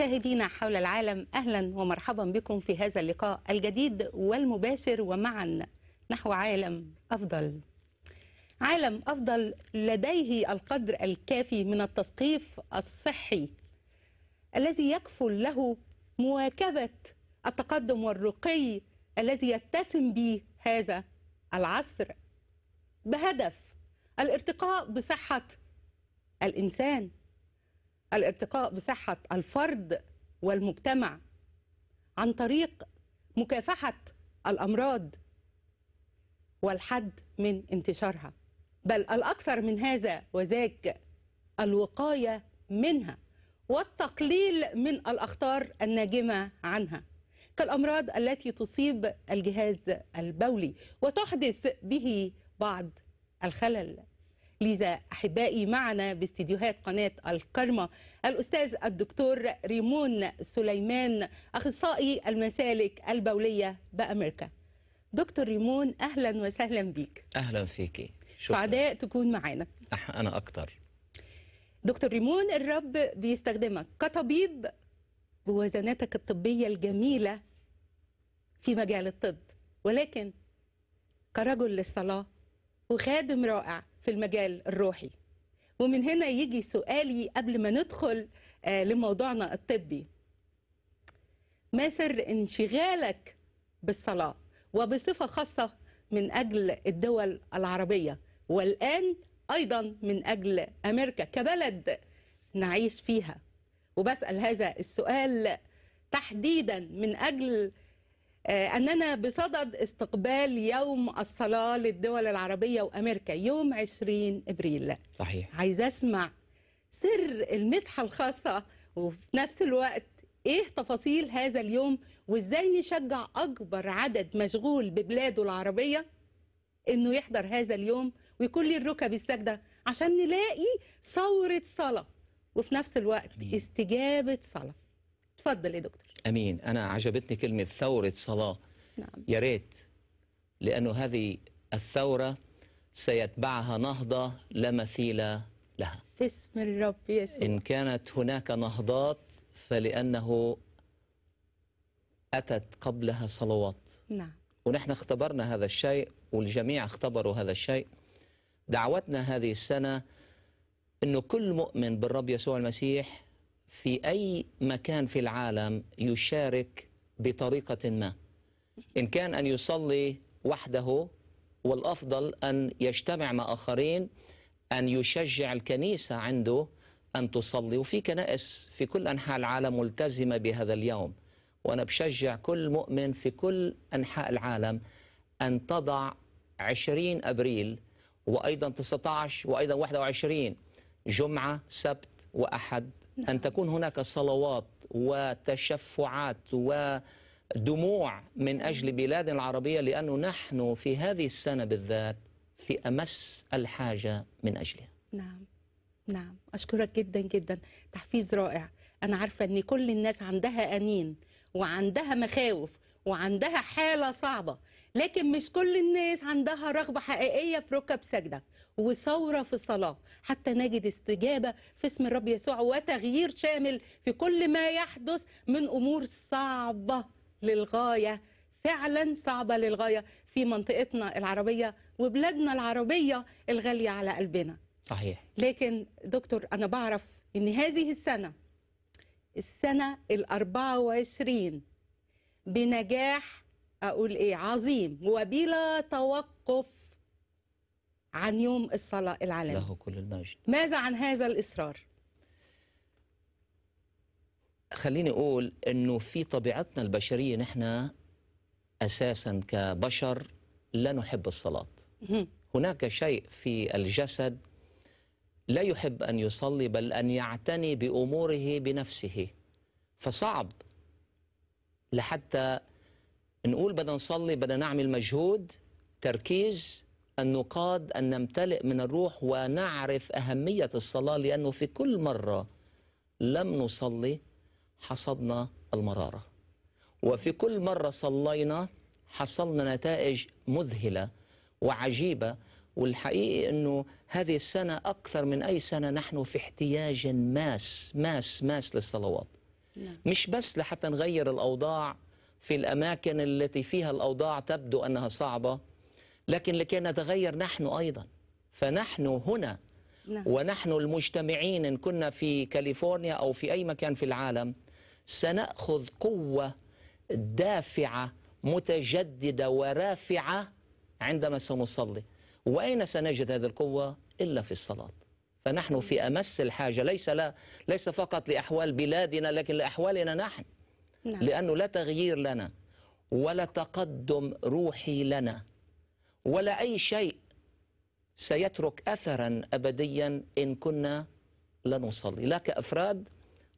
مشاهدينا حول العالم أهلا ومرحبا بكم في هذا اللقاء الجديد والمباشر ومعا نحو عالم أفضل عالم أفضل لديه القدر الكافي من التثقيف الصحي الذي يكفل له مواكبة التقدم والرقي الذي يتسم به هذا العصر بهدف الارتقاء بصحة الإنسان الارتقاء بصحة الفرد والمجتمع عن طريق مكافحة الأمراض والحد من انتشارها بل الأكثر من هذا وذاك الوقاية منها والتقليل من الأخطار الناجمة عنها كالأمراض التي تصيب الجهاز البولي وتحدث به بعض الخلل لذا أحبائي معنا باستديوهات قناة الكرمة الأستاذ الدكتور ريمون سليمان أخصائي المسالك البولية بأمريكا دكتور ريمون أهلا وسهلا بيك أهلا فيكي سعداء تكون معنا أنا أكتر دكتور ريمون الرب بيستخدمك كطبيب بوزناتك الطبية الجميلة في مجال الطب ولكن كرجل للصلاة وخادم رائع في المجال الروحي ومن هنا يجي سؤالي قبل ما ندخل آه، لموضوعنا الطبي ما سر انشغالك بالصلاة وبصفة خاصة من أجل الدول العربية والآن أيضا من أجل أمريكا كبلد نعيش فيها وبسأل هذا السؤال تحديدا من أجل آه، أننا بصدد استقبال يوم الصلاة للدول العربية وأمريكا يوم 20 إبريل صحيح عايزة أسمع سر المسحة الخاصة وفي نفس الوقت إيه تفاصيل هذا اليوم وإزاي نشجع أكبر عدد مشغول ببلاده العربية إنه يحضر هذا اليوم ويكون لي الركب الساجدة عشان نلاقي ثورة صلاة وفي نفس الوقت استجابة صلاة اتفضل يا دكتور امين انا عجبتني كلمه ثوره صلاه نعم. يا ريت لانه هذه الثوره سيتبعها نهضه لا مثيل لها في اسم الرب يسوع ان كانت هناك نهضات فلانه اتت قبلها صلوات نعم ونحن اختبرنا هذا الشيء والجميع اختبروا هذا الشيء دعوتنا هذه السنه انه كل مؤمن بالرب يسوع المسيح في أي مكان في العالم يشارك بطريقة ما إن كان أن يصلي وحده والأفضل أن يجتمع مع آخرين أن يشجع الكنيسة عنده أن تصلي وفي كنائس في كل أنحاء العالم ملتزمة بهذا اليوم وأنا بشجع كل مؤمن في كل أنحاء العالم أن تضع 20 أبريل وأيضا 19 وأيضا 21 جمعة سبت وأحد أن تكون هناك صلوات وتشفعات ودموع من أجل بلادنا العربية لأنه نحن في هذه السنة بالذات في أمس الحاجة من أجلها نعم نعم أشكرك جدا جدا تحفيز رائع أنا عارفة أن كل الناس عندها أنين وعندها مخاوف وعندها حالة صعبة لكن مش كل الناس عندها رغبة حقيقية في ركب سجدة وثورة في الصلاة حتى نجد استجابة في اسم الرب يسوع وتغيير شامل في كل ما يحدث من أمور صعبة للغاية فعلا صعبة للغاية في منطقتنا العربية وبلادنا العربية الغالية على قلبنا صحيح لكن دكتور أنا بعرف أن هذه السنة السنة الأربعة وعشرين بنجاح أقول إيه عظيم وبلا توقف عن يوم الصلاة العالمي له كل المجد ماذا عن هذا الإصرار؟ خليني أقول أنه في طبيعتنا البشرية نحن أساسا كبشر لا نحب الصلاة هناك شيء في الجسد لا يحب أن يصلي بل أن يعتني بأموره بنفسه فصعب لحتى نقول بدنا نصلي بدنا نعمل مجهود تركيز النقاد أن نمتلئ من الروح ونعرف أهمية الصلاة لأنه في كل مرة لم نصلي حصدنا المرارة وفي كل مرة صلينا حصلنا نتائج مذهلة وعجيبة والحقيقي أنه هذه السنة أكثر من أي سنة نحن في احتياج ماس ماس ماس للصلوات نعم. مش بس لحتى نغير الأوضاع في الأماكن التي فيها الأوضاع تبدو أنها صعبة لكن لكي نتغير نحن أيضا فنحن هنا نعم. ونحن المجتمعين إن كنا في كاليفورنيا أو في أي مكان في العالم سنأخذ قوة دافعة متجددة ورافعة عندما سنصلي وأين سنجد هذه القوة إلا في الصلاة فنحن في نعم. أمس الحاجة ليس لا ليس فقط لأحوال بلادنا لكن لأحوالنا نحن نعم. لأنه لا تغيير لنا ولا تقدم روحي لنا ولا أي شيء سيترك أثرا أبديا إن كنا لا نصلي لا كأفراد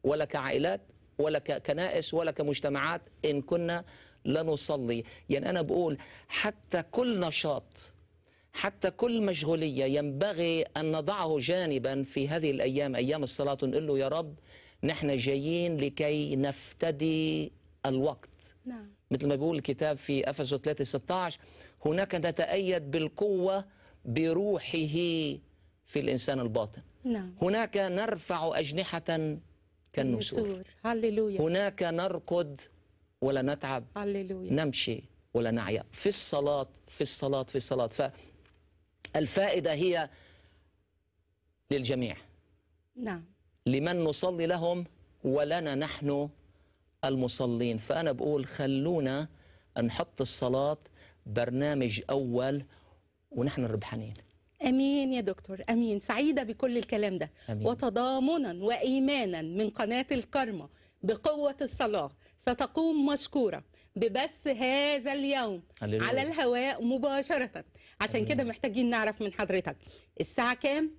ولا كعائلات ولا ككنائس ولا كمجتمعات إن كنا لا نصلي يعني أنا بقول حتى كل نشاط حتى كل مشغولية ينبغي أن نضعه جانبا في هذه الأيام أيام الصلاة ونقول له يا رب نحن جايين لكي نفتدي الوقت نعم. مثل ما بيقول الكتاب في أفسس 3 16 هناك نتأيد بالقوة بروحه في الإنسان الباطن نعم. هناك نرفع أجنحة كالنسور هللويا هناك نركض ولا نتعب هللويا نمشي ولا نعيا في الصلاة في الصلاة في الصلاة فالفائدة هي للجميع نعم لمن نصلي لهم ولنا نحن المصلين فأنا بقول خلونا نحط الصلاة برنامج أول ونحن الربحانين امين يا دكتور امين سعيده بكل الكلام ده أمين. وتضامنا وايمانا من قناه الكرمه بقوه الصلاه ستقوم مشكوره ببث هذا اليوم هللويا. على الهواء مباشره عشان كده محتاجين نعرف من حضرتك الساعه كام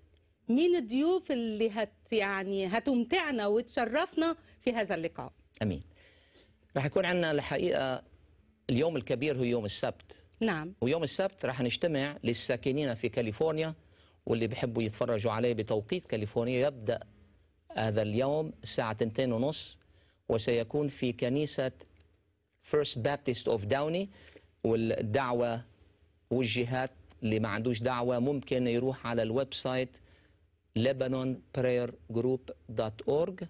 مين الضيوف اللي هت يعني هتمتعنا وتشرفنا في هذا اللقاء امين راح يكون عندنا الحقيقه اليوم الكبير هو يوم السبت نعم ويوم السبت راح نجتمع للساكنين في كاليفورنيا واللي بيحبوا يتفرجوا عليه بتوقيت كاليفورنيا يبدأ هذا اليوم الساعة 2 ونص وسيكون في كنيسة First Baptist of Downey والدعوة وجهات اللي ما عندوش دعوة ممكن يروح على الويب سايت lebanonprayergroup.org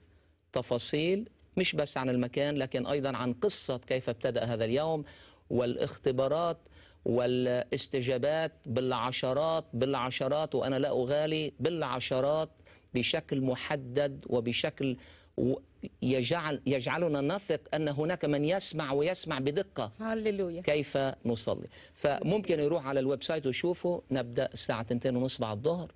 تفاصيل مش بس عن المكان لكن أيضا عن قصة كيف ابتدأ هذا اليوم والاختبارات والاستجابات بالعشرات بالعشرات وأنا لا أغالي بالعشرات بشكل محدد وبشكل يجعل يجعلنا نثق ان هناك من يسمع ويسمع بدقه هللويا كيف نصلي فممكن يروح على الويب سايت ويشوفه نبدا الساعه 2 ونص بعد الظهر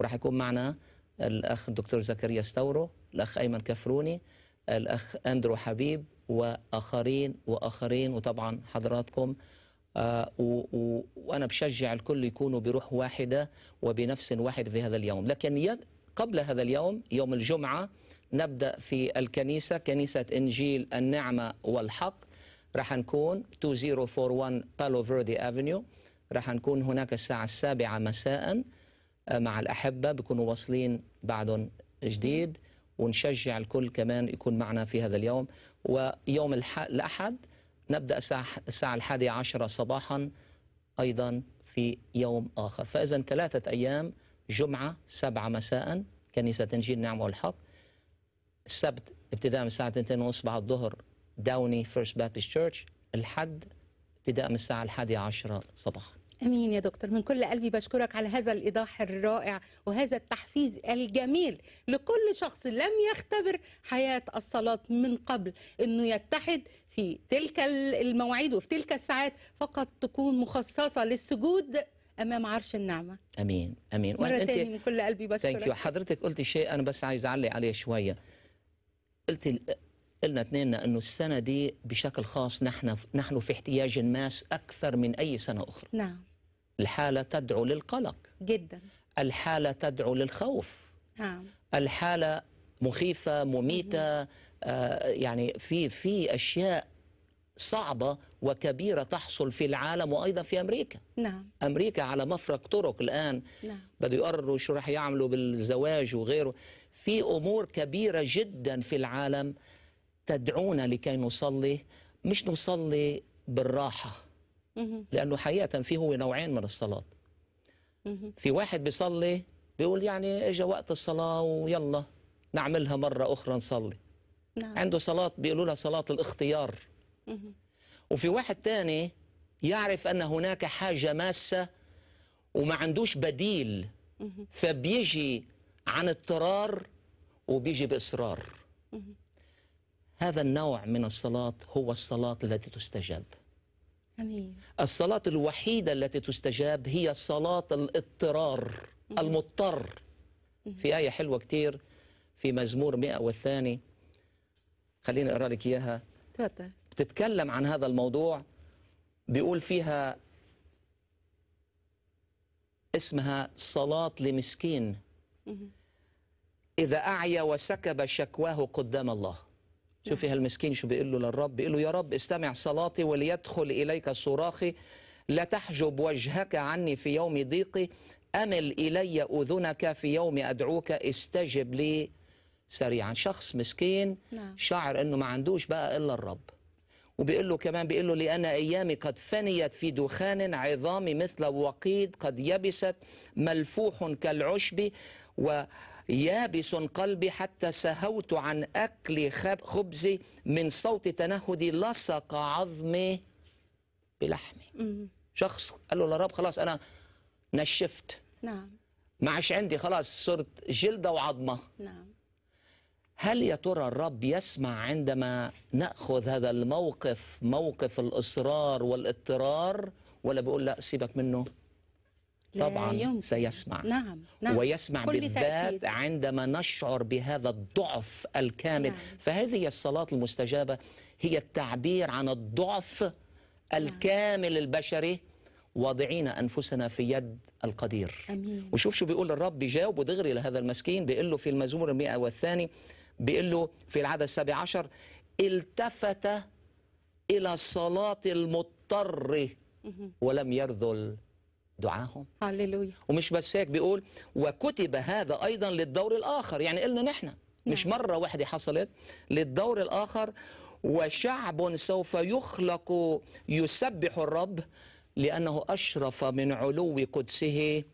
وراح يكون معنا الاخ الدكتور زكريا ستورو الاخ ايمن كفروني الأخ أندرو حبيب وآخرين وآخرين وطبعا حضراتكم آه وأنا بشجع الكل يكونوا بروح واحدة وبنفس واحد في هذا اليوم لكن قبل هذا اليوم يوم الجمعة نبدأ في الكنيسة كنيسة إنجيل النعمة والحق راح نكون 2041 بالو فيردي أفنيو راح نكون هناك الساعة السابعة مساء آه، مع الأحبة بيكونوا واصلين بعد جديد ونشجع الكل كمان يكون معنا في هذا اليوم ويوم الأحد نبدأ الساعة الحادية عشرة صباحا أيضا في يوم آخر فإذا ثلاثة أيام جمعة سبعة مساء كنيسة تنجيل نعمة والحق السبت ابتداء من الساعة 2 ونص بعد الظهر داوني فيرست بابتست تشيرش الحد ابتداء من الساعة الحادية عشرة صباحا امين يا دكتور من كل قلبي بشكرك على هذا الايضاح الرائع وهذا التحفيز الجميل لكل شخص لم يختبر حياه الصلاه من قبل انه يتحد في تلك المواعيد وفي تلك الساعات فقط تكون مخصصه للسجود امام عرش النعمه امين امين مره وأنت تاني من كل قلبي بشكرك حضرتك قلت شيء انا بس عايز اعلق عليه شويه قلت قلنا اثنين انه السنه دي بشكل خاص نحن نحن في احتياج ماس اكثر من اي سنه اخرى نعم الحالة تدعو للقلق جدا الحالة تدعو للخوف نعم الحالة مخيفة مميتة آه يعني في في أشياء صعبة وكبيرة تحصل في العالم وأيضا في أمريكا نعم. أمريكا على مفرق طرق الآن نعم. بدوا يقرروا شو راح يعملوا بالزواج وغيره في أمور كبيرة جدا في العالم تدعونا لكي نصلي مش نصلي بالراحة لأنه حقيقة فيه نوعين من الصلاة في واحد بيصلي بيقول يعني اجى وقت الصلاة ويلا نعملها مرة أخرى نصلي نعم. عنده صلاة بيقولوا لها صلاة الاختيار وفي واحد تاني يعرف أن هناك حاجة ماسة وما عندوش بديل فبيجي عن اضطرار وبيجي بإصرار هذا النوع من الصلاة هو الصلاة التي تستجاب أمين. الصلاة الوحيدة التي تستجاب هي صلاة الاضطرار المضطر في آية حلوة كتير في مزمور 102 خليني أقرأ لك إياها تفضل بتتكلم عن هذا الموضوع بيقول فيها اسمها صلاة لمسكين إذا أعيا وسكب شكواه قدام الله شوفي نعم. هالمسكين شو بيقول له للرب بيقول له يا رب استمع صلاتي وليدخل إليك صراخي لا تحجب وجهك عني في يوم ضيقي أمل إلي أذنك في يوم أدعوك استجب لي سريعا شخص مسكين نعم. شعر أنه ما عندوش بقى إلا الرب وبيقول له كمان بيقول له لأن أيامي قد فنيت في دخان عظامي مثل وقيد قد يبست ملفوح كالعشب و يابس قلبي حتى سهوت عن أكل خبزي من صوت تنهدي لصق عظمي بلحمي شخص قال له للرب خلاص أنا نشفت نعم معش عندي خلاص صرت جلدة وعظمة نعم هل يا ترى الرب يسمع عندما ناخذ هذا الموقف موقف الاصرار والاضطرار ولا بيقول لا سيبك منه طبعا يمكن. سيسمع نعم. نعم. ويسمع بالذات تأكيد. عندما نشعر بهذا الضعف الكامل نعم. فهذه الصلاة المستجابة هي التعبير عن الضعف نعم. الكامل البشري واضعين أنفسنا في يد القدير أمين. وشوف شو بيقول الرب بيجاوب دغري لهذا المسكين بيقول له في المزمور المئة والثاني بيقول له في العدد السابع عشر التفت إلى صلاة المضطر ولم يرذل دعاهم هللويا ومش بس هيك بيقول وكتب هذا أيضا للدور الآخر يعني قلنا نحن مش نعم. مرة واحدة حصلت للدور الآخر وشعب سوف يخلق يسبح الرب لأنه أشرف من علو قدسه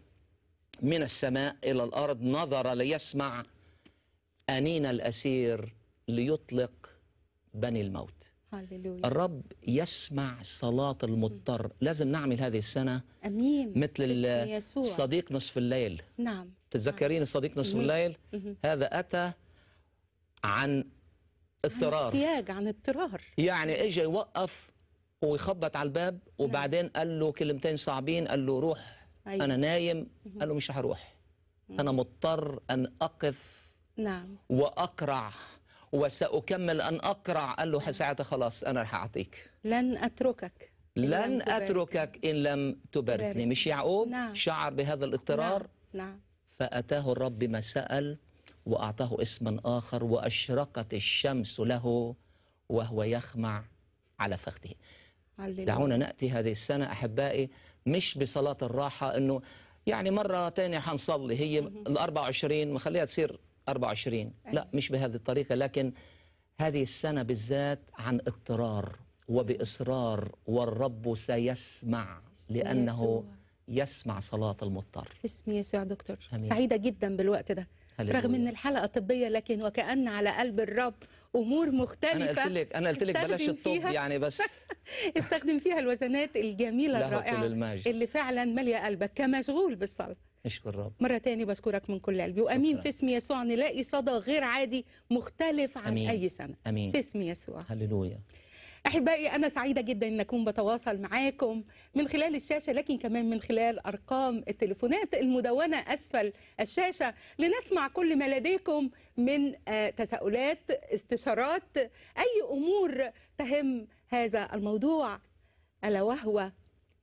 من السماء إلى الأرض نظر ليسمع أنين الأسير ليطلق بني الموت هللويا. الرب يسمع صلاة المضطر لازم نعمل هذه السنة أمين مثل الصديق نصف الليل نعم تتذكرين نعم. الصديق نصف الليل مم. هذا أتى عن اضطرار عن احتياج عن اضطرار يعني إجا يوقف ويخبط على الباب نعم. وبعدين نعم. قال له كلمتين صعبين قال له روح أيوة. أنا نايم قال له مش هروح أنا مضطر أن أقف نعم وأقرع وسأكمل أن أقرع قال له ساعتها خلاص أنا رح أعطيك لن أتركك لن أتركك إن لم تباركني مش يعقوب نعم. شعر بهذا الاضطرار نعم. نعم. فأتاه الرب ما سأل وأعطاه اسما آخر وأشرقت الشمس له وهو يخمع على فخذه دعونا نأتي هذه السنة أحبائي مش بصلاة الراحة أنه يعني مرة تانية حنصلي هي ال 24 مخليها تصير 24 لا مش بهذه الطريقة لكن هذه السنة بالذات عن اضطرار وبإصرار والرب سيسمع لأنه يسمع صلاة المضطر اسمي يسوع دكتور أمين. سعيدة جدا بالوقت ده هللويا. رغم ان الحلقة طبية لكن وكأن على قلب الرب امور مختلفه انا قلت لك انا قلت لك بلاش الطب يعني بس استخدم فيها الوزنات الجميله الرائعه اللي فعلا ماليه قلبك كمشغول بالصلاه اشكر رب مرة تاني بشكرك من كل قلبي وأمين شكرا. في اسم يسوع نلاقي صدى غير عادي مختلف عن أمين. أي سنة أمين في اسم يسوع هللويا أحبائي أنا سعيدة جدا أن أكون بتواصل معاكم من خلال الشاشة لكن كمان من خلال أرقام التليفونات المدونة أسفل الشاشة لنسمع كل ما لديكم من آه، تساؤلات استشارات أي أمور تهم هذا الموضوع ألا وهو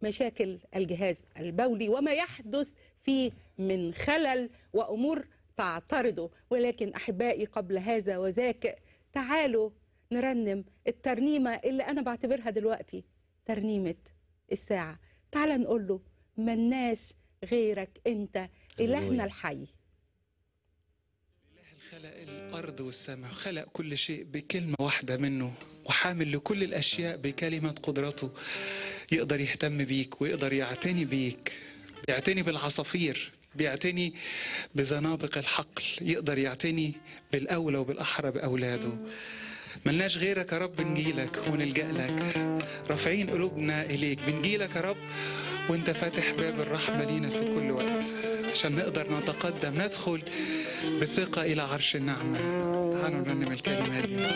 مشاكل الجهاز البولي وما يحدث فيه من خلل وأمور تعترضه ولكن أحبائي قبل هذا وذاك تعالوا نرنم الترنيمة اللي أنا بعتبرها دلوقتي ترنيمة الساعة تعال نقول له مناش غيرك أنت إلهنا الحي خلق الأرض والسماء خلق كل شيء بكلمة واحدة منه وحامل لكل الأشياء بكلمة قدرته يقدر يهتم بيك ويقدر يعتني بيك بيعتني بالعصافير بيعتني بزنابق الحقل يقدر يعتني بالأولى وبالأحرى بأولاده ملناش غيرك يا رب نجيلك ونلجأ لك رافعين قلوبنا إليك بنجيلك يا رب وانت فاتح باب الرحمة لينا في كل وقت عشان نقدر نتقدم ندخل بثقة إلى عرش النعمة تعالوا نرنم الكلمات دي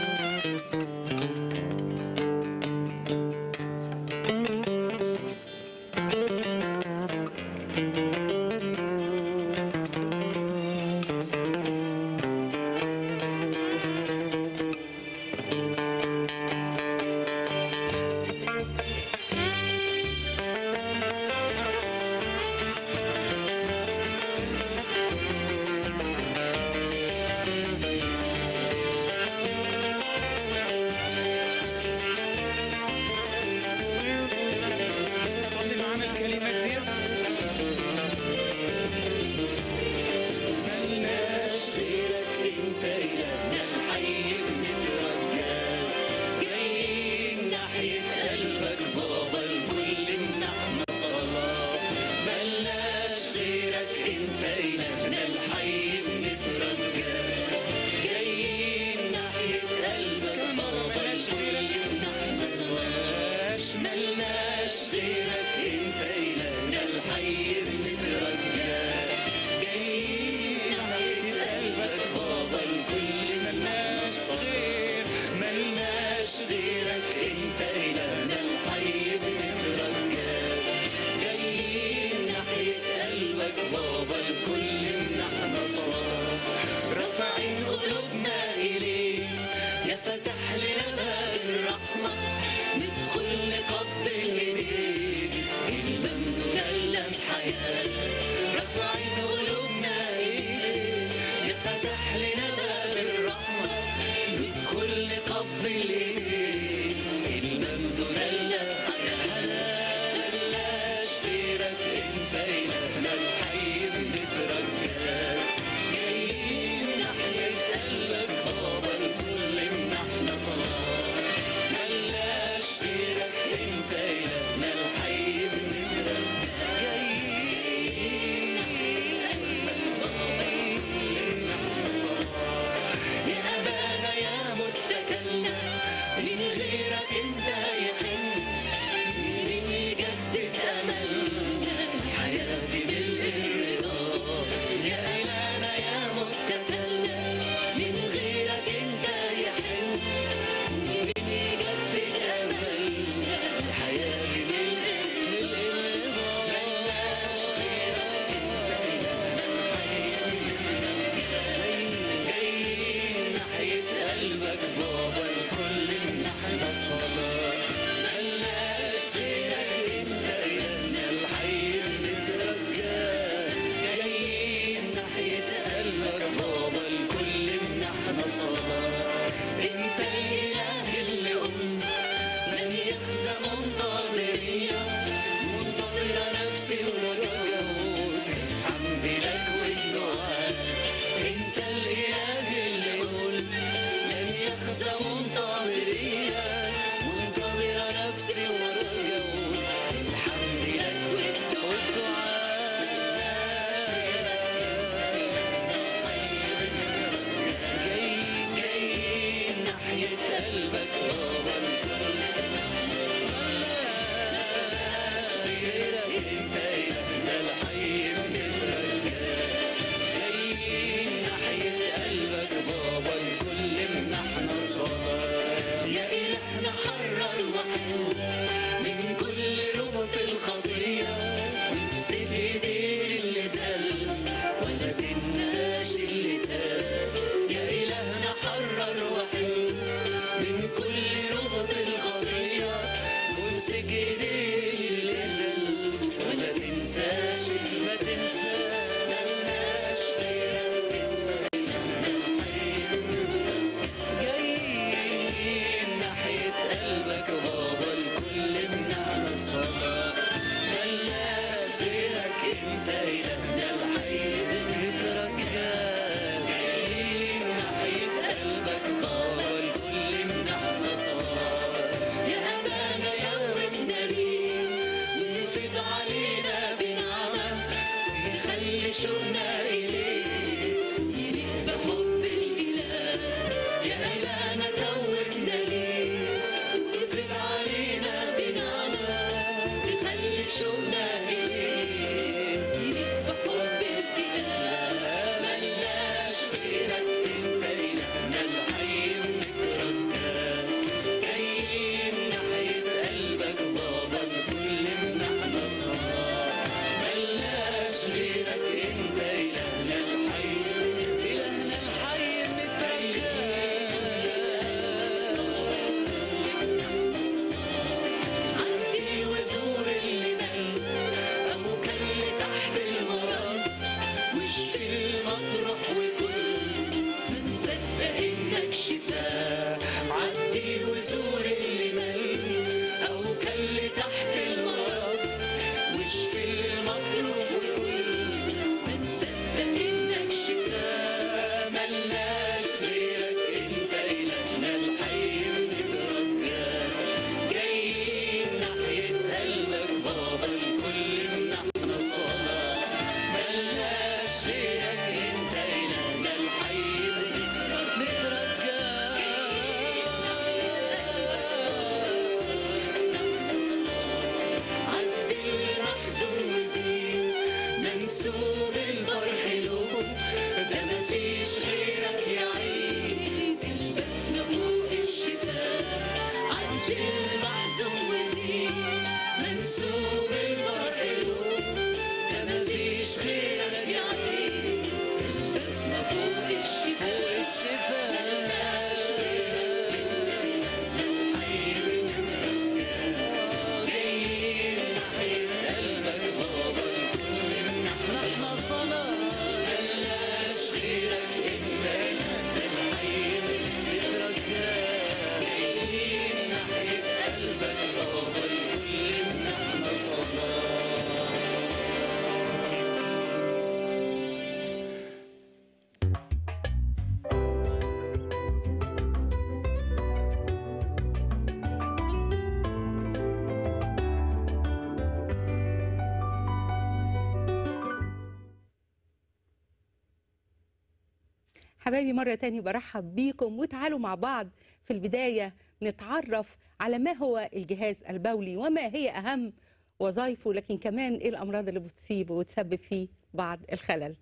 حبايبي مرة تاني برحب بيكم وتعالوا مع بعض في البداية نتعرف على ما هو الجهاز البولي وما هي أهم وظائفه لكن كمان إيه الأمراض اللي بتصيبه وتسبب فيه بعض الخلل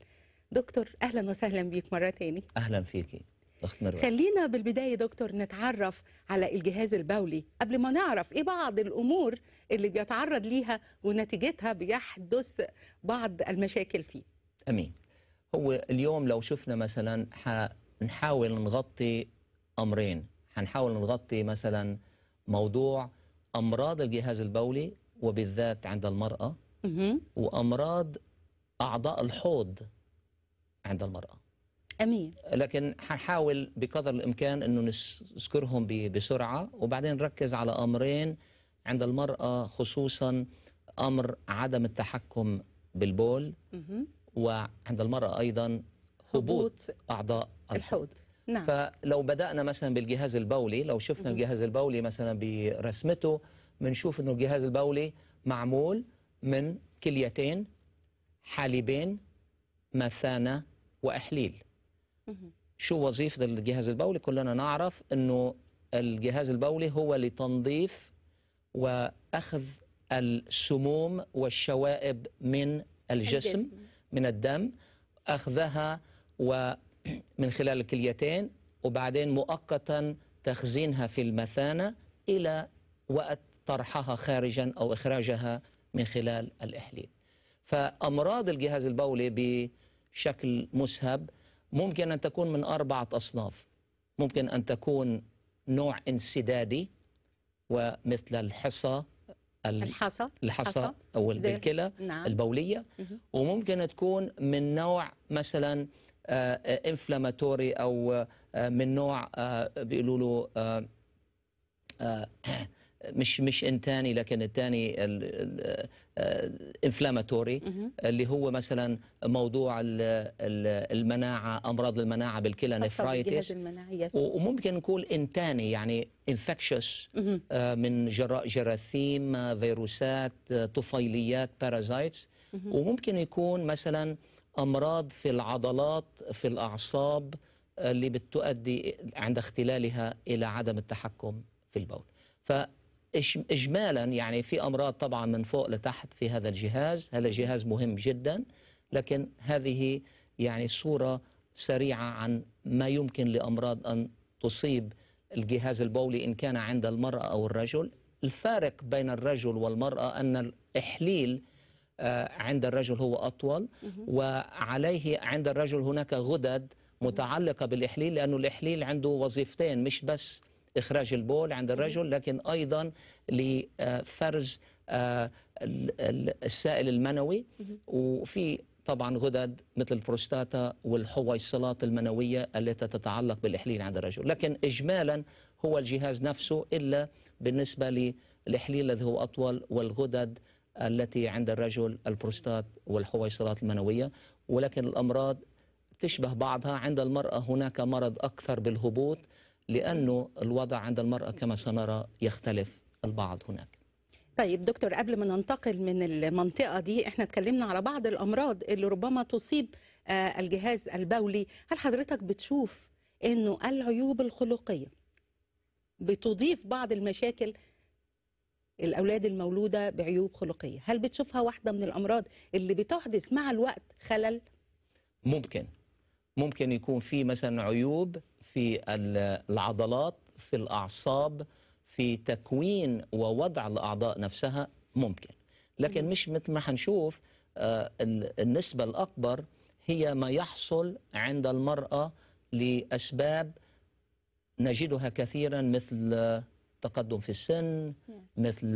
دكتور أهلا وسهلا بيك مرة تاني أهلا فيكي أخت مروة خلينا بالبداية دكتور نتعرف على الجهاز البولي قبل ما نعرف إيه بعض الأمور اللي بيتعرض ليها ونتيجتها بيحدث بعض المشاكل فيه أمين هو اليوم لو شفنا مثلا حنحاول نغطي امرين حنحاول نغطي مثلا موضوع امراض الجهاز البولي وبالذات عند المراه وامراض اعضاء الحوض عند المراه امين لكن حنحاول بقدر الامكان انه نذكرهم بسرعه وبعدين نركز على امرين عند المراه خصوصا امر عدم التحكم بالبول وعند المرأة أيضا هبوط أعضاء الحوض نعم. فلو بدأنا مثلا بالجهاز البولي لو شفنا الجهاز البولي مثلا برسمته بنشوف أنه الجهاز البولي معمول من كليتين حالبين مثانة وإحليل شو وظيفة الجهاز البولي كلنا نعرف أنه الجهاز البولي هو لتنظيف وأخذ السموم والشوائب من الجسم, الجسم. من الدم أخذها ومن خلال الكليتين وبعدين مؤقتا تخزينها في المثانة إلى وقت طرحها خارجا أو إخراجها من خلال الإحليل فأمراض الجهاز البولي بشكل مسهب ممكن أن تكون من أربعة أصناف ممكن أن تكون نوع انسدادي ومثل الحصى الحصى الحصى او البلكله نعم. البوليه وممكن تكون من نوع مثلا انفلاماتوري آه، او آه، من نوع آه، بيقولوا له مش مش انتاني لكن الثاني الانفلاماتوري آه، اللي هو مثلا موضوع المناعه امراض المناعه بالكلى نفرايتس وممكن نقول انتاني يعني انفكشس آه، من جراء جراثيم فيروسات آه، طفيليات بارازايتس وممكن يكون مثلا امراض في العضلات في الاعصاب اللي بتؤدي عند اختلالها الى عدم التحكم في البول ف اجمالا يعني في امراض طبعا من فوق لتحت في هذا الجهاز هذا الجهاز مهم جدا لكن هذه يعني صوره سريعه عن ما يمكن لامراض ان تصيب الجهاز البولي ان كان عند المراه او الرجل الفارق بين الرجل والمراه ان الاحليل آه، عند الرجل هو اطول وعليه عند الرجل هناك غدد متعلقه بالاحليل لانه الاحليل عنده وظيفتين مش بس إخراج البول عند الرجل لكن أيضا لفرز آه، السائل المنوي وفي طبعا غدد مثل البروستاتا والحويصلات المنوية التي تتعلق بالإحليل عند الرجل لكن إجمالا هو الجهاز نفسه إلا بالنسبة للإحليل الذي هو أطول والغدد التي عند الرجل البروستات والحويصلات المنوية ولكن الأمراض تشبه بعضها عند المرأة هناك مرض أكثر بالهبوط لأنه الوضع عند المرأة كما سنرى يختلف البعض هناك طيب دكتور قبل ما ننتقل من المنطقة دي احنا اتكلمنا على بعض الأمراض اللي ربما تصيب آه، الجهاز البولي هل حضرتك بتشوف انه العيوب الخلقية بتضيف بعض المشاكل الأولاد المولودة بعيوب خلقية هل بتشوفها واحدة من الأمراض اللي بتحدث مع الوقت خلل؟ ممكن ممكن يكون في مثلا عيوب في العضلات في الأعصاب في تكوين ووضع الأعضاء نفسها ممكن لكن مش مثل ما هنشوف آه، النسبة الأكبر هي ما يحصل عند المرأة لأسباب نجدها كثيرا مثل تقدم في السن مثل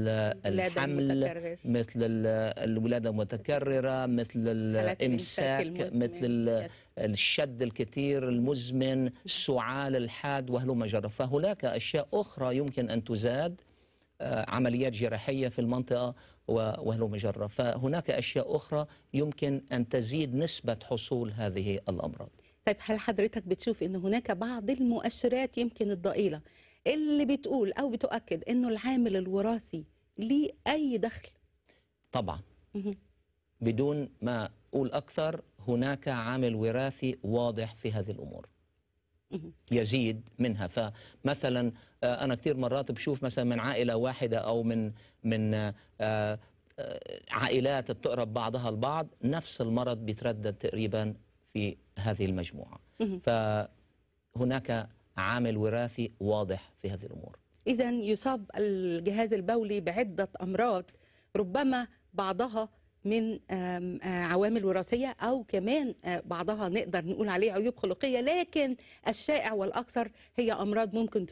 الحمل مثل الولاده المتكرره مثل الامساك مثل الشد الكثير المزمن السعال الحاد وهلم جرى فهناك اشياء اخرى يمكن ان تزاد آه، عمليات جراحيه في المنطقه وهلم جرى فهناك اشياء اخرى يمكن ان تزيد نسبه حصول هذه الامراض طيب هل حضرتك بتشوف ان هناك بعض المؤشرات يمكن الضئيله اللي بتقول او بتؤكد انه العامل الوراثي ليه اي دخل طبعا بدون ما اقول اكثر هناك عامل وراثي واضح في هذه الامور يزيد منها فمثلا آه، انا كثير مرات بشوف مثلا من عائله واحده او من من آه، آه، عائلات بتقرب بعضها البعض نفس المرض بيتردد تقريبا في هذه المجموعه فهناك عامل وراثي واضح في هذه الأمور إذا يصاب الجهاز البولي بعدة أمراض ربما بعضها من آه، عوامل وراثية أو كمان آه، بعضها نقدر نقول عليه عيوب خلقية لكن الشائع والأكثر هي أمراض ممكن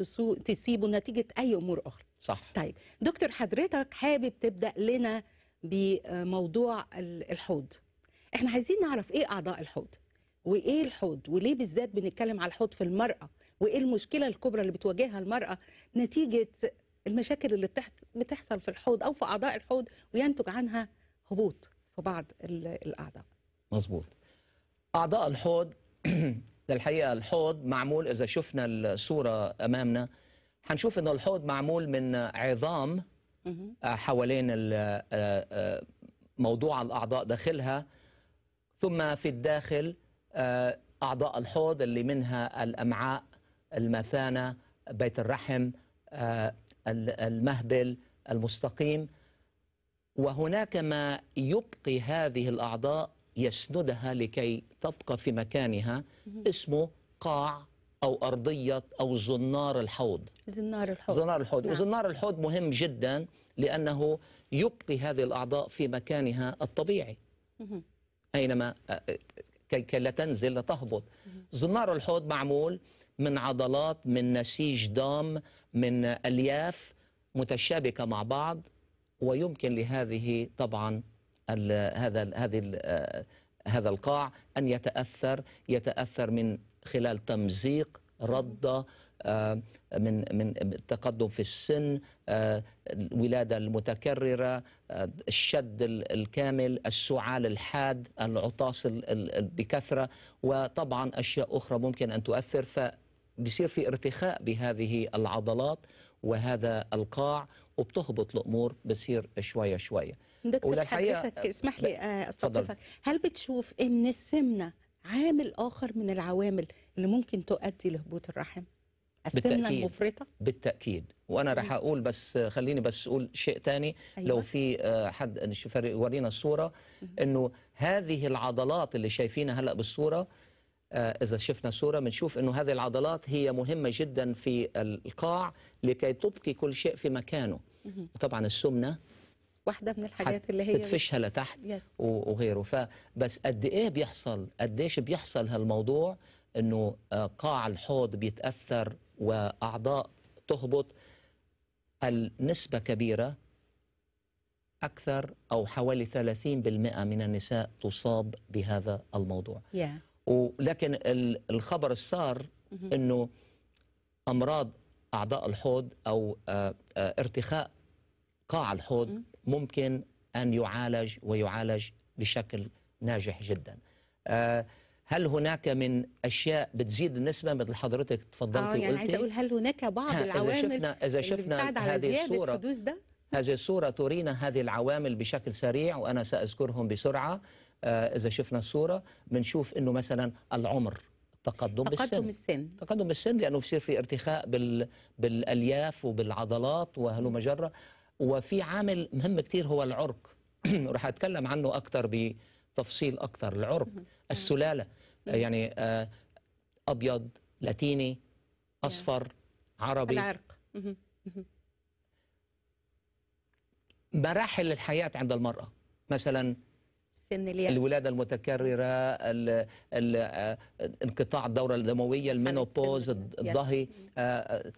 تسيبه نتيجة أي أمور أخرى صح طيب دكتور حضرتك حابب تبدأ لنا بموضوع الحوض احنا عايزين نعرف ايه أعضاء الحوض وإيه الحوض وليه بالذات بنتكلم على الحوض في المرأة وايه المشكله الكبرى اللي بتواجهها المراه نتيجه المشاكل اللي بتحصل في الحوض او في اعضاء الحوض وينتج عنها هبوط في بعض الاعضاء مظبوط اعضاء الحوض الحقيقه الحوض معمول اذا شفنا الصوره امامنا هنشوف ان الحوض معمول من عظام حوالين آه، آه، موضوع الاعضاء داخلها ثم في الداخل آه، اعضاء الحوض اللي منها الامعاء المثانة بيت الرحم آه، المهبل المستقيم وهناك ما يبقي هذه الأعضاء يسندها لكي تبقى في مكانها اسمه قاع أو أرضية أو زنار الحوض زنار الحوض زنار الحوض نعم. وزنار الحوض مهم جدا لأنه يبقي هذه الأعضاء في مكانها الطبيعي مه. أينما آه، آه، كي لا تنزل لا تهبط زنار الحوض معمول من عضلات من نسيج دام من الياف متشابكه مع بعض ويمكن لهذه طبعا هذا هذه آه، هذا القاع ان يتاثر يتاثر من خلال تمزيق رده آه، من من التقدم في السن آه، الولاده المتكرره الشد الكامل السعال الحاد العطاس بكثره وطبعا اشياء اخرى ممكن ان تؤثر ف بصير في ارتخاء بهذه العضلات وهذا القاع وبتهبط الامور بصير شويه شويه دكتور حضرتك اسمح لي آه، استضيفك هل بتشوف ان السمنه عامل اخر من العوامل اللي ممكن تؤدي لهبوط الرحم السمنه المفرطه بالتاكيد وانا راح اقول بس آه، خليني بس اقول شيء ثاني أيوة. لو في آه، حد يورينا الصوره انه هذه العضلات اللي شايفينها هلا بالصوره آه، إذا شفنا صورة بنشوف أنه هذه العضلات هي مهمة جدا في القاع لكي تبقي كل شيء في مكانه وطبعا السمنة واحدة من الحاجات اللي هي تدفشها لتحت وغيره فبس قد إيه بيحصل قد إيش بيحصل هالموضوع أنه آه، قاع الحوض بيتأثر وأعضاء تهبط النسبة كبيرة أكثر أو حوالي 30% من النساء تصاب بهذا الموضوع yeah. ولكن الخبر السار انه امراض اعضاء الحوض او آه، آه، ارتخاء قاع الحوض ممكن ان يعالج ويعالج بشكل ناجح جدا آه، هل هناك من اشياء بتزيد النسبه مثل حضرتك تفضلتي وقلتي يعني عايزه اقول هل هناك بعض العوامل اذا شفنا اذا شفنا هذه الصوره ده؟ هذه الصوره ترينا هذه العوامل بشكل سريع وانا ساذكرهم بسرعه آه، اذا شفنا الصوره بنشوف انه مثلا العمر تقدم, تقدم السن. تقدم السن لانه بصير في ارتخاء بال... بالالياف وبالعضلات وهلو مجره وفي عامل مهم كثير هو العرق وراح اتكلم عنه اكثر بتفصيل اكثر العرق السلاله يعني آه، ابيض لاتيني اصفر عربي العرق مراحل الحياه عند المراه مثلا سن اليأس الولادة المتكررة ال ال آه، انقطاع الدورة الدموية المينوبوز الضهي آه، آه،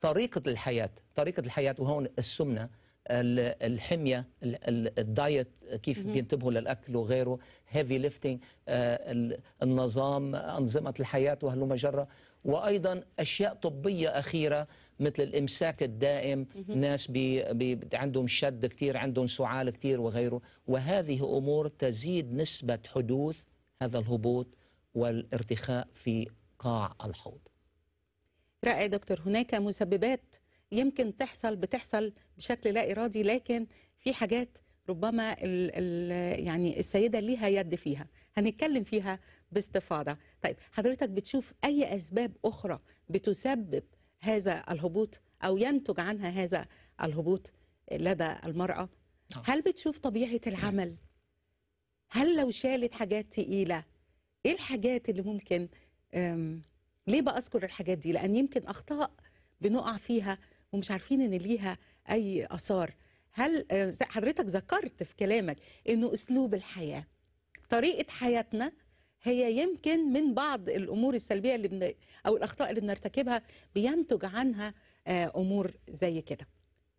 طريقة الحياة طريقة الحياة وهون السمنة الحميه الدايت كيف بينتبهوا للاكل وغيره هيفي آه، ليفتنج النظام انظمه الحياه وهلو مجره وايضا اشياء طبيه اخيره مثل الامساك الدائم ناس بي بي عندهم شد كثير عندهم سعال كثير وغيره وهذه امور تزيد نسبه حدوث هذا الهبوط والارتخاء في قاع الحوض رائع دكتور هناك مسببات يمكن تحصل بتحصل بشكل لا ارادي لكن في حاجات ربما ال ال يعني السيده ليها يد فيها هنتكلم فيها باستفاضه طيب حضرتك بتشوف اي اسباب اخرى بتسبب هذا الهبوط او ينتج عنها هذا الهبوط لدى المراه نعم. هل بتشوف طبيعه العمل هل لو شالت حاجات تقيله ايه الحاجات اللي ممكن ليه بأذكر الحاجات دي لأن يمكن أخطاء بنقع فيها ومش عارفين ان ليها اي اثار هل آه، حضرتك ذكرت في كلامك انه اسلوب الحياه طريقه حياتنا هي يمكن من بعض الامور السلبيه اللي بن... او الاخطاء اللي بنرتكبها بينتج عنها آه، امور زي كده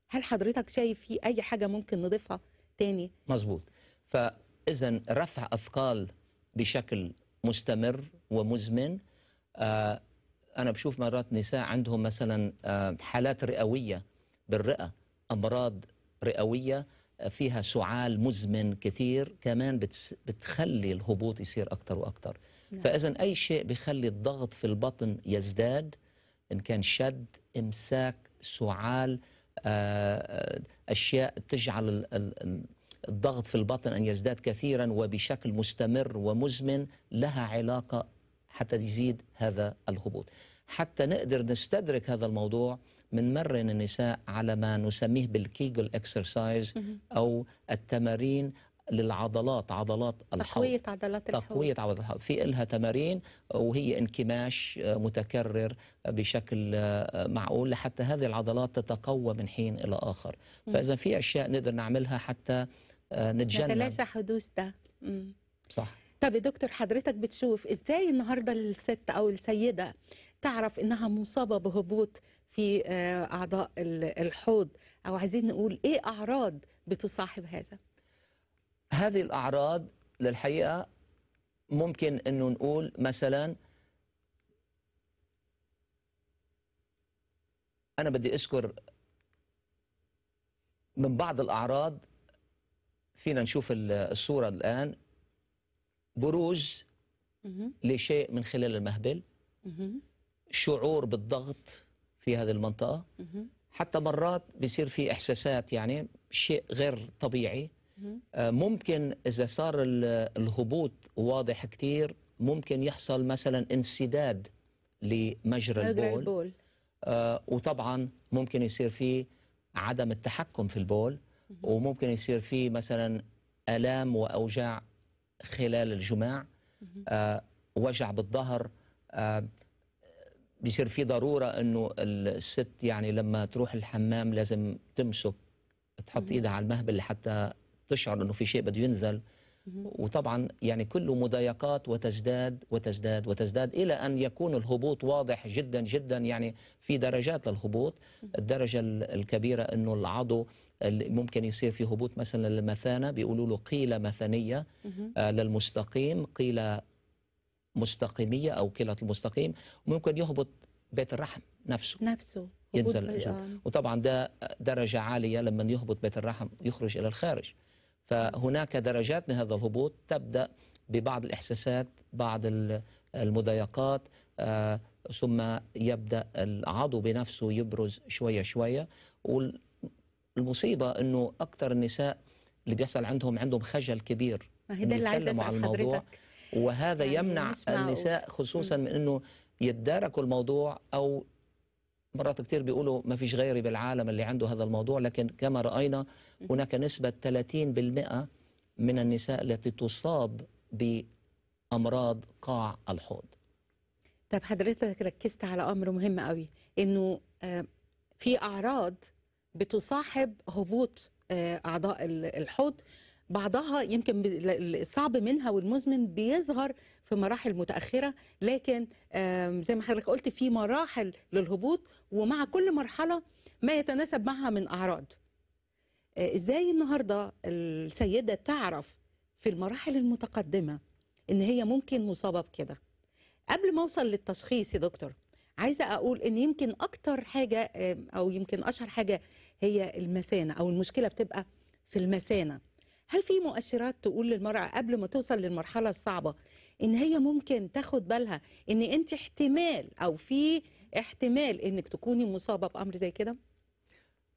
هل حضرتك شايف في اي حاجه ممكن نضيفها تاني مظبوط فاذا رفع اثقال بشكل مستمر ومزمن آه أنا بشوف مرات نساء عندهم مثلا آه، حالات رئوية بالرئة أمراض رئوية آه، فيها سعال مزمن كثير كمان بتخلي الهبوط يصير أكثر وأكثر نعم. فإذا أي شيء بخلي الضغط في البطن يزداد إن كان شد إمساك سعال آه، أشياء بتجعل الضغط في البطن أن يزداد كثيرا وبشكل مستمر ومزمن لها علاقة حتى يزيد هذا الهبوط حتى نقدر نستدرك هذا الموضوع بنمرن النساء على ما نسميه بالكيجل اكسرسايز او التمارين للعضلات عضلات الحوض تقوية عضلات الحوض تقوية عضلات الحوض في إلها تمارين وهي انكماش آه، متكرر آه، بشكل آه، معقول حتى هذه العضلات تتقوى من حين إلى آخر فإذا في أشياء نقدر نعملها حتى نتجنب نتلاشى حدوث ده صح طب يا دكتور حضرتك بتشوف ازاي النهارده الست او السيده تعرف انها مصابه بهبوط في آه، اعضاء الحوض او عايزين نقول ايه اعراض بتصاحب هذا هذه الاعراض للحقيقه ممكن انه نقول مثلا انا بدي اذكر من بعض الاعراض فينا نشوف الصوره الان بروز لشيء من خلال المهبل شعور بالضغط في هذه المنطقة حتى مرات بيصير في إحساسات يعني شيء غير طبيعي آه، ممكن إذا صار الهبوط واضح كتير ممكن يحصل مثلا انسداد لمجرى البول, البول. آه وطبعا ممكن يصير في عدم التحكم في البول وممكن يصير في مثلا آلام وأوجاع خلال الجماع آه وجع بالظهر آه بيصير في ضروره انه الست يعني لما تروح الحمام لازم تمسك تحط ايدها على المهبل لحتى تشعر انه في شيء بده ينزل وطبعا يعني كله مضايقات وتزداد وتزداد وتزداد الى ان يكون الهبوط واضح جدا جدا يعني في درجات للهبوط الدرجه الكبيره انه العضو ممكن يصير في هبوط مثلا للمثانه بيقولوا له قيله مثانيه آه، للمستقيم قيله مستقيمية أو كلى المستقيم وممكن يهبط بيت الرحم نفسه نفسه ينزل وطبعا ده درجة عالية لما يهبط بيت الرحم يخرج إلى الخارج فهناك درجات لهذا الهبوط تبدأ ببعض الإحساسات بعض المضايقات آه، ثم يبدأ العضو بنفسه يبرز شوية شوية والمصيبة أنه أكثر النساء اللي بيحصل عندهم عندهم خجل كبير ما هي ده اللي عايز اسال حضرتك. وهذا يعني يمنع النساء خصوصا من انه يتداركوا الموضوع او مرات كتير بيقولوا ما فيش غيري بالعالم اللي عنده هذا الموضوع لكن كما رأينا هناك نسبة 30% من النساء التي تصاب بأمراض قاع الحوض طب حضرتك ركزت على أمر مهم قوي إنه آه، في أعراض بتصاحب هبوط آه، أعضاء الحوض بعضها يمكن الصعب منها والمزمن بيظهر في مراحل متأخرة لكن زي ما حضرتك قلت في مراحل للهبوط ومع كل مرحلة ما يتناسب معها من أعراض آه، إزاي النهاردة السيدة تعرف في المراحل المتقدمة إن هي ممكن مصابة بكده قبل ما أوصل للتشخيص يا دكتور عايزة أقول إن يمكن أكتر حاجة أو يمكن أشهر حاجة هي المثانة أو المشكلة بتبقى في المثانة هل في مؤشرات تقول للمرأة قبل ما توصل للمرحلة الصعبة إن هي ممكن تاخد بالها إن أنت احتمال أو في احتمال إنك تكوني مصابة بأمر زي كده؟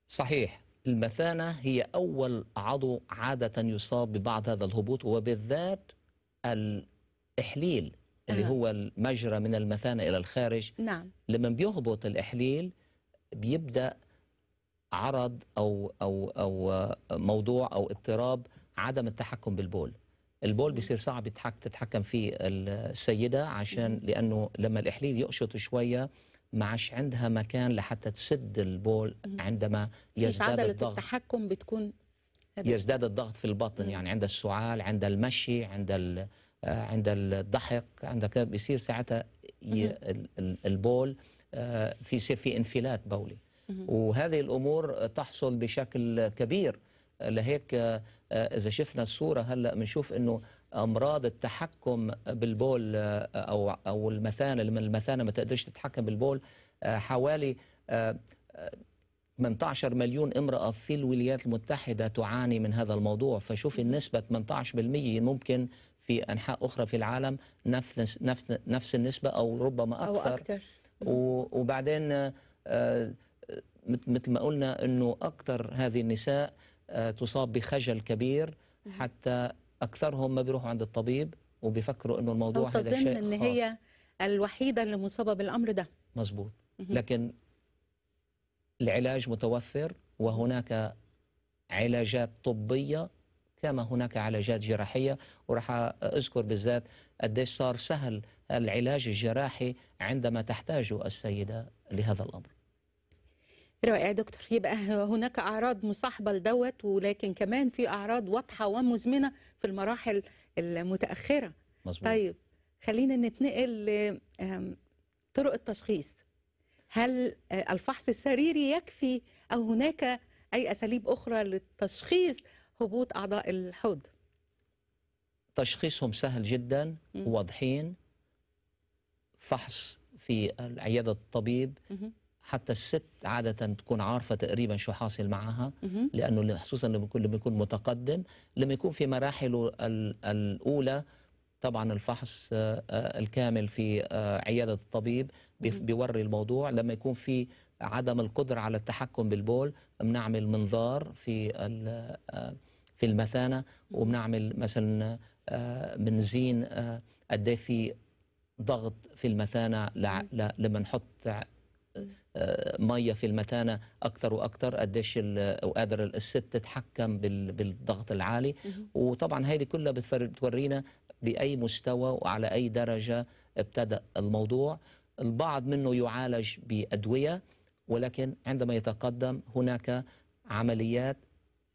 صحيح المثانة هي أول عضو عادة يصاب ببعض هذا الهبوط وبالذات الإحليل اللي هو المجرى من المثانة إلى الخارج نعم لما بيهبط الإحليل بيبدأ عرض أو أو أو موضوع أو اضطراب عدم التحكم بالبول البول بيصير صعب تتحكم فيه السيدة عشان لأنه لما الإحليل يقشط شوية ما عادش عندها مكان لحتى تسد البول عندما يزداد الضغط التحكم بتكون يزداد الضغط في البطن يعني عند السعال عند المشي عند ال... آه، عند الضحك عند كده بيصير ساعتها البول آه، في يصير في انفلات بولي وهذه الامور تحصل بشكل كبير لهيك آه، آه، إذا شفنا الصورة هلأ بنشوف أنه أمراض التحكم بالبول آه، أو أو المثانة من المثانة ما تقدرش تتحكم بالبول آه، حوالي 18 مليون امرأة في الولايات المتحدة تعاني من هذا الموضوع فشوف النسبة 18% ممكن في أنحاء أخرى في العالم نفس نفس نفس النسبة أو ربما أكثر أو أكثر وبعدين مثل ما قلنا أنه أكثر هذه النساء آه، تصاب بخجل كبير حتى اكثرهم ما بيروحوا عند الطبيب وبيفكروا انه الموضوع هذا شيء خاص ان هي الوحيده اللي مصابه بالامر ده مزبوط لكن العلاج متوفر وهناك علاجات طبيه كما هناك علاجات جراحيه وراح اذكر بالذات قديش صار سهل العلاج الجراحي عندما تحتاج السيده لهذا الامر إيه رائع دكتور يبقى هناك اعراض مصاحبه لدوت ولكن كمان في اعراض واضحه ومزمنه في المراحل المتاخره مزبوط. طيب خلينا نتنقل لطرق التشخيص هل آه، الفحص السريري يكفي او هناك اي اساليب اخرى للتشخيص هبوط اعضاء الحوض تشخيصهم سهل جدا واضحين فحص في عياده الطبيب حتى الست عادة تكون عارفة تقريبا شو حاصل معها لأنه خصوصا لما يكون لما يكون متقدم لما يكون في مراحله الأولى طبعا الفحص آه، الكامل في آه، عيادة الطبيب بيوري الموضوع لما يكون في عدم القدرة على التحكم بالبول بنعمل منظار في آه، في المثانة وبنعمل مثلا بنزين قد إيه في ضغط في المثانة لما نحط ميه في المتانه أكثر وأكثر قديش وقادر الست تتحكم بالضغط العالي وطبعا هذه كلها بتورينا باي مستوى وعلى اي درجه ابتدا الموضوع البعض منه يعالج بادويه ولكن عندما يتقدم هناك عمليات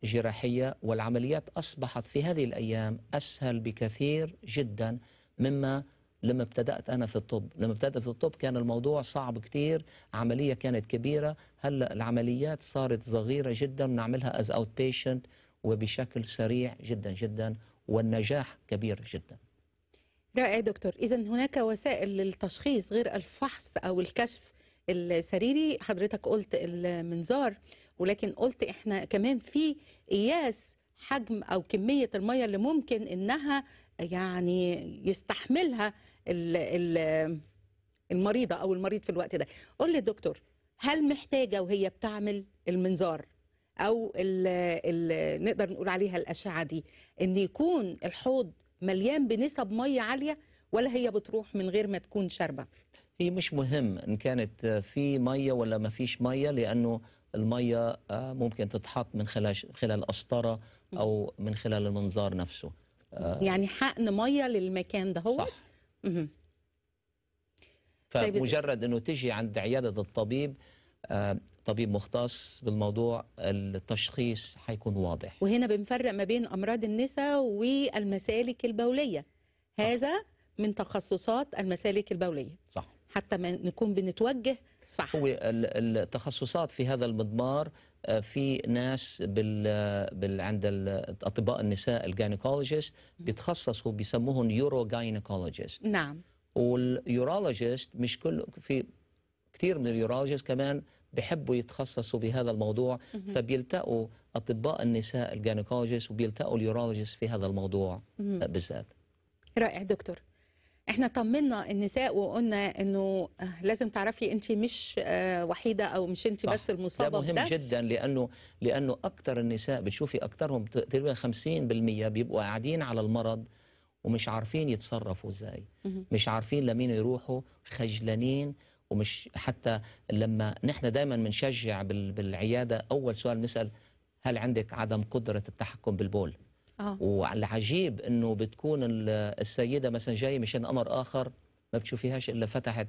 جراحيه والعمليات اصبحت في هذه الايام اسهل بكثير جدا مما لما ابتدأت أنا في الطب لما ابتدأت في الطب كان الموضوع صعب كتير عملية كانت كبيرة هلأ العمليات صارت صغيرة جدا نعملها از اوت بيشنت وبشكل سريع جدا جدا والنجاح كبير جدا رائع دكتور إذا هناك وسائل للتشخيص غير الفحص أو الكشف السريري حضرتك قلت المنظار ولكن قلت احنا كمان في قياس حجم او كميه الميه اللي ممكن انها يعني يستحملها المريضه او المريض في الوقت ده قول لي دكتور هل محتاجه وهي بتعمل المنظار او ال ال نقدر نقول عليها الاشعه دي ان يكون الحوض مليان بنسب ميه عاليه ولا هي بتروح من غير ما تكون شاربه هي مش مهم ان كانت في ميه ولا ما فيش ميه لانه الميه آه، ممكن تتحط من خلال خلال او من خلال المنظار نفسه آه. يعني حقن ميه للمكان ده هو صح طيب، فمجرد انه تجي عند عياده الطبيب آه، طبيب مختص بالموضوع التشخيص حيكون واضح وهنا بنفرق ما بين امراض النساء والمسالك البوليه هذا صح. من تخصصات المسالك البوليه صح حتى ما نكون بنتوجه صح هو التخصصات في هذا المضمار آه، في ناس بال, بال عند اطباء النساء الجاينيكولوجيست بيتخصصوا بيسموهم يورو جاينيكولوجيست نعم واليورولوجيست مش كل في كثير من اليورولوجيست كمان بحبوا يتخصصوا بهذا الموضوع مم. فبيلتقوا اطباء النساء الجاينيكولوجيست وبيلتقوا اليورولوجيست في هذا الموضوع مم. بالذات رائع دكتور احنا طمنا النساء وقلنا انه آه، لازم تعرفي انت مش آه، وحيده او مش انت بس المصابه ده مهم ده. جدا لانه لانه اكثر النساء بتشوفي اكثرهم تقريبا 50% بيبقوا قاعدين على المرض ومش عارفين يتصرفوا ازاي مش عارفين لمين يروحوا خجلانين ومش حتى لما نحن دائما بنشجع بالعياده اول سؤال نسال هل عندك عدم قدره التحكم بالبول آه. والعجيب انه بتكون السيده مثلا جايه مشان امر اخر ما بتشوفيهاش الا فتحت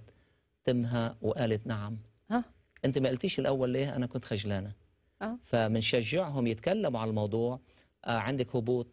تمها وقالت نعم ها آه. انت ما قلتيش الاول ليه انا كنت خجلانه اه فبنشجعهم يتكلموا على الموضوع آه عندك هبوط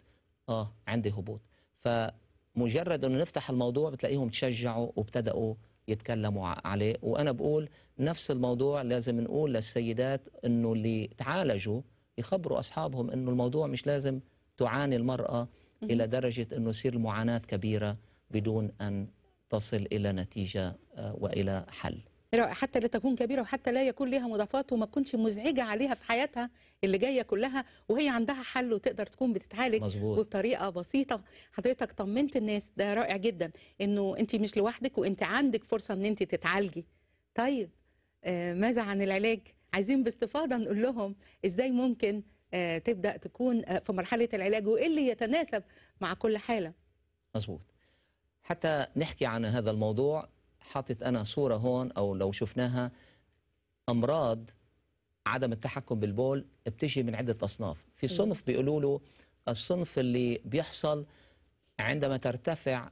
اه عندي هبوط فمجرد انه نفتح الموضوع بتلاقيهم تشجعوا وابتداوا يتكلموا عليه وانا بقول نفس الموضوع لازم نقول للسيدات انه اللي تعالجوا يخبروا اصحابهم انه الموضوع مش لازم تعاني المرأة إلى درجة أنه يصير المعاناة كبيرة بدون أن تصل إلى نتيجة آه، وإلى حل حتى لا تكون كبيرة وحتى لا يكون لها مضافات وما تكونش مزعجة عليها في حياتها اللي جاية كلها وهي عندها حل وتقدر تكون بتتعالج مزبوط. وبطريقة بسيطة حضرتك طمنت الناس ده رائع جدا انه انت مش لوحدك وانت عندك فرصة ان انت تتعالجي طيب آه ماذا عن العلاج عايزين باستفاضة نقول لهم ازاي ممكن آه، تبدا تكون آه، في مرحله العلاج وايه اللي يتناسب مع كل حاله مظبوط حتى نحكي عن هذا الموضوع حاطط انا صوره هون او لو شفناها امراض عدم التحكم بالبول بتجي من عده اصناف في صنف بيقولوا له الصنف اللي بيحصل عندما ترتفع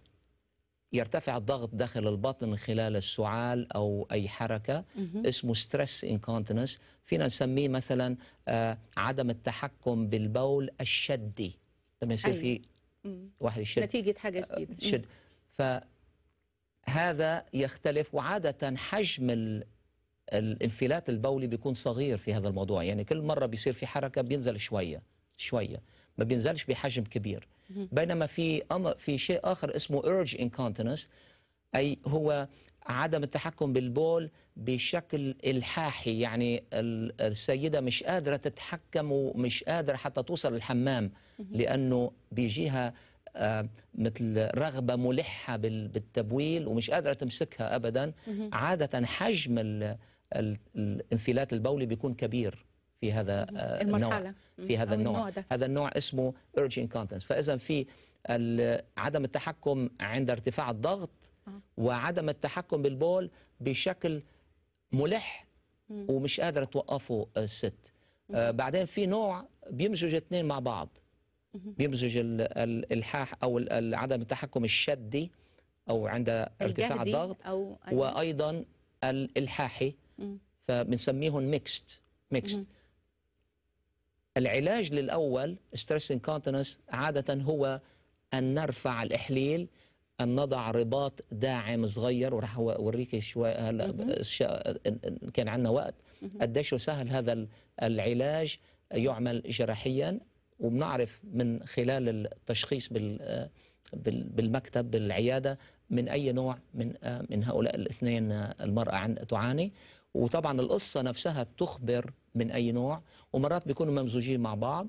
يرتفع الضغط داخل البطن من خلال السعال او اي حركه اسمه ستريس انكونتنس فينا نسميه مثلا آه، عدم التحكم بالبول الشدي لما يصير في أيوة. واحد يشد نتيجه حاجه شديده آه، شد فهذا يختلف وعاده حجم الانفلات البولي بيكون صغير في هذا الموضوع يعني كل مره بيصير في حركه بينزل شويه شويه ما بينزلش بحجم كبير بينما في أمر في شيء آخر اسمه urge incontinence أي هو عدم التحكم بالبول بشكل الحاحي يعني السيده مش قادره تتحكم ومش قادره حتى توصل الحمام لانه بيجيها آه، مثل رغبه ملحه بالتبويل ومش قادره تمسكها ابدا عاده حجم الانفلات البولي بيكون كبير في هذا النوع آه، في هذا النوع النوع هذا النوع اسمه urgent incontinence فاذا في عدم التحكم عند ارتفاع الضغط آه. وعدم التحكم بالبول بشكل ملح ومش قادره توقفه الست آه، بعدين في نوع بيمزج اثنين مع بعض بيمزج الالحاح او عدم التحكم الشدي او عند ارتفاع الضغط أو وايضا الالحاحي فبنسميهم ميكست ميكست العلاج للأول ستريس انكونتنس عادة هو أن نرفع الإحليل أن نضع رباط داعم صغير وراح أوريك شوي هلا آه، آه، آه، كان عندنا وقت قديش سهل هذا العلاج يعمل جراحيا وبنعرف من خلال التشخيص بال بالمكتب بالعياده من اي نوع من من هؤلاء الاثنين المراه تعاني وطبعا القصه نفسها تخبر من اي نوع ومرات بيكونوا ممزوجين مع بعض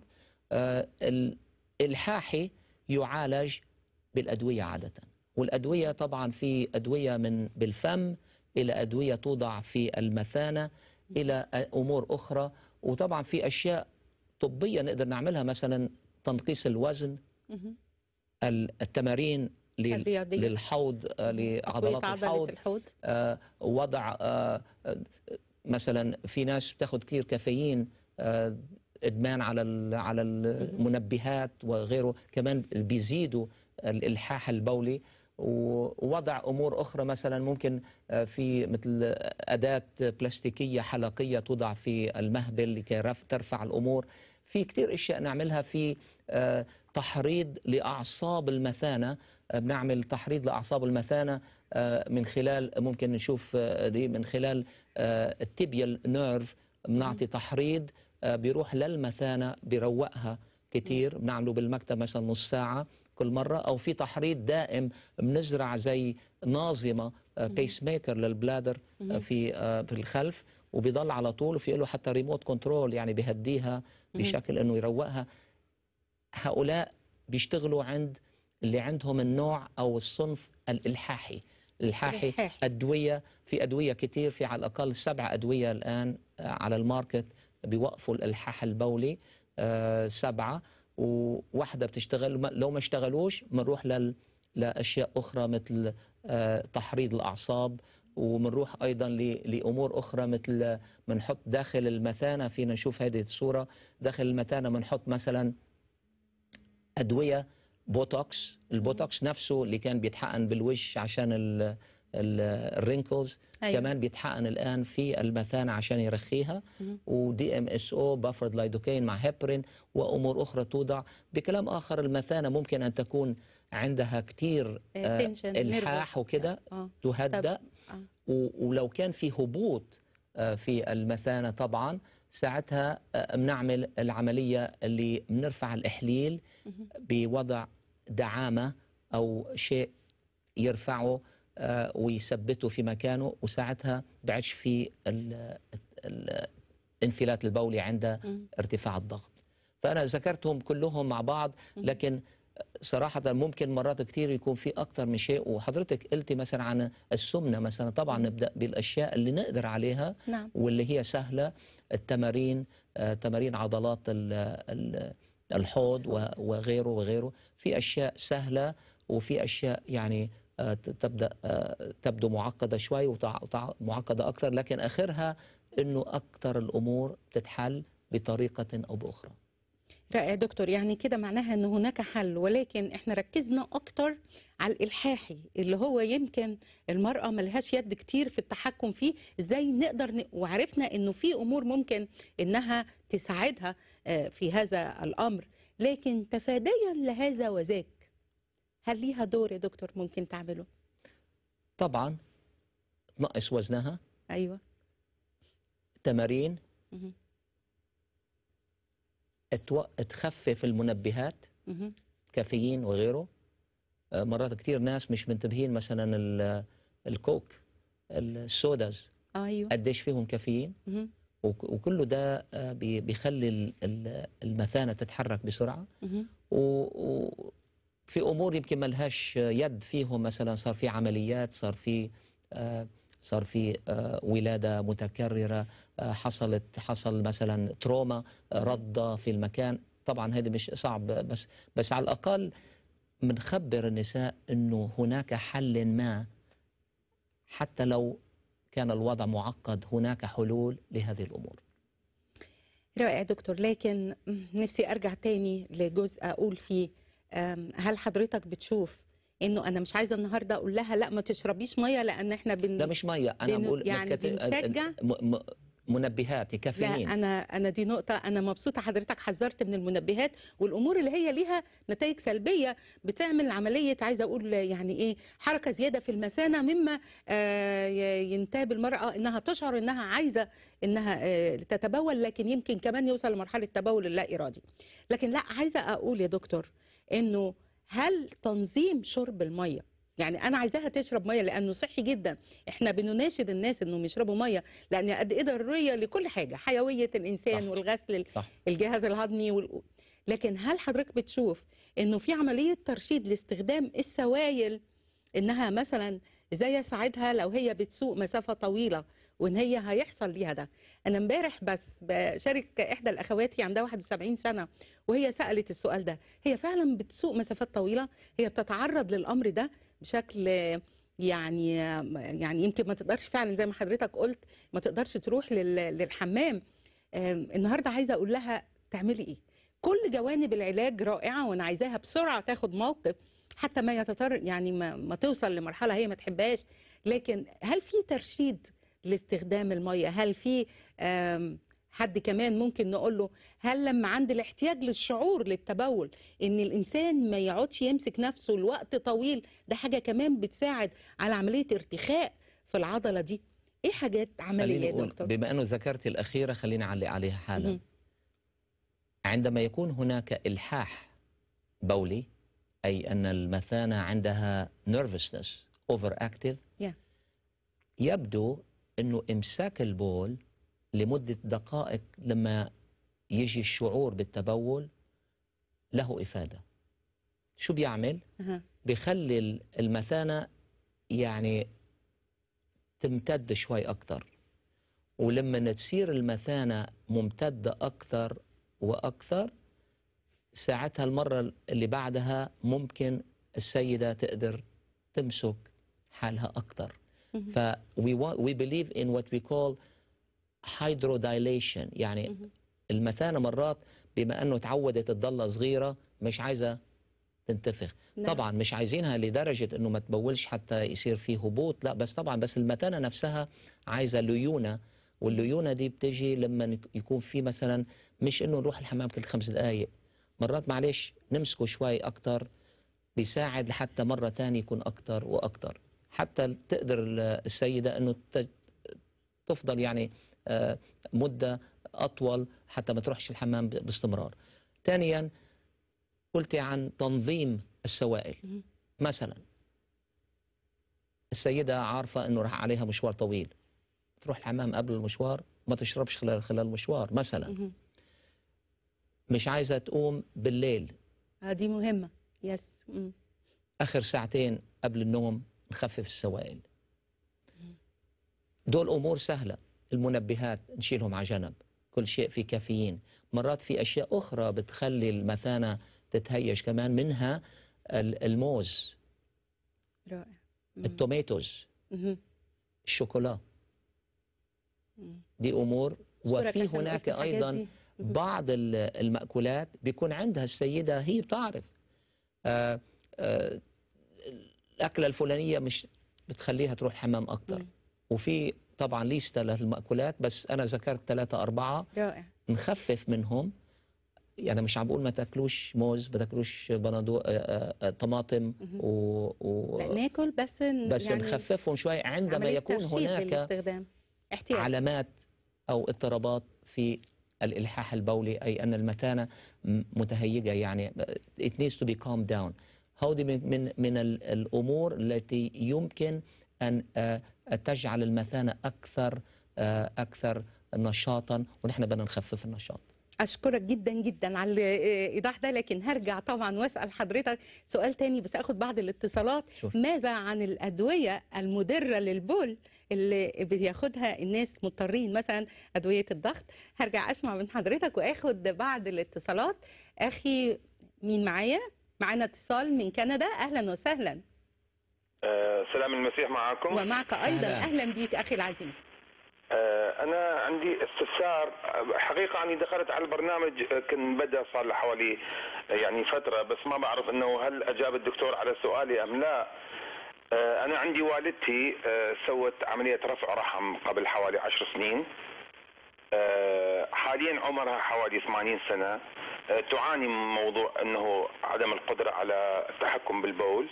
آه، الحاحي يعالج بالادويه عاده والادويه طبعا في ادويه من بالفم الى ادويه توضع في المثانه الى امور اخرى وطبعا في اشياء طبيه نقدر نعملها مثلا تنقيس الوزن التمارين للحوض آه، لعضلات الحوض, الحوض. آه، وضع آه، مثلا في ناس بتاخد كثير كافيين ادمان على على المنبهات وغيره كمان بيزيدوا الالحاح البولي ووضع امور اخرى مثلا ممكن في مثل اداه بلاستيكيه حلقيه توضع في المهبل لكي ترفع الامور في كتير اشياء نعملها في آه، تحريض لاعصاب المثانه آه، بنعمل تحريض لاعصاب المثانه آه، من خلال ممكن نشوف دي من خلال التيبيال نيرف بنعطي تحريض بيروح للمثانه بيروقها كتير بنعمله بالمكتب مثلا نص ساعه كل مره او في تحريض دائم بنزرع زي ناظمه بيس ميكر للبلادر في في الخلف وبيضل على طول وفي له حتى ريموت كنترول يعني بيهديها بشكل انه يروقها هؤلاء بيشتغلوا عند اللي عندهم النوع او الصنف الالحاحي الحاحي ادويه في ادويه كتير في على الاقل سبع ادويه الان آه، على الماركت بيوقفوا الالحاح البولي آه، سبعه وواحده بتشتغل لو ما اشتغلوش بنروح لل لاشياء اخرى مثل آه، تحريض الاعصاب وبنروح ايضا لامور اخرى مثل بنحط داخل المثانه فينا نشوف هذه الصوره داخل المثانه بنحط مثلا ادويه بوتوكس البوتوكس نفسه اللي كان بيتحقن بالوش عشان ال الرينكلز أيوة. كمان بيتحقن الان في المثانه عشان يرخيها ودي ام اس او بافرد لايدوكين مع هيبرين وامور اخرى توضع بكلام اخر المثانه ممكن ان تكون عندها كتير آه، الحاح وكده آه. تهدأ ولو كان في هبوط آه، في المثانة طبعا ساعتها آه، بنعمل العملية اللي بنرفع الإحليل بوضع دعامة أو شيء يرفعه آه، ويثبته في مكانه وساعتها بعش في الانفلات البولي عند ارتفاع الضغط فأنا ذكرتهم كلهم مع بعض لكن صراحة ممكن مرات كتير يكون في أكتر من شيء وحضرتك قلتي مثلا عن السمنة مثلا طبعا نبدأ بالأشياء اللي نقدر عليها نعم. واللي هي سهلة التمارين آه، تمارين عضلات الحوض وغيره وغيره في أشياء سهلة وفي أشياء يعني آه، تبدأ آه، تبدو معقدة شوي ومعقدة أكتر لكن آخرها أنه أكتر الأمور تتحل بطريقة أو بأخرى رأي يا دكتور يعني كده معناها ان هناك حل ولكن احنا ركزنا اكتر على الالحاحي اللي هو يمكن المراه ملهاش يد كتير في التحكم فيه ازاي نقدر ن... وعرفنا انه في امور ممكن انها تساعدها آه، في هذا الامر لكن تفاديا لهذا وذاك هل ليها دور يا دكتور ممكن تعمله طبعا نقص وزنها ايوه تمارين تخفف المنبهات كافيين وغيره آه، مرات كثير ناس مش منتبهين مثلا الكوك السوداز ايوه قديش فيهم كافيين وكله ده آه، بيخلي المثانه تتحرك بسرعه وفي امور يمكن ما لهاش يد فيهم مثلا صار في عمليات صار في آه، صار في آه، ولاده متكرره آه، حصلت حصل مثلا تروما آه، رضه في المكان طبعا هذا مش صعب بس بس على الاقل بنخبر النساء انه هناك حل ما حتى لو كان الوضع معقد هناك حلول لهذه الامور رائع دكتور لكن نفسي ارجع تاني لجزء اقول فيه هل حضرتك بتشوف انه انا مش عايزه النهارده اقول لها لا ما تشربيش ميه لان احنا بن لا مش ميه انا بن... بقول يعني بنشجع منبهات كافيين لا انا انا دي نقطه انا مبسوطه حضرتك حذرت من المنبهات والامور اللي هي ليها نتائج سلبيه بتعمل عمليه عايزه اقول يعني ايه حركه زياده في المثانه مما آه، ينتاب المراه انها تشعر انها عايزه انها آه، تتبول لكن يمكن كمان يوصل لمرحله تبول اللا ارادي لكن لا عايزه اقول يا دكتور انه هل تنظيم شرب الميه يعني انا عايزاها تشرب ميه لانه صحي جدا احنا بنناشد الناس انهم يشربوا ميه لان قد ايه ضروريه لكل حاجه حيويه الانسان صح. والغسل صح. الجهاز الهضمي وال... لكن هل حضرتك بتشوف انه في عمليه ترشيد لاستخدام السوائل انها مثلا ازاي يساعدها لو هي بتسوق مسافه طويله وان هي هيحصل ليها ده انا امبارح بس بشارك احدى الاخوات هي عندها 71 سنه وهي سالت السؤال ده هي فعلا بتسوق مسافات طويله هي بتتعرض للامر ده بشكل يعني يعني يمكن ما تقدرش فعلا زي ما حضرتك قلت ما تقدرش تروح للحمام النهارده عايزه اقول لها تعملي ايه كل جوانب العلاج رائعه وانا عايزاها بسرعه تاخد موقف حتى ما يتطر يعني ما, ما توصل لمرحله هي ما تحبهاش لكن هل في ترشيد لاستخدام الميه هل في حد كمان ممكن نقول له هل لما عند الاحتياج للشعور للتبول ان الانسان ما يقعدش يمسك نفسه لوقت طويل ده حاجه كمان بتساعد على عمليه ارتخاء في العضله دي ايه حاجات عمليه يا دكتور بما انه ذكرت الاخيره خلينا نعلق عليها حالا عندما يكون هناك الحاح بولي اي ان المثانه عندها nervousness اوفر اكتف yeah. يبدو انه امساك البول لمده دقائق لما يجي الشعور بالتبول له افاده شو بيعمل بيخلي المثانه يعني تمتد شوي اكثر ولما تصير المثانه ممتده اكثر واكثر ساعتها المره اللي بعدها ممكن السيده تقدر تمسك حالها اكثر ف we, we believe in what we call hydrodilation يعني المثانه مرات بما انه اتعودت تضل صغيره مش عايزه تنتفخ نعم. طبعا مش عايزينها لدرجه انه ما تبولش حتى يصير في هبوط لا بس طبعا بس المثانه نفسها عايزه ليونه والليونه دي بتجي لما يكون في مثلا مش انه نروح الحمام كل خمس دقائق مرات معلش نمسكه شوي اكتر بيساعد لحتى مره ثانيه يكون اكتر واكتر حتى تقدر السيده انه تفضل يعني آه، مده اطول حتى ما تروحش الحمام باستمرار. ثانيا قلت عن تنظيم السوائل مثلا السيده عارفه انه راح عليها مشوار طويل تروح الحمام قبل المشوار ما تشربش خلال خلال المشوار مثلا مش عايزه تقوم بالليل هذه مهمه يس اخر ساعتين قبل النوم نخفف السوائل دول امور سهله المنبهات نشيلهم على جنب كل شيء في كافيين مرات في اشياء اخرى بتخلي المثانه تتهيج كمان منها الموز رائع التوميتوز الشوكولا دي امور وفي هناك ايضا بعض المأكولات بيكون عندها السيدة هي بتعرف آآ آه، آآ آه، الاكله الفلانيه مش بتخليها تروح الحمام اكتر وفي طبعا ليستا للمأكولات بس أنا ذكرت ثلاثة أربعة رائع نخفف منهم يعني مش عم بقول ما تاكلوش موز ما تاكلوش بندو آه، آه، آه، طماطم و, و... ناكل بس ن... بس يعني نخففهم شوي عندما يكون هناك علامات او اضطرابات في الالحاح البولي اي ان المتانه متهيجه يعني it needs to be calmed down هودي من من الامور التي يمكن ان آه، تجعل المثانه اكثر آه، اكثر نشاطا ونحن بدنا نخفف النشاط اشكرك جدا جدا على الايضاح ده لكن هرجع طبعا واسال حضرتك سؤال تاني بس اخد بعض الاتصالات شوف. ماذا عن الادويه المدره للبول اللي بياخدها الناس مضطرين مثلا ادويه الضغط هرجع اسمع من حضرتك واخد بعض الاتصالات اخي مين معايا معنا اتصال من كندا أهلا وسهلا أه سلام المسيح معكم ومعك أيضا أهلا, أهلا بيك أخي العزيز أه أنا عندي استفسار حقيقة أني دخلت على البرنامج آه، كان بدأ صار له حوالي آه، يعني فترة بس ما بعرف أنه هل أجاب الدكتور على سؤالي أم لا آه، أنا عندي والدتي سوت عملية رفع رحم قبل حوالي عشر سنين آه، حاليا عمرها حوالي 80 سنه آه، تعاني من موضوع انه عدم القدره على التحكم بالبول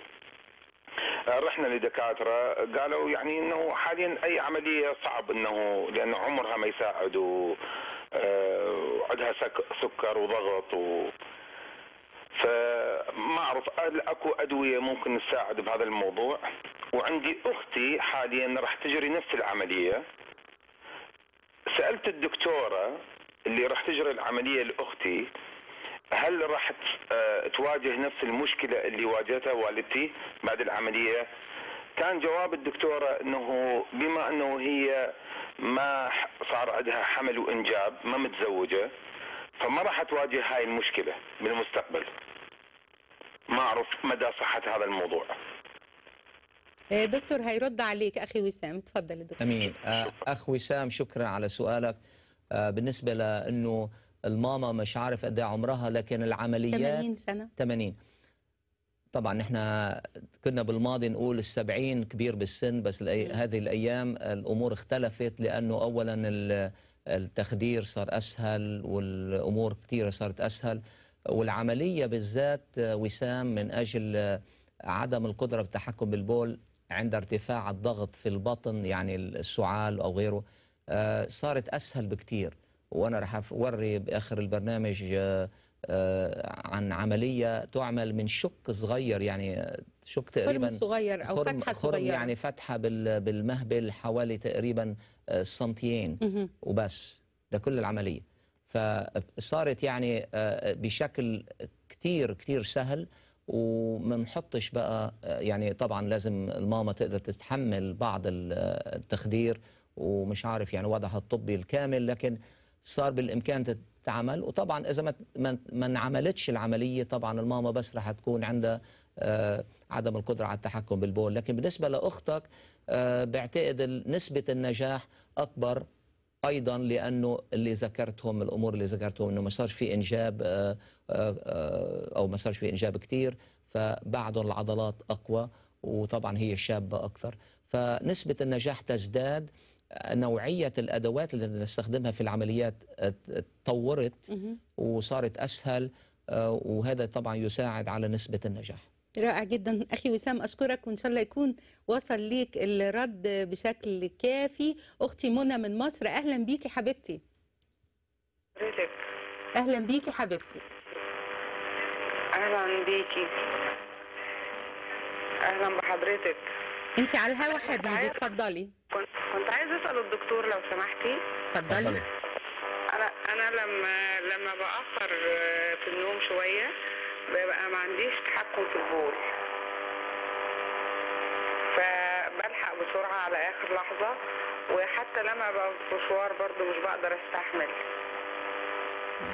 آه، رحنا لدكاتره قالوا يعني انه حاليا اي عمليه صعب انه لان عمرها ما يساعد وعندها سكر وضغط و فما اعرف اكو ادويه ممكن تساعد بهذا الموضوع وعندي اختي حاليا راح تجري نفس العمليه سالت الدكتوره اللي راح تجري العمليه لاختي هل راح آه، تواجه نفس المشكله اللي واجهتها والدتي بعد العمليه؟ كان جواب الدكتوره انه بما انه هي ما صار عندها حمل وانجاب ما متزوجه فما راح تواجه هاي المشكله بالمستقبل. ما اعرف مدى صحه هذا الموضوع. آه، دكتور هيرد عليك اخي وسام تفضل دكتور امين آه، اخ وسام شكرا على سؤالك آه، بالنسبه لانه الماما مش عارف قد إيه عمرها لكن العمليات 80 سنه 80 طبعا نحن كنا بالماضي نقول السبعين كبير بالسن بس هذه الايام الامور اختلفت لانه اولا التخدير صار اسهل والامور كثيره صارت اسهل والعمليه بالذات وسام من اجل عدم القدره بالتحكم بالبول عند ارتفاع الضغط في البطن يعني السعال أو غيره آه، صارت أسهل بكثير وأنا راح أوري بآخر البرنامج آه، آه، عن عملية تعمل من شق صغير يعني شق تقريبا خرم صغير أو خرم فتحة خرم صغيرة يعني فتحة بالمهبل حوالي تقريبا سنتين وبس ده كل العملية فصارت يعني بشكل كثير كثير سهل وما نحطش بقى آه، يعني طبعا لازم الماما تقدر تتحمل بعض آه، التخدير ومش عارف يعني وضعها الطبي الكامل لكن صار بالامكان تتعمل وطبعا اذا ما ما انعملتش العمليه طبعا الماما بس رح تكون عندها آه، عدم القدره على التحكم بالبول لكن بالنسبه لاختك بعتقد نسبه النجاح اكبر ايضا لانه اللي ذكرتهم الامور اللي ذكرتهم انه ما صارش في انجاب آه، آه، او ما صارش في انجاب كثير فبعدهم العضلات اقوى وطبعا هي شابه اكثر فنسبه النجاح تزداد نوعيه الادوات اللي نستخدمها في العمليات تطورت وصارت اسهل آه، وهذا طبعا يساعد على نسبه النجاح رائع جدا اخي وسام اشكرك وان شاء الله يكون وصل ليك الرد بشكل كافي اختي منى من مصر اهلا بيكي حبيبتي اهلا بيكي حبيبتي اهلا بيكي اهلا بحضرتك انت على الهوا حبيبي اتفضلي كنت كنت عايزه اسال الدكتور لو سمحتي اتفضلي انا انا لما لما باخر في النوم شويه ببقى ما عنديش تحكم في البول فبلحق بسرعة على آخر لحظة وحتى لما ببقى في مشوار برضه مش بقدر استحمل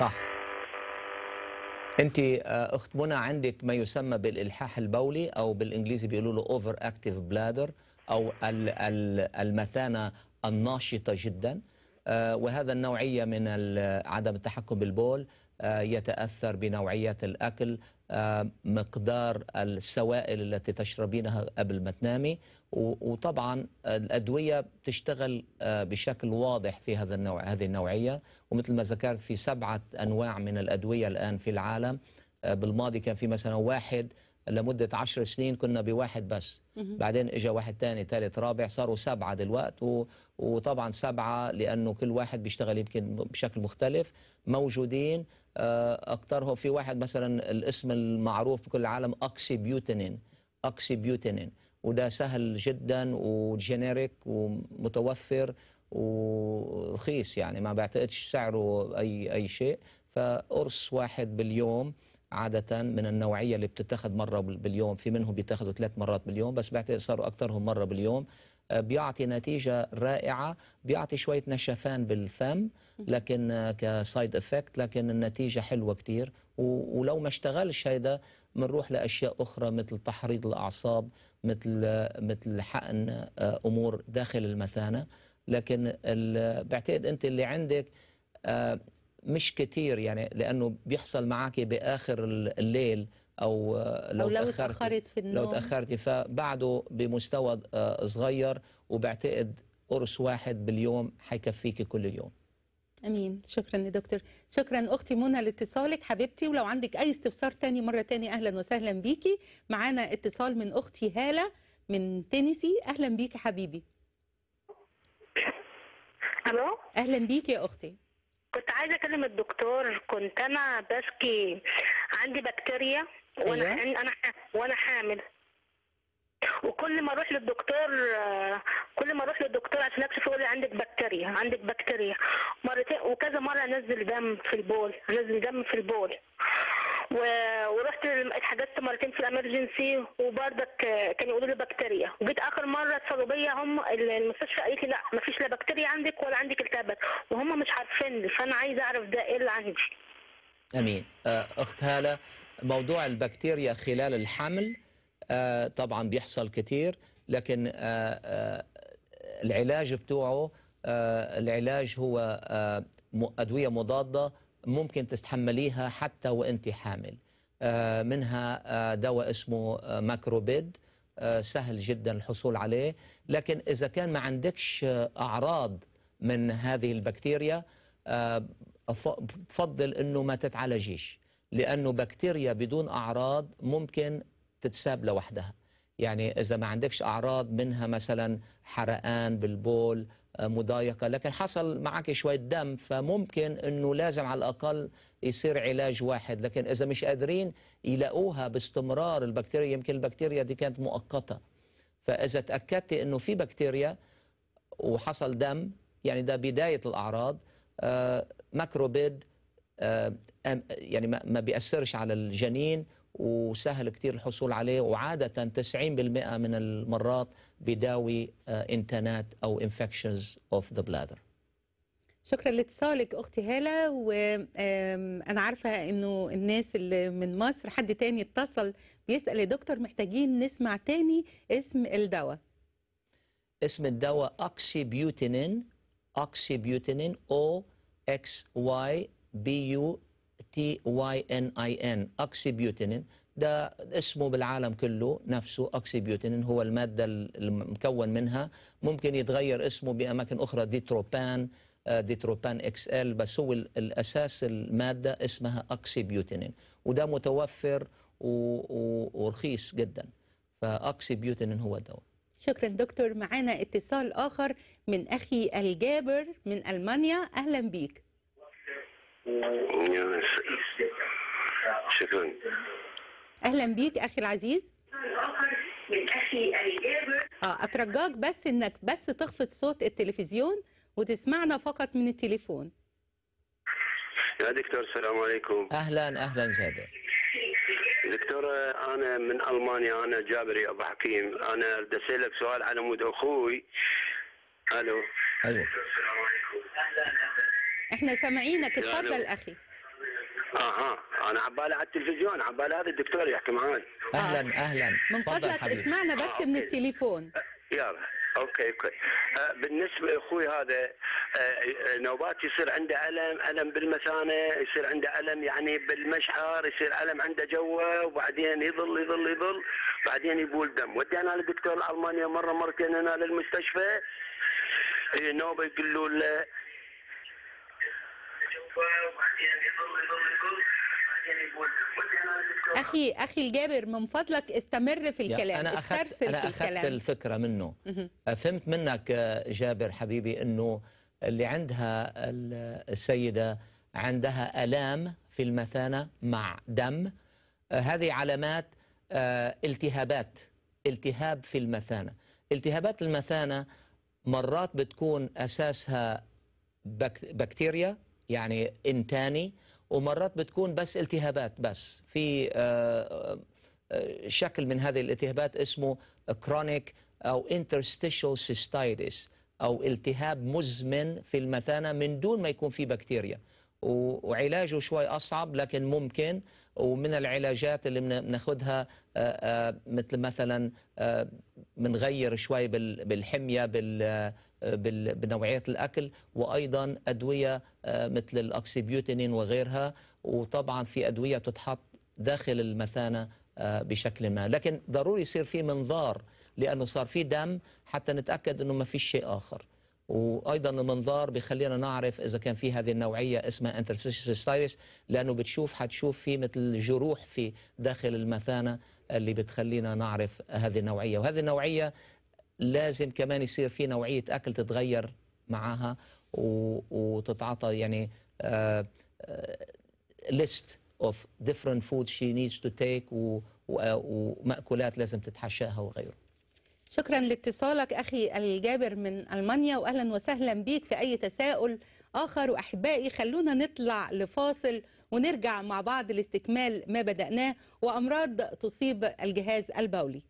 صح انت آه، اخت منى عندك ما يسمى بالالحاح البولي او بالانجليزي بيقولوا له اوفر اكتيف بلادر او المثانه الناشطه جدا آه، وهذا النوعيه من عدم التحكم بالبول آه، يتاثر بنوعيه الاكل آه، مقدار السوائل التي تشربينها قبل ما تنامي وطبعا الادويه بتشتغل آه، بشكل واضح في هذا النوع هذه النوعيه ومثل ما ذكرت في سبعه انواع من الادويه الان في العالم بالماضي كان في مثلا واحد لمدة عشر سنين كنا بواحد بس بعدين اجى واحد تاني ثالث رابع صاروا سبعة دلوقت وطبعا سبعة لأنه كل واحد بيشتغل يمكن بشكل مختلف موجودين آه، اكترهم في واحد مثلا الاسم المعروف بكل العالم اكسي بيوتينين اكسي بيوتينين وده سهل جدا وجينيريك ومتوفر ورخيص يعني ما بعتقدش سعره اي اي شيء فقرص واحد باليوم عادة من النوعية اللي بتتخذ مرة باليوم في منهم بيتاخذوا ثلاث مرات باليوم بس بعتقد صاروا أكثرهم مرة باليوم بيعطي نتيجة رائعة بيعطي شوية نشفان بالفم لكن كسايد افكت لكن النتيجة حلوة كتير ولو ما اشتغلش هيدا بنروح لأشياء أخرى مثل تحريض الأعصاب مثل مثل حقن آه، أمور داخل المثانة لكن بعتقد أنت اللي عندك آه، مش كتير يعني لأنه بيحصل معك بآخر الليل او لو, أو لو تأخرت, تاخرت في النوم لو تاخرتي فبعده بمستوى آه، صغير وبعتقد قرص واحد باليوم هيكفيكي كل اليوم امين شكرا يا دكتور شكرا اختي منى لاتصالك حبيبتي ولو عندك اي استفسار تاني مره تاني اهلا وسهلا بيكي معانا اتصال من اختي هاله من تينيسي اهلا بيكي حبيبي الو اهلا بيكي يا اختي كنت عايزه اكلم الدكتور كنت انا بشكي عندي بكتيريا وانا أيوة. انا وانا حامل وكل ما اروح للدكتور كل ما اروح للدكتور عشان اكشف يقول لي عندك بكتيريا عندك بكتيريا مرتين وكذا مره انزل دم في البول انزل دم في البول و... ورحت اتحجزت مرتين في الامرجنسي وبرضك كانوا يقولوا لي بكتيريا وجيت اخر مره اتصلوا بيا هم المستشفى قالت لي لا ما فيش لا بكتيريا عندك ولا عندك التهابات وهم مش عارفين فانا عايزه اعرف ده ايه اللي عندي امين آه، اخت هاله موضوع البكتيريا خلال الحمل آه، طبعا بيحصل كتير لكن آه، آه، العلاج بتوعه العلاج هو أدوية مضادة ممكن تستحمليها حتى وانت حامل منها دواء اسمه ماكروبيد سهل جدا الحصول عليه لكن إذا كان ما عندكش أعراض من هذه البكتيريا بفضل أنه ما تتعالجيش لأنه بكتيريا بدون أعراض ممكن تتساب لوحدها يعني إذا ما عندكش أعراض منها مثلا حرقان بالبول آه، مضايقة لكن حصل معك شوية دم فممكن أنه لازم على الأقل يصير علاج واحد لكن إذا مش قادرين يلاقوها باستمرار البكتيريا يمكن البكتيريا دي كانت مؤقتة فإذا تأكدت أنه في بكتيريا وحصل دم يعني ده بداية الأعراض آه، ماكروبيد آه، يعني ما بيأثرش على الجنين وسهل كتير الحصول عليه وعادة 90% من المرات بيداوي آه، انتانات أو infections of the bladder شكرا لاتصالك اختي هاله وانا عارفه انه الناس اللي من مصر حد تاني اتصل بيسال يا دكتور محتاجين نسمع تاني اسم الدواء اسم الدواء اوكسي بيوتينين اوكسي بيوتينين او اكس واي بي يو تي واي ان اي ان اوكسيبيوتينين ده اسمه بالعالم كله نفسه اكسيبيوتينين هو الماده المكون منها ممكن يتغير اسمه باماكن اخرى ديتروبان آه، ديتروبان اكس ال بس هو الاساس الماده اسمها اكسيبيوتينين وده متوفر ورخيص جدا فاكسيبيوتينين هو الدواء شكرا دكتور معانا اتصال اخر من اخي الجابر من المانيا اهلا بيك شكرا اهلا بيك اخي العزيز من اخي اه اترجاك بس انك بس تخفض صوت التلفزيون وتسمعنا فقط من التليفون يا دكتور السلام عليكم اهلا اهلا جابر دكتور انا من المانيا انا جابري ابو حكيم انا بدي اسالك سؤال على مود اخوي الو ايوه السلام عليكم اهلا اهلا احنا سامعينك يعني اتفضل يعني... اخي اها انا عبالي على التلفزيون عبالي هذا الدكتور يحكي معاي آه. اهلا اهلا من فضلك اسمعنا بس آه، من التليفون آه، يلا اوكي اوكي آه، بالنسبه اخوي هذا نوبات يصير عنده الم الم بالمثانه يصير عنده الم يعني بالمشعر يصير الم عنده جوا وبعدين يظل يظل يظل بعدين يبول دم ودينا للدكتور الالماني مره مرتين هنا للمستشفى إيه، نوبه يقولوا له اخي اخي الجابر من فضلك استمر في الكلام أنا أخذت أنا في الكلام. أخذت الفكره منه فهمت منك جابر حبيبي انه اللي عندها السيده عندها الام في المثانه مع دم هذه علامات آه، التهابات التهاب في المثانه التهابات المثانه مرات بتكون اساسها بكتيريا يعني انتاني ومرات بتكون بس التهابات بس في آه، آه، شكل من هذه الالتهابات اسمه كرونيك او interstitial cystitis او التهاب مزمن في المثانه من دون ما يكون في بكتيريا وعلاجه شوي اصعب لكن ممكن ومن العلاجات اللي بناخذها آه، مثل مثلا بنغير شوي بالحميه بنوعيات الاكل وايضا ادويه آه، مثل الاكسيبيوتينين وغيرها وطبعا في ادويه تتحط داخل المثانه آه، بشكل ما لكن ضروري يصير في منظار لانه صار في دم حتى نتاكد انه ما في شيء اخر وايضا المنظار بخلينا نعرف اذا كان في هذه النوعيه اسمها انترسيستيريس لانه بتشوف حتشوف في مثل جروح في داخل المثانه اللي بتخلينا نعرف هذه النوعيه وهذه النوعيه لازم كمان يصير في نوعيه اكل تتغير معاها وتتعاطى يعني ليست اوف ديفرنت فود شي نيدز تو تيك ومأكولات لازم تتحشاها وغيره شكرا لاتصالك اخي الجابر من المانيا واهلا وسهلا بيك في اي تساؤل اخر واحبائي خلونا نطلع لفاصل ونرجع مع بعض لاستكمال ما بدأناه وامراض تصيب الجهاز البولي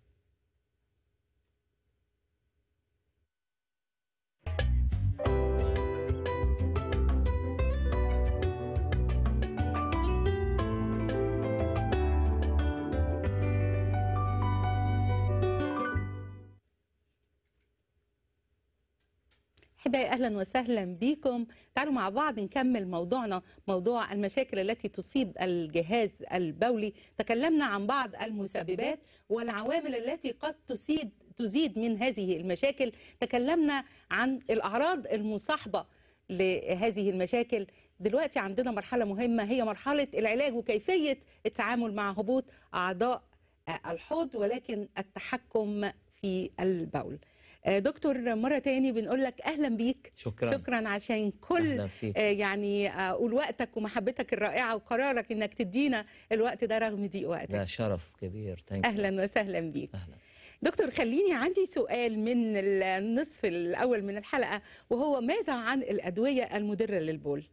احبائي اهلا وسهلا بكم تعالوا مع بعض نكمل موضوعنا موضوع المشاكل التي تصيب الجهاز البولي تكلمنا عن بعض المسببات والعوامل التي قد تزيد تزيد من هذه المشاكل تكلمنا عن الاعراض المصاحبه لهذه المشاكل دلوقتي عندنا مرحله مهمه هي مرحله العلاج وكيفيه التعامل مع هبوط اعضاء الحوض ولكن التحكم في البول آه، دكتور مرة تاني بنقول لك أهلا بيك شكرا شكرا عشان كل آه، يعني أقول آه، وقتك ومحبتك الرائعة وقرارك إنك تدينا الوقت ده رغم ضيق وقتك ده شرف كبير أهلا وسهلا بيك أهلا. دكتور خليني عندي سؤال من النصف الأول من الحلقة وهو ماذا عن الأدوية المدرة للبول؟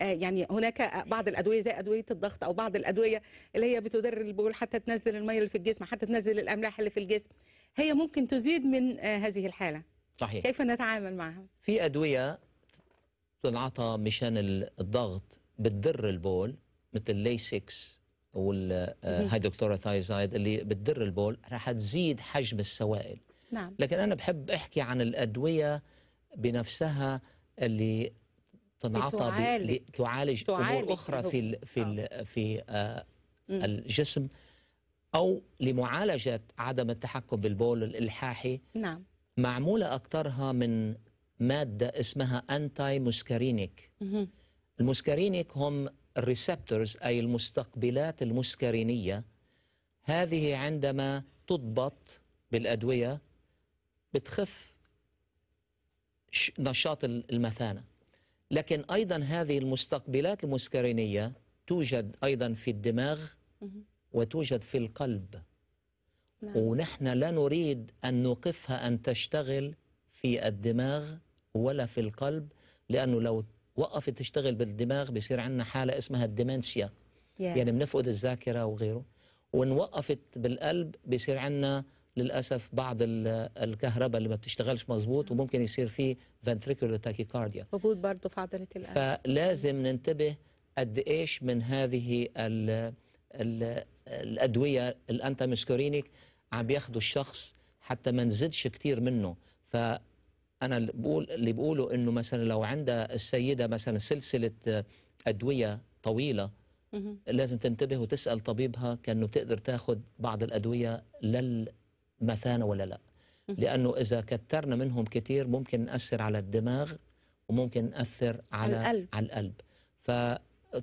يعني هناك بعض الادويه زي ادويه الضغط او بعض الادويه اللي هي بتدر البول حتى تنزل الميه اللي في الجسم حتى تنزل الاملاح اللي في الجسم هي ممكن تزيد من آه، هذه الحالة صحيح كيف نتعامل معها؟ في أدوية تنعطى مشان الضغط بتدر البول مثل لي 6 والهيدروكلوروثايزايد آه، اللي بتدر البول راح تزيد حجم السوائل نعم لكن أنا بحب أحكي عن الأدوية بنفسها اللي تنعطى تعالج, تعالج امور اخرى في في آه. في آه الجسم أو لمعالجة عدم التحكم بالبول الإلحاحي نعم معمولة أكثرها من مادة اسمها أنتي مسكرينيك المسكرينيك هم الريسبتورز أي المستقبلات المسكرينية هذه عندما تضبط بالأدوية بتخف نشاط المثانة لكن أيضا هذه المستقبلات المسكرينية توجد أيضا في الدماغ وتوجد في القلب نعم. ونحن لا نريد أن نوقفها أن تشتغل في الدماغ ولا في القلب لأنه لو وقفت تشتغل بالدماغ بيصير عندنا حالة اسمها الديمنسيا yeah. يعني بنفقد الذاكرة وغيره وإن وقفت بالقلب بيصير عندنا للأسف بعض الكهرباء اللي ما بتشتغلش مظبوط نعم. وممكن يصير في ventricular تاكيكارديا هبوط برضه في عضلة القلب فلازم ننتبه قد إيش من هذه ال الادويه الانتامسكورينيك عم بياخده الشخص حتى ما نزيدش كتير منه ف انا اللي بقول اللي بقوله انه مثلا لو عندها السيده مثلا سلسله ادويه طويله لازم تنتبه وتسال طبيبها كانه تقدر تاخذ بعض الادويه للمثانه ولا لا لانه اذا كترنا منهم كثير ممكن ناثر على الدماغ وممكن ناثر على على القلب, على القلب.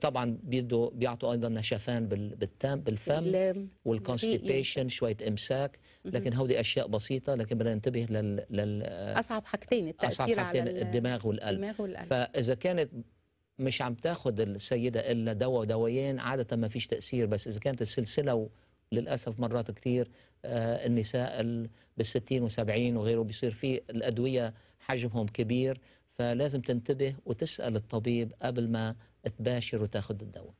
طبعا بيدوا بيعطوا ايضا نشفان بالتام بالفم والكونستيبيشن شويه امساك لكن هودي اشياء بسيطه لكن بدنا ننتبه لل, لل اصعب حاجتين التاثير أصعب حاجتين على الدماغ والقلب الدماغ والقلب فاذا كانت مش عم تاخذ السيده الا دواء ودوايين عاده ما فيش تاثير بس اذا كانت السلسله وللاسف مرات كثير آه، النساء بال 60 و70 وغيره بيصير في الادويه حجمهم كبير فلازم تنتبه وتسال الطبيب قبل ما تباشر وتاخد الدواء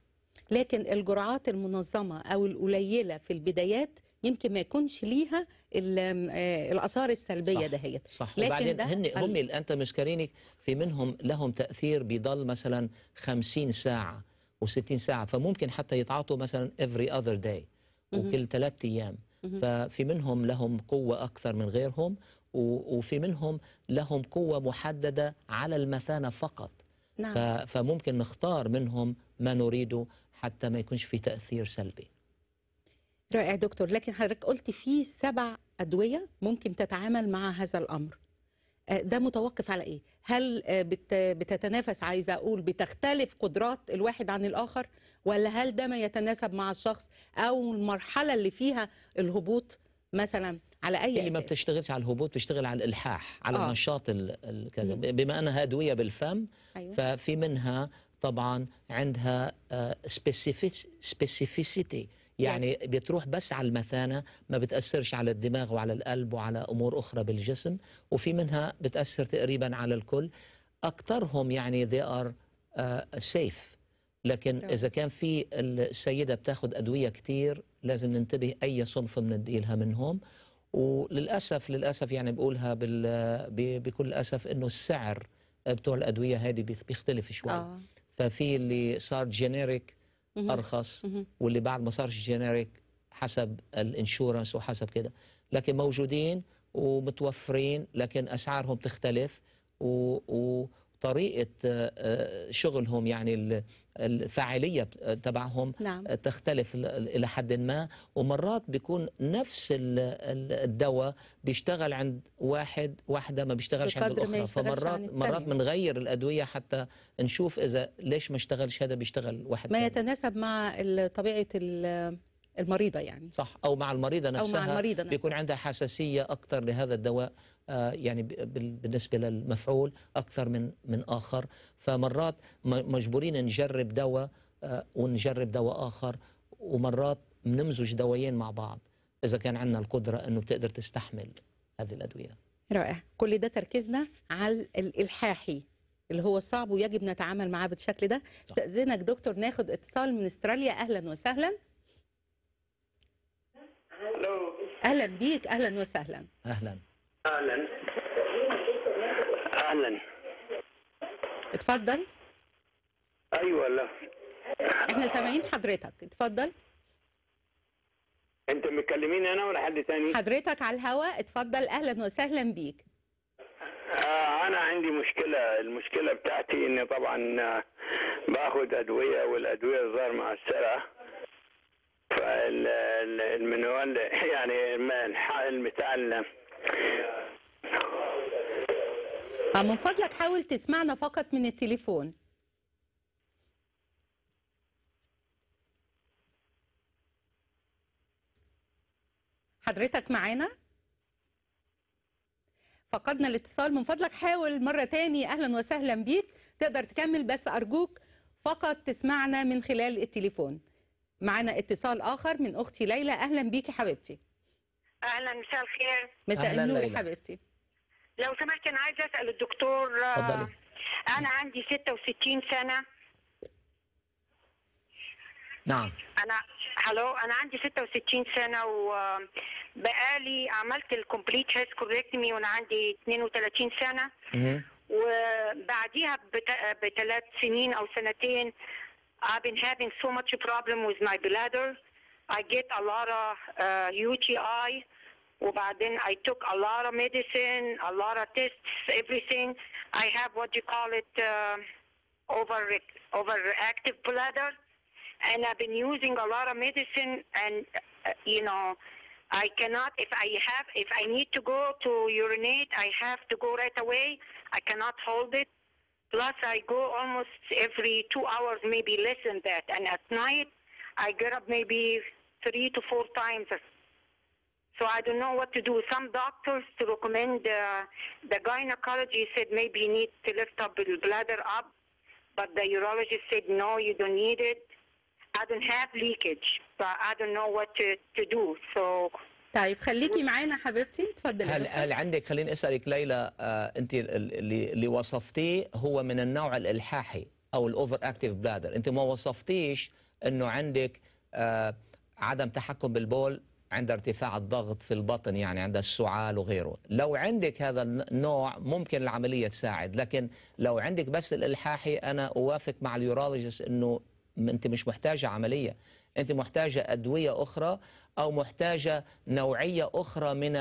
لكن الجرعات المنظمة أو القليلة في البدايات يمكن ما يكونش ليها آه، الاثار السلبيه دهيت صح لكن وبعدين ده هن هم انت مش كارينك في منهم لهم تاثير بيضل مثلا 50 ساعه و60 ساعه فممكن حتى يتعاطوا مثلا افري اذر داي وكل ثلاث ايام ففي منهم لهم قوه اكثر من غيرهم وفي منهم لهم قوه محدده على المثانه فقط نعم. فممكن نختار منهم ما نريده حتى ما يكونش في تأثير سلبي رائع دكتور لكن حضرتك قلت في سبع أدوية ممكن تتعامل مع هذا الأمر آه، ده متوقف على إيه؟ هل آه، بتتنافس عايزة أقول بتختلف قدرات الواحد عن الآخر ولا هل ده ما يتناسب مع الشخص أو المرحلة اللي فيها الهبوط مثلا على اي اللي يعني ما بتشتغلش على الهبوط بتشتغل على الالحاح على آه. النشاط كذا بما انها هادويه بالفم أيوة. ففي منها طبعا عندها سبيسيفيسيتي آه، يعني yes. بتروح بس على المثانة ما بتأثرش على الدماغ وعلى القلب وعلى أمور أخرى بالجسم وفي منها بتأثر تقريبا على الكل أكثرهم يعني they are uh, safe لكن إذا كان في السيدة بتاخد أدوية كتير لازم ننتبه أي صنف بندي لها منهم وللأسف للأسف يعني بقولها بال... بكل أسف إنه السعر بتوع الأدوية هذه بيختلف شوي آه. ففي اللي صار جينيريك أرخص واللي بعد ما صارش جينيريك حسب الانشورنس وحسب كده لكن موجودين ومتوفرين لكن أسعارهم تختلف و... وطريقة آه، شغلهم يعني الفاعليه تبعهم نعم. تختلف الى حد ما ومرات بيكون نفس الدواء بيشتغل عند واحد واحده ما بيشتغلش عند الاخرى فمرات مرات بنغير طيب. الادويه حتى نشوف اذا ليش ما اشتغلش هذا بيشتغل واحد ما يتناسب مع طبيعه المريضه يعني صح او مع المريضه نفسها أو مع المريضة نفسها. بيكون عندها حساسيه اكثر لهذا الدواء آه، يعني بالنسبه للمفعول اكثر من من اخر فمرات مجبورين نجرب دواء آه، ونجرب دواء اخر ومرات بنمزج دوايين مع بعض اذا كان عندنا القدره انه بتقدر تستحمل هذه الادويه رائع كل ده تركيزنا على الالحاحي اللي هو صعب ويجب نتعامل معاه بالشكل ده استاذنك دكتور ناخد اتصال من استراليا اهلا وسهلا اهلا بيك اهلا وسهلا اهلا اهلا اهلا اتفضل ايوه لا احنا سامعين حضرتك اتفضل انت متكلمين انا ولا حد تاني حضرتك على الهواء اتفضل اهلا وسهلا بيك آه انا عندي مشكله المشكله بتاعتي ان طبعا آه، باخد ادويه والادويه الظاهر مأثره فالمنوال يعني المتعلم آه، من فضلك حاول تسمعنا فقط من التليفون حضرتك معانا فقدنا الاتصال من فضلك حاول مرة تاني أهلا وسهلا بيك تقدر تكمل بس أرجوك فقط تسمعنا من خلال التليفون معانا اتصال آخر من أختي ليلى أهلا بيكي حبيبتي اهلا مساء الخير مساء النور حبيبتي لو سمحت انا عايزه اسال الدكتور آه، تفضلي انا عندي 66 سنه نعم انا هلو انا عندي 66 سنه وبقالي آه، عملت الكومبليت هيس هيسكوريكتمي وانا عندي 32 سنه وبعديها بثلاث سنين او سنتين I've been having so much problem with my bladder. I get a lot of uh, آه، UTI. وبعدين I took a lot of medicine, a lot of tests, everything. I have what you call it uh, over overactive bladder, and I've been using a lot of medicine. And uh, you know, I cannot if I have if I need to go to urinate, I have to go right away. I cannot hold it. Plus, I go almost every two hours, maybe less than that. And at night, I get up maybe three to four times So I don't know what to do. Some doctors recommend uh, the gynecology said maybe you need to lift up the bladder up, but the urologist said no, you don't need it. I don't have leakage, but I don't know what to, to do. So طيب خليكي معانا حبيبتي تفضلي هل هل عندك خليني اسالك ليلى آه انت اللي, اللي وصفتيه هو من النوع الالحاحي او الاوفر اكتيف بلادر انت ما وصفتيش انه عندك آه عدم تحكم بالبول عند ارتفاع الضغط في البطن يعني عند السعال وغيره لو عندك هذا النوع ممكن العملية تساعد لكن لو عندك بس الإلحاحي أنا أوافق مع اليورولوجيس أنه أنت مش محتاجة عملية أنت محتاجة أدوية أخرى أو محتاجة نوعية أخرى من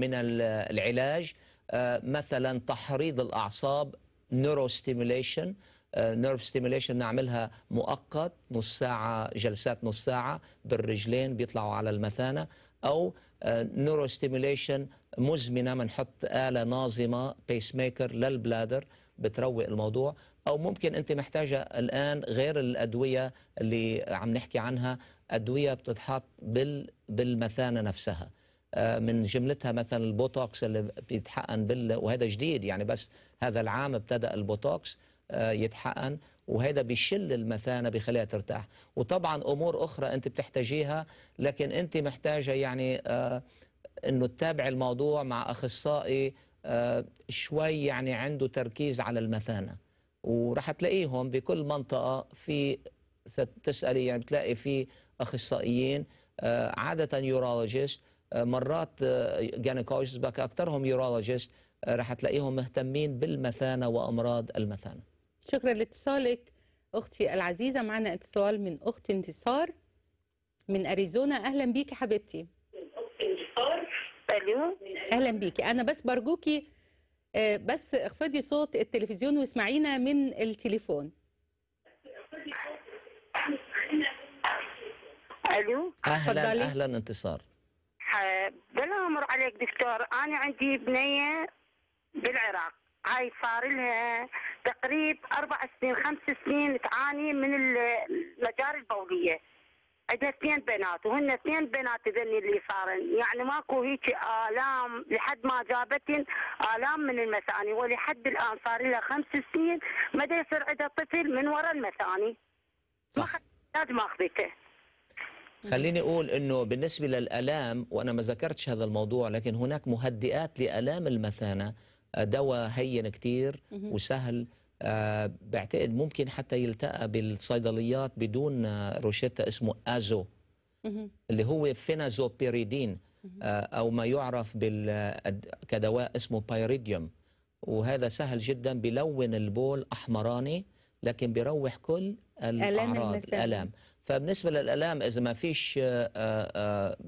من العلاج آه، مثلا تحريض الأعصاب نيرو ستيميوليشن نيرف ستيميليشن نعملها مؤقت نص ساعه جلسات نص ساعه بالرجلين بيطلعوا على المثانه او آه، نيرو ستيميليشن مزمنه بنحط اله ناظمه بيس ميكر للبلادر بتروق الموضوع او ممكن انت محتاجه الان غير الادويه اللي عم نحكي عنها ادويه بتتحط بال بالمثانه نفسها آه، من جملتها مثلا البوتوكس اللي بيتحقن بال وهذا جديد يعني بس هذا العام ابتدا البوتوكس آه، يتحقن وهذا بيشل المثانة بخليها ترتاح وطبعا أمور أخرى أنت بتحتاجيها لكن أنت محتاجة يعني آه، أنه تتابع الموضوع مع أخصائي آه، شوي يعني عنده تركيز على المثانة ورح تلاقيهم بكل منطقة في تسألي يعني بتلاقي في أخصائيين عادة يورولوجيست مرات جانيكولوجيست بك أكثرهم يورولوجيست رح تلاقيهم مهتمين بالمثانة وأمراض المثانة شكرا لاتصالك اختي العزيزه معنا اتصال من اخت انتصار من اريزونا اهلا بيكي حبيبتي الو اهلا بيكي انا بس برجوكي آه، بس اخفضي صوت التلفزيون واسمعينا من التليفون الو اهلا اهلا انتصار بلا امر عليك دكتور انا عندي بنيه بالعراق هاي صار لها تقريب اربع سنين خمس سنين تعاني من المجاري البوليه عندها اثنين بنات وهن اثنين بنات ذني اللي صارن يعني ماكو هيك الام لحد ما جابتن الام من المثاني ولحد الان صار لها خمس سنين ما يصير عندها طفل من وراء المثاني صح لازم اخذته خليني اقول انه بالنسبه للالام وانا ما ذكرتش هذا الموضوع لكن هناك مهدئات لالام المثانه دواء هين كتير وسهل آه، بعتقد ممكن حتى يلتقى بالصيدليات بدون آه، روشتة اسمه أزو اللي هو فينازوبيريدين آه، أو ما يعرف كدواء اسمه بايريديوم وهذا سهل جدا بلون البول أحمراني لكن بيروح كل الأعراض الألام فبالنسبة للألام إذا ما فيش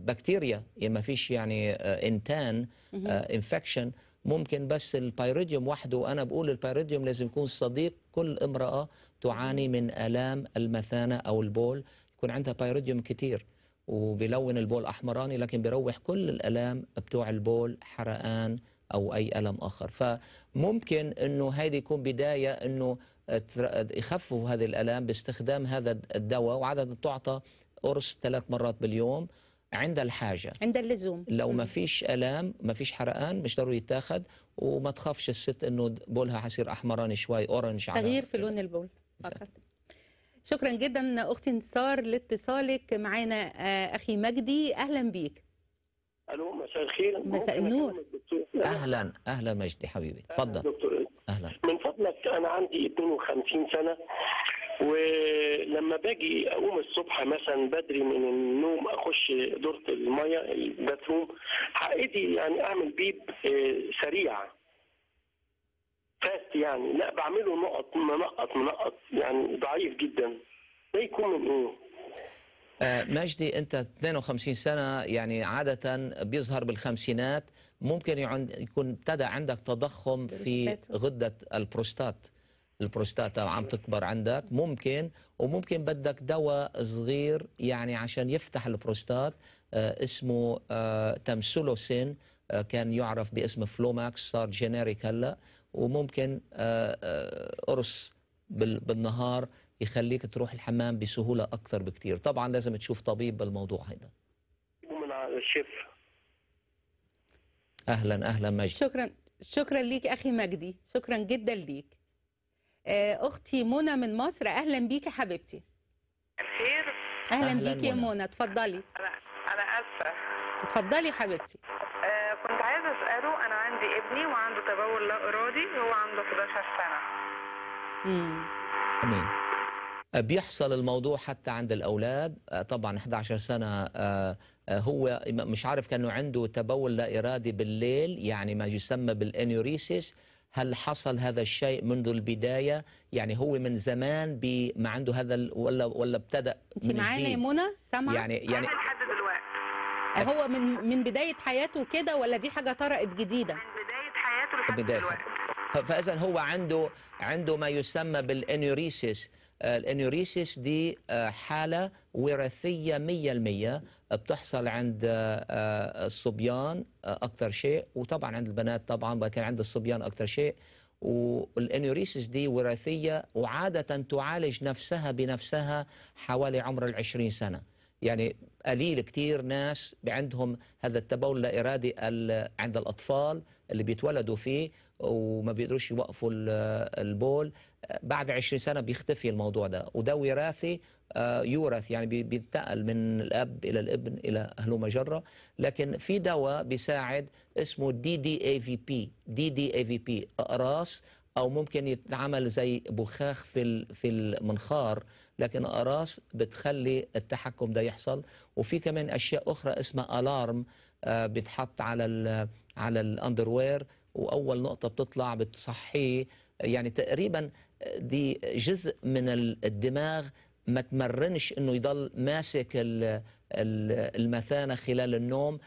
بكتيريا يعني ما فيش يعني إنتان انفكشن ممكن بس البيريديوم وحده وأنا بقول البيريديوم لازم يكون صديق كل امرأة تعاني من آلام المثانة أو البول يكون عندها بيريديوم كتير وبيلون البول أحمراني لكن بيروح كل الآلام بتوع البول حرقان أو أي ألم آخر فممكن أنه هذه يكون بداية أنه يخففوا هذه الألام باستخدام هذا الدواء وعادة تعطى قرص ثلاث مرات باليوم عند الحاجه عند اللزوم لو ما فيش الام ما فيش حرقان مش ضروري يتاخد وما تخافش الست انه بولها حصير احمراني شوي اورنج تغيير في لون البول فقط شكرا جدا اختي انتصار لاتصالك معانا آه، اخي مجدي اهلا بيك الو مساء الخير مساء النور اهلا اهلا مجدي حبيبي آه، تفضل دكتور اهلا من فضلك انا عندي 52 سنه ولما باجي اقوم الصبح مثلا بدري من النوم اخش دوره الميه الباثروم حقيقي يعني اعمل بيب آه، سريع فاست يعني لا بعمله نقط منقط منقط يعني ضعيف جدا ده يكون من ايه؟ آه، مجدي انت 52 سنه يعني عاده بيظهر بالخمسينات ممكن يكون ابتدى عندك تضخم في غده البروستات البروستاتا عم تكبر عندك ممكن وممكن بدك دواء صغير يعني عشان يفتح البروستات آه، اسمه آه، تمسولوسين آه، كان يعرف باسم فلوماكس صار جينيريك هلا وممكن قرص بالنهار يخليك تروح الحمام بسهوله اكثر بكثير طبعا لازم تشوف طبيب بالموضوع هذا اهلا اهلا مجد شكرا شكرا ليك اخي مجدي شكرا جدا ليك آه، اختي منى من مصر اهلا بيكي حبيبتي خير اهلا, بيكي يا منى اتفضلي انا انا اسفه اتفضلي حبيبتي آه كنت عايزه اساله انا عندي ابني وعنده تبول لا ارادي وهو عنده 11 سنه امم تمام آه، بيحصل الموضوع حتى عند الأولاد آه، طبعا 11 سنة هو مش عارف كانه عنده تبول لا إرادي بالليل يعني ما يسمى بالأنيوريسيس هل حصل هذا الشيء منذ البداية يعني هو من زمان ما عنده هذا ال... ولا ولا ابتدأ انت معانا يا منى سامعة يعني يعني دلوقتي أه، هو من من بداية حياته كده ولا دي حاجة طرقت جديدة؟ من بداية حياته لحد دلوقتي فاذا هو عنده عنده ما يسمى بالانيوريسيس الانيوريسيس دي آه، حالة وراثية 100% آه، بتحصل عند آه، الصبيان أكثر شيء وطبعا عند البنات طبعا لكن عند الصبيان أكثر شيء والانيوريسيس دي وراثية وعادة تعالج نفسها بنفسها حوالي عمر 20 سنة يعني قليل كتير ناس عندهم هذا التبول اللا إرادي عند الأطفال اللي بيتولدوا فيه وما بيقدروش يوقفوا البول بعد 20 سنه بيختفي الموضوع ده وده وراثي آه، يورث يعني بينتقل من الاب الى الابن الى اهله مجرة لكن في دواء بيساعد اسمه دي دي اي في بي دي دي اي في بي اقراص او ممكن يتعمل زي بخاخ في في المنخار لكن اقراص بتخلي التحكم ده يحصل وفي كمان اشياء اخرى اسمها الارم آه، بتحط على الـ على الاندروير واول نقطه بتطلع بتصحيه يعني تقريبا دي جزء من الدماغ ما تمرنش انه يضل ماسك المثانه خلال النوم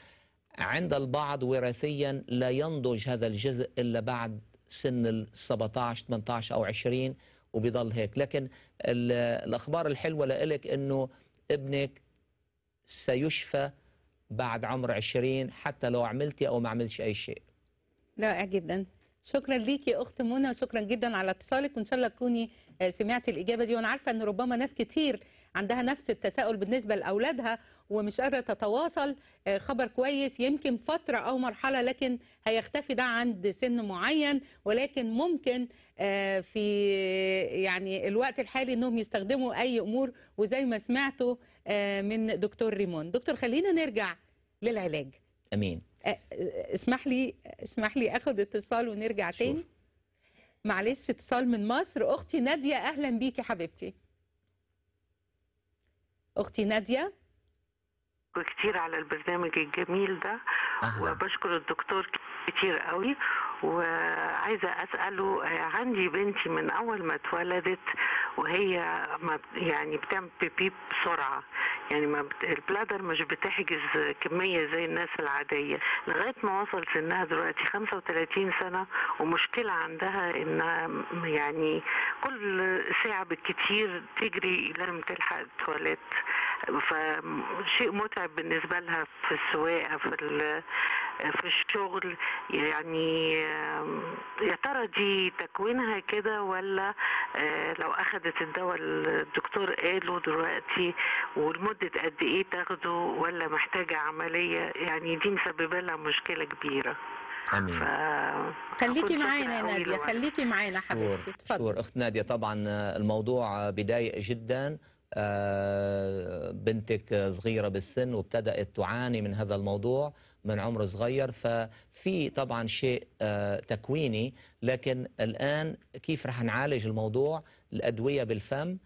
عند البعض وراثيا لا ينضج هذا الجزء الا بعد سن ال 17 18 او 20 وبيضل هيك لكن الاخبار الحلوه لإلك انه ابنك سيشفى بعد عمر 20 حتى لو عملتي او ما عملتش اي شيء رائع جدا شكرا ليكي يا اخت منى وشكرا جدا على اتصالك وان شاء الله تكوني آه، سمعتي الاجابه دي وانا عارفه ان ربما ناس كتير عندها نفس التساؤل بالنسبه لاولادها ومش قادره تتواصل آه، خبر كويس يمكن فتره او مرحله لكن هيختفي ده عند سن معين ولكن ممكن آه، في يعني الوقت الحالي انهم يستخدموا اي امور وزي ما سمعتوا من دكتور ريمون دكتور خلينا نرجع للعلاج امين اسمح لي اسمح لي اخد اتصال ونرجع شوف. تاني معلش اتصال من مصر اختي ناديه اهلا بيكي حبيبتي اختي ناديه كتير على البرنامج الجميل ده أهلا. وبشكر الدكتور كتير قوي وعايزه اساله عندي بنتي من اول ما اتولدت وهي ما يعني بتعمل بيبي بسرعه يعني ما بت... البلادر مش بتحجز كميه زي الناس العاديه لغايه ما وصل سنها دلوقتي 35 سنه ومشكله عندها انها يعني كل ساعه بالكتير تجري لازم تلحق التواليت فشيء متعب بالنسبه لها في السواقه في في الشغل يعني يا ترى دي تكوينها كده ولا آه، لو اخذت الدواء الدكتور قاله دلوقتي ولمده قد ايه تاخده ولا محتاجه عمليه يعني دي مسببه لها مشكله كبيره امين خليكي معانا يا ناديه خليكي معانا حبيبتي اتفضلي اخت ناديه طبعا آه، الموضوع بدايق جدا آه، بنتك صغيره بالسن وابتدات تعاني من هذا الموضوع من عمر صغير ففي طبعا شيء آه، تكويني لكن الآن كيف رح نعالج الموضوع الأدوية بالفم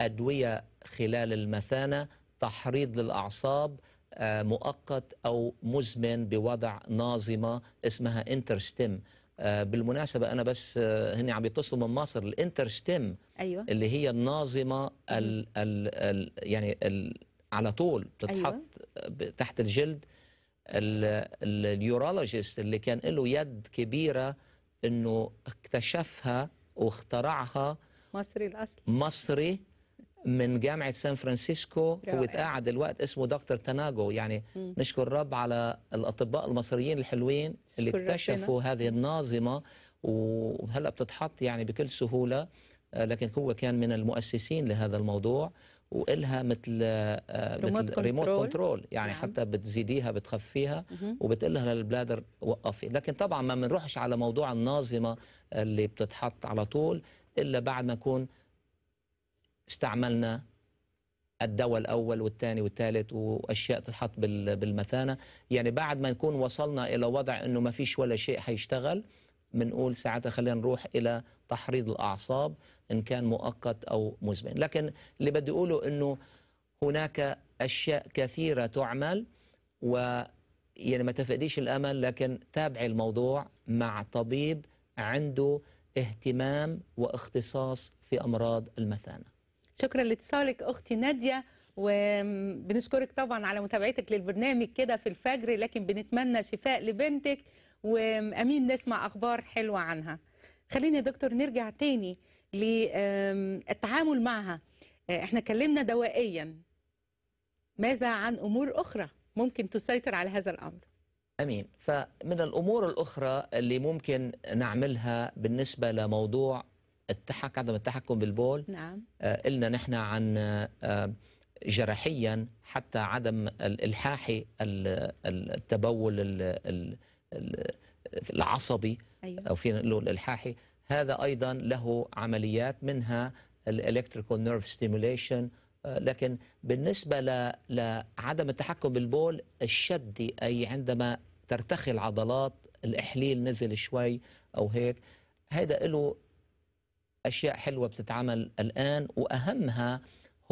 أدوية خلال المثانة تحريض للأعصاب آه، مؤقت أو مزمن بوضع ناظمة اسمها انترستيم آه، بالمناسبة أنا بس هني عم يتصلوا من مصر الانترستيم أيوة. اللي هي الناظمة ال ال يعني ال على طول بتتحط أيوة. تحت الجلد اليورولوجيست اللي كان له يد كبيره انه اكتشفها واخترعها مصري الاصل مصري من جامعه سان فرانسيسكو هو اتقعد الوقت اسمه دكتور تناجو يعني م. نشكر الرب على الاطباء المصريين الحلوين اللي اكتشفوا ربنا. هذه الناظمه وهلا بتتحط يعني بكل سهوله آه، لكن هو كان من المؤسسين لهذا الموضوع وإلها مثل ريموت, ريموت كنترول يعني نعم. حتى بتزيديها بتخفيها وبتقلها للبلادر وقفي لكن طبعا ما بنروحش على موضوع الناظمة اللي بتتحط على طول إلا بعد ما نكون استعملنا الدواء الأول والثاني والثالث وأشياء تتحط بالمثانة يعني بعد ما نكون وصلنا إلى وضع أنه ما فيش ولا شيء هيشتغل بنقول ساعتها خلينا نروح الى تحريض الاعصاب ان كان مؤقت او مزمن لكن اللي بدي اقوله انه هناك اشياء كثيره تعمل و يعني ما تفقديش الامل لكن تابعي الموضوع مع طبيب عنده اهتمام واختصاص في امراض المثانه. شكرا لاتصالك اختي ناديه وبنشكرك طبعا على متابعتك للبرنامج كده في الفجر لكن بنتمنى شفاء لبنتك وامين نسمع اخبار حلوه عنها خلينا يا دكتور نرجع تاني للتعامل معها آه، احنا اتكلمنا دوائيا ماذا عن امور اخرى ممكن تسيطر على هذا الامر امين فمن الامور الاخرى اللي ممكن نعملها بالنسبه لموضوع التحك عدم التحكم بالبول نعم آه، قلنا نحن عن آه، جراحيا حتى عدم الالحاحي التبول العصبي أيوة. أو فينا نقول الإلحاحي هذا أيضا له عمليات منها الالكتريكال نيرف ستيميوليشن لكن بالنسبة لعدم التحكم بالبول الشدي أي عندما ترتخي العضلات الإحليل نزل شوي أو هيك هذا له أشياء حلوة بتتعمل الآن وأهمها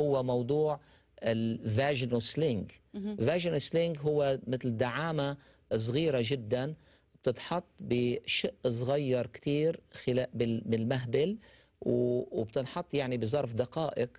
هو موضوع الفاجينو سلينج فاجينو سلينج هو مثل دعامة صغيرة جدا بتتحط بشق صغير كتير خلال بالمهبل وبتنحط يعني بظرف دقائق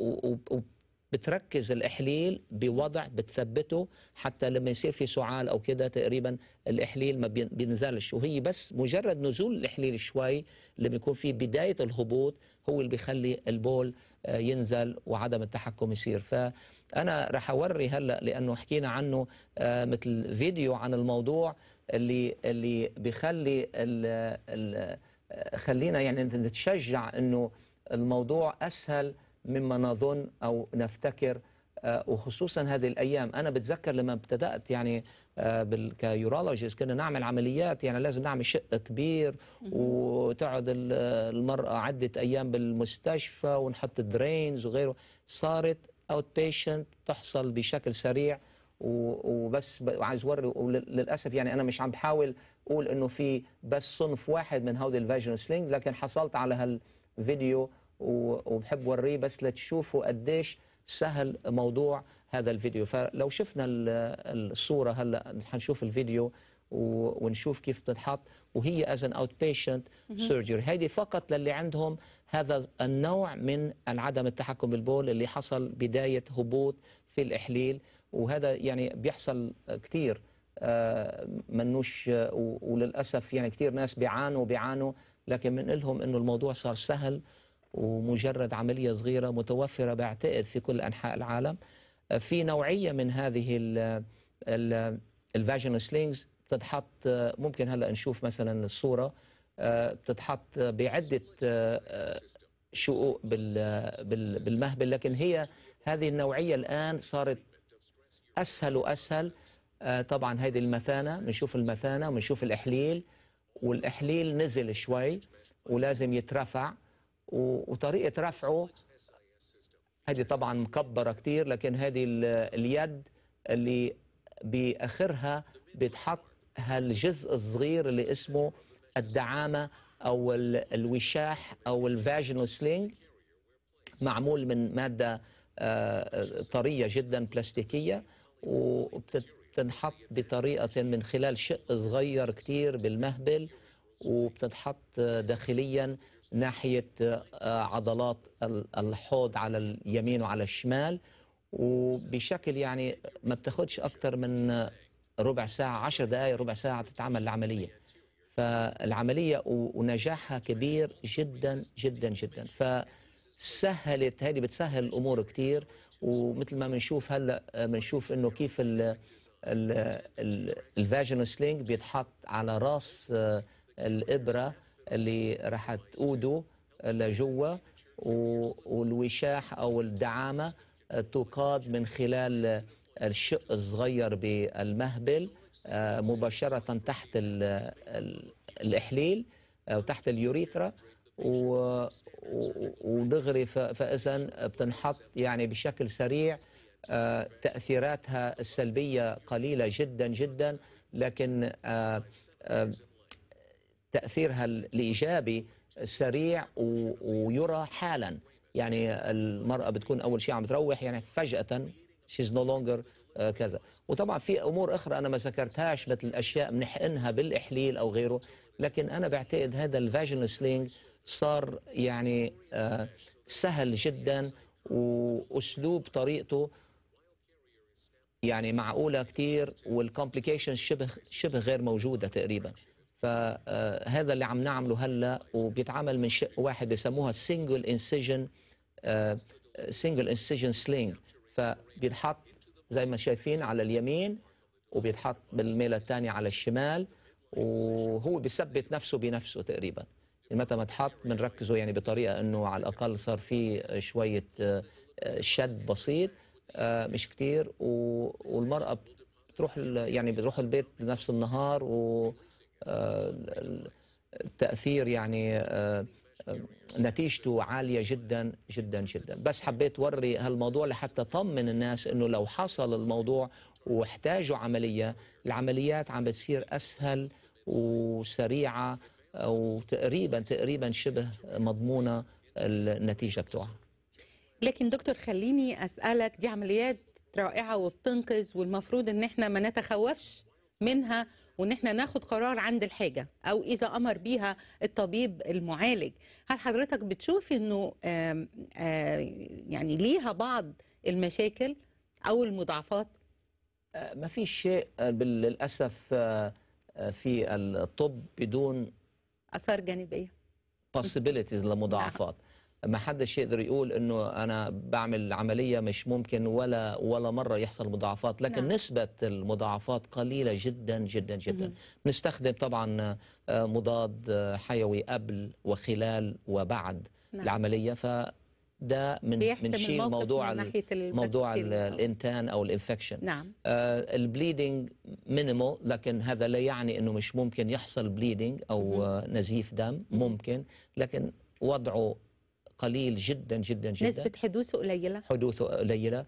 وبتركز الإحليل بوضع بتثبته حتى لما يصير في سعال أو كده تقريبا الإحليل ما بينزلش وهي بس مجرد نزول الإحليل شوي لما يكون في بداية الهبوط هو اللي بيخلي البول آه، ينزل وعدم التحكم يصير ف انا راح اوري هلا لانه حكينا عنه آه، مثل فيديو عن الموضوع اللي اللي بخلي ال ال آه، خلينا يعني نتشجع انه الموضوع اسهل مما نظن او نفتكر آه، وخصوصا هذه الايام انا بتذكر لما ابتدات يعني كيورولوجيست كنا نعمل عمليات يعني لازم نعمل شق كبير وتقعد المراه عده ايام بالمستشفى ونحط درينز وغيره صارت اوت بيشنت تحصل بشكل سريع وبس وعايز اوري وللاسف يعني انا مش عم بحاول اقول انه في بس صنف واحد من هودي الفيجن سلينج لكن حصلت على هالفيديو وبحب اوريه بس لتشوفوا قديش سهل موضوع هذا الفيديو فلو شفنا الصوره هلا حنشوف الفيديو ونشوف كيف بتنحط وهي از ان اوت بيشنت سيرجري هيدي فقط للي عندهم هذا النوع من عدم التحكم بالبول اللي حصل بدايه هبوط في الاحليل وهذا يعني بيحصل كثير آه، منوش آه، وللاسف يعني كثير ناس بيعانوا بيعانوا لكن من لهم انه الموضوع صار سهل ومجرد عمليه صغيره متوفره بعتقد في كل انحاء العالم آه، في نوعيه من هذه الفاجينال سلينجز بتتحط ممكن هلا نشوف مثلا الصوره آه، بتتحط بعده آه، شقوق بالمهبل لكن هي هذه النوعيه الان صارت اسهل واسهل آه، طبعا هذه المثانه بنشوف المثانه وبنشوف الاحليل والاحليل نزل شوي ولازم يترفع وطريقه رفعه هذه طبعا مكبره كثير لكن هذه اليد اللي باخرها بتحط هالجزء الصغير اللي اسمه الدعامه او الوشاح او الفاجينال سلينج معمول من ماده آه، طريه جدا بلاستيكيه وبتنحط بطريقه من خلال شق صغير كتير بالمهبل وبتنحط داخليا ناحيه آه، عضلات الحوض على اليمين وعلى الشمال وبشكل يعني ما بتاخدش اكتر من ربع ساعة عشر دقائق ربع ساعة تتعمل العملية فالعملية ونجاحها كبير جدا جدا جدا فسهلت هذه بتسهل الأمور كتير ومثل ما بنشوف هلا بنشوف انه كيف ال الفاجينال سلينج بيتحط على راس آه، الابره اللي راح تقوده لجوا والوشاح او الدعامه تقاد من خلال الشق الصغير بالمهبل آه، مباشرة تحت الإحليل أو تحت اليوريثرا ودغري فإذا بتنحط يعني بشكل سريع آه، تأثيراتها السلبية قليلة جدا جدا لكن آه، تأثيرها الإيجابي سريع ويرى حالا يعني المرأة بتكون أول شيء عم تروح يعني فجأة شيز نو لونجر كذا وطبعا في امور اخرى انا ما ذكرتهاش مثل الاشياء بنحقنها بالاحليل او غيره لكن انا بعتقد هذا الفاجن سلينج صار يعني آه، سهل جدا واسلوب طريقته يعني معقوله كثير والكومبليكيشن شبه شبه غير موجوده تقريبا فهذا آه، اللي عم نعمله هلا وبيتعمل من شق واحد بسموها سنجل انسيجن سنجل انسيجن سلينج بيتحط زي ما شايفين على اليمين وبيتحط بالميله الثانيه على الشمال وهو بيثبت نفسه بنفسه تقريبا متى ما تحط بنركزه يعني بطريقه انه على الاقل صار في شويه آه، شد بسيط آه، مش كتير والمراه بتروح يعني بتروح البيت بنفس النهار و آه، التاثير يعني نتيجته عالية جدا جدا جدا بس حبيت وري هالموضوع لحتى طمن الناس انه لو حصل الموضوع واحتاجوا عملية العمليات عم بتصير أسهل وسريعة وتقريبا تقريبا شبه مضمونة النتيجة بتوعها لكن دكتور خليني أسألك دي عمليات رائعة وبتنقذ والمفروض ان احنا ما نتخوفش منها وان احنا ناخد قرار عند الحاجه او اذا امر بيها الطبيب المعالج هل حضرتك بتشوف انه يعني ليها بعض المشاكل او المضاعفات آه، ما فيش شيء آه، للاسف آه، في الطب بدون اثار جانبيه possibilities لمضاعفات ما حدش يقدر يقول انه انا بعمل عمليه مش ممكن ولا ولا مره يحصل مضاعفات لكن نعم. نسبه المضاعفات قليله جدا جدا جدا مم. نستخدم طبعا آه، مضاد آه، حيوي قبل وخلال وبعد نعم. العمليه ف ده من من شيء موضوع من موضوع الانتان او الانفكشن نعم البليدنج آه، مينيمال لكن هذا لا يعني انه مش ممكن يحصل بليدنج او مم. نزيف دم ممكن لكن وضعه قليل جدا جدا جدا نسبة حدوثه قليلة حدوثه قليلة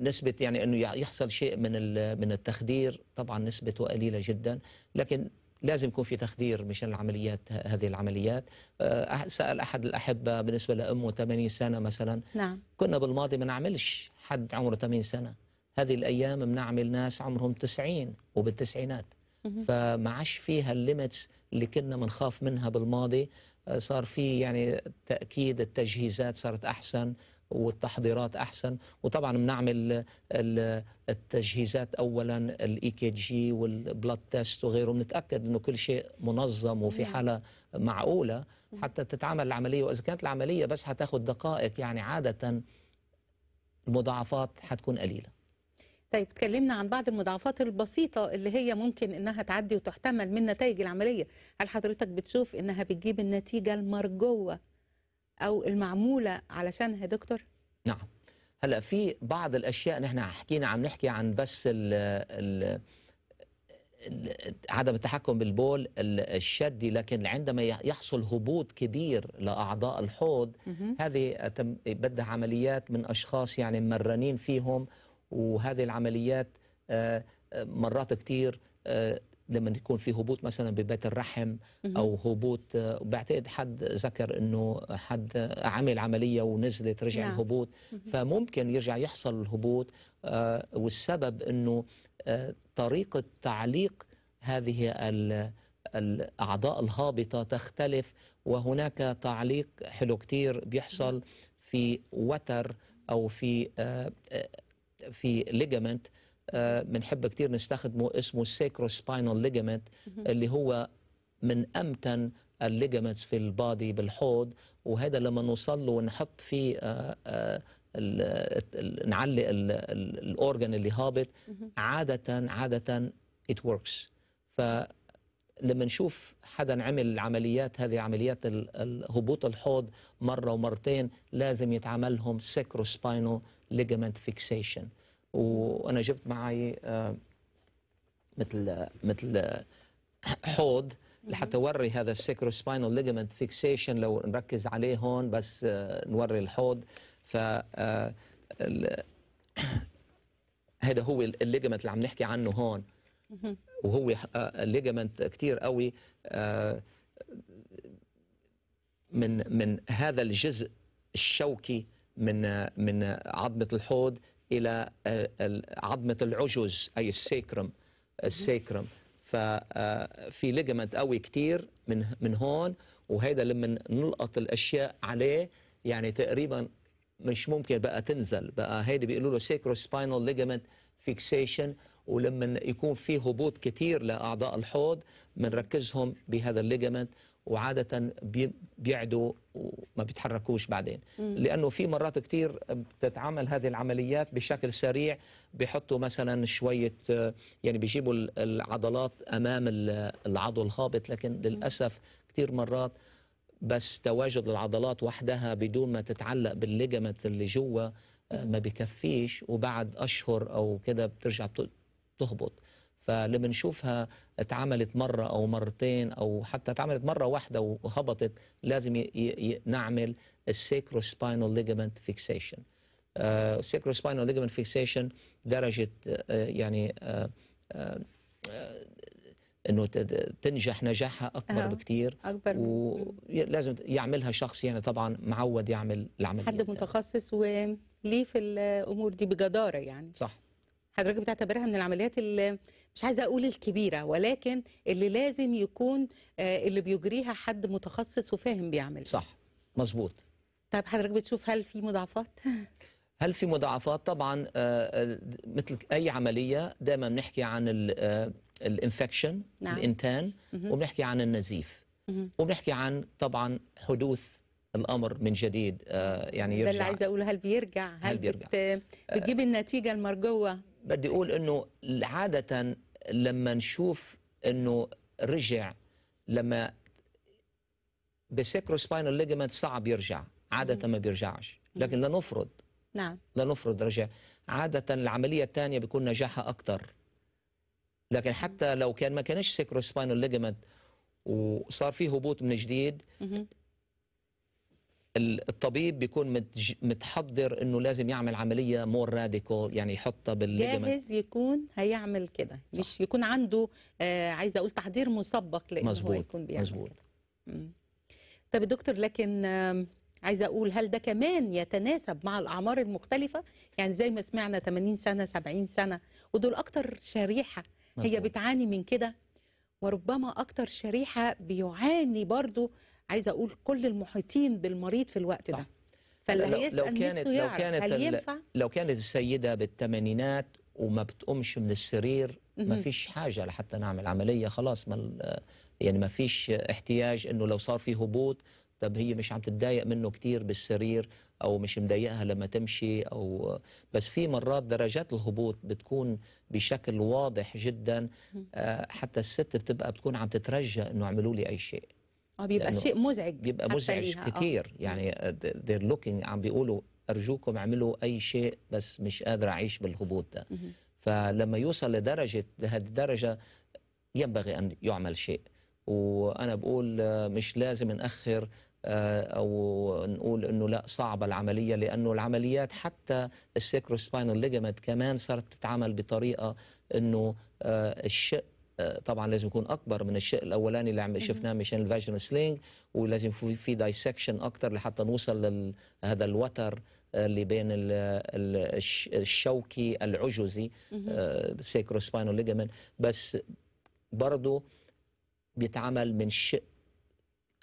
نسبة يعني أنه يحصل شيء من من التخدير طبعا نسبته قليلة جدا لكن لازم يكون في تخدير مشان العمليات هذه العمليات أه، سأل أحد الأحبة بالنسبة لأمه 80 سنة مثلا نعم. كنا بالماضي ما نعملش حد عمره 80 سنة هذه الأيام بنعمل ناس عمرهم 90 وبالتسعينات فما عادش فيها الليميتس اللي كنا بنخاف منها بالماضي صار في يعني تاكيد التجهيزات صارت احسن والتحضيرات احسن وطبعا بنعمل التجهيزات اولا الاي كي جي والبلاد تيست وغيره بنتاكد انه كل شيء منظم وفي نعم. حاله معقوله حتى تتعمل العمليه واذا كانت العمليه بس حتاخذ دقائق يعني عاده المضاعفات حتكون قليله طيب اتكلمنا عن بعض المضاعفات البسيطة اللي هي ممكن انها تعدي وتحتمل من نتائج العملية هل حضرتك بتشوف انها بتجيب النتيجة المرجوة او المعمولة علشانها يا دكتور نعم هلا في بعض الاشياء نحن حكينا عم نحكي عن بس ال ال عدم التحكم بالبول الشدي لكن عندما يحصل هبوط كبير لاعضاء الحوض هذه بدها عمليات من اشخاص يعني مرنين فيهم وهذه العمليات آه، آه، مرات كتير آه، لما يكون في هبوط مثلا ببيت الرحم او هبوط بعتقد حد ذكر انه حد عمل عمليه ونزلت رجع نعم. الهبوط فممكن يرجع يحصل الهبوط والسبب انه طريقه تعليق هذه الاعضاء الهابطه تختلف وهناك تعليق حلو كتير بيحصل في وتر او في في ليجامنت آه، بنحب كتير نستخدمه اسمه سباينال ليجامنت اللي هو من امتن الليجامنتس في البادي بالحوض وهذا لما نوصل له ونحط فيه آه، آه، نعلق الاورجن اللي هابط عاده عاده ات وركس فلما نشوف حدا عمل العمليات هذه عمليات هبوط الحوض مره ومرتين لازم يتعملهم لهم سباينال ليجمنت فيكسيشن وانا جبت معي آه، مثل آه، مثل آه، حوض لحتى وري هذا السيكروسباينال ليجمنت فيكسيشن لو نركز عليه هون بس نوري الحوض ف هذا هو الليجمنت اللي عم نحكي عنه هون وهو ليجمنت كثير قوي من من هذا الجزء الشوكي من من عظمه الحوض الى عظمه العجز اي السيكرم السيكرم ففي آه، ليجمنت قوي كتير من من هون وهذا لما نلقط الاشياء عليه يعني تقريبا مش ممكن بقى تنزل بقى هيدي بيقولوا له سيكرو سباينال ليجمنت فيكسيشن ولما يكون في هبوط كتير لاعضاء الحوض بنركزهم بهذا الليجمنت وعادة بيعدوا وما بيتحركوش بعدين مم. لأنه في مرات كتير بتتعمل هذه العمليات بشكل سريع بيحطوا مثلا شوية يعني بيجيبوا العضلات أمام العضو الهابط لكن للأسف كتير مرات بس تواجد العضلات وحدها بدون ما تتعلق بالليجمنت اللي جوا آه، ما بكفيش وبعد أشهر أو كده بترجع تهبط فاللي بنشوفها اتعملت مرة أو مرتين أو حتى اتعملت مرة واحدة وهبطت لازم ي... ي... نعمل السيكروسباينال ليجمنت فيكسيشن السيكروسباينال ليجمنت فيكسيشن درجة آه، يعني آه، آه، انه تنجح نجاحها اكبر بكثير اكبر ولازم يعملها شخص يعني طبعا معود يعمل العمليه حد متخصص وليه في الامور دي بجداره يعني صح حضرتك بتعتبرها من العمليات اللي مش عايزه اقول الكبيره ولكن اللي لازم يكون آه، اللي بيجريها حد متخصص وفاهم بيعمل صح مظبوط طيب حضرتك بتشوف هل في مضاعفات هل في مضاعفات طبعا آه، آه، مثل اي عمليه دايما بنحكي عن الانفكشن نعم. الانتان وبنحكي عن النزيف وبنحكي عن طبعا حدوث الامر من جديد يعني يرجع ده اللي عايزه اقوله هل بيرجع هل, هل بيرجع. بتجيب النتيجه المرجوه بدي اقول انه عاده لما نشوف انه رجع لما بسكرو سباينال ليجمنت صعب يرجع عاده ما بيرجعش لكن لنفرض نعم لنفرض رجع عاده العمليه الثانيه بيكون نجاحها اكثر لكن حتى لو كان ما كانش سكرو سباينال ليجمنت وصار فيه هبوط من جديد الطبيب بيكون متحضر انه لازم يعمل عمليه مور راديكال يعني يحطها بالليجمنت جاهز يكون هيعمل كده مش يكون عنده آه عايزه اقول تحضير مسبق لانه مزبوط. هو يكون بيعمل مزبوط. كده طب يا دكتور لكن آه عايزه اقول هل ده كمان يتناسب مع الاعمار المختلفه يعني زي ما سمعنا 80 سنه 70 سنه ودول اكتر شريحه مزبوط. هي بتعاني من كده وربما اكتر شريحه بيعاني برضو عايزه اقول كل المحيطين بالمريض في الوقت ده فاللي هيسال لو كانت لو كانت هل ينفع؟ لو كانت السيده بالثمانينات وما بتقومش من السرير ما فيش حاجه لحتى نعمل عمليه خلاص ما يعني ما فيش احتياج انه لو صار في هبوط طب هي مش عم تتضايق منه كتير بالسرير او مش مضايقها لما تمشي او بس في مرات درجات الهبوط بتكون بشكل واضح جدا آه، حتى الست بتبقى بتكون عم تترجى انه اعملوا لي اي شيء اه بيبقى شيء مزعج بيبقى مزعج آه. كتير يعني ذير لوكينج عم بيقولوا ارجوكم اعملوا اي شيء بس مش قادر اعيش بالهبوط ده فلما يوصل لدرجه لهذه الدرجه ينبغي ان يعمل شيء وانا بقول آه، مش لازم ناخر آه، او نقول انه لا صعبه العمليه لانه العمليات حتى السيكرو سباينال ليجمنت كمان صارت تتعمل بطريقه انه الشق آه، طبعا لازم يكون اكبر من الشق الاولاني اللي شفناه ميشان الفاجن سلينج ولازم في دايسكشن اكتر لحتى نوصل لهذا الوتر آه، اللي بين الشوكي العجزي سيكروسباينال ليجمنت بس برضه بيتعمل من شق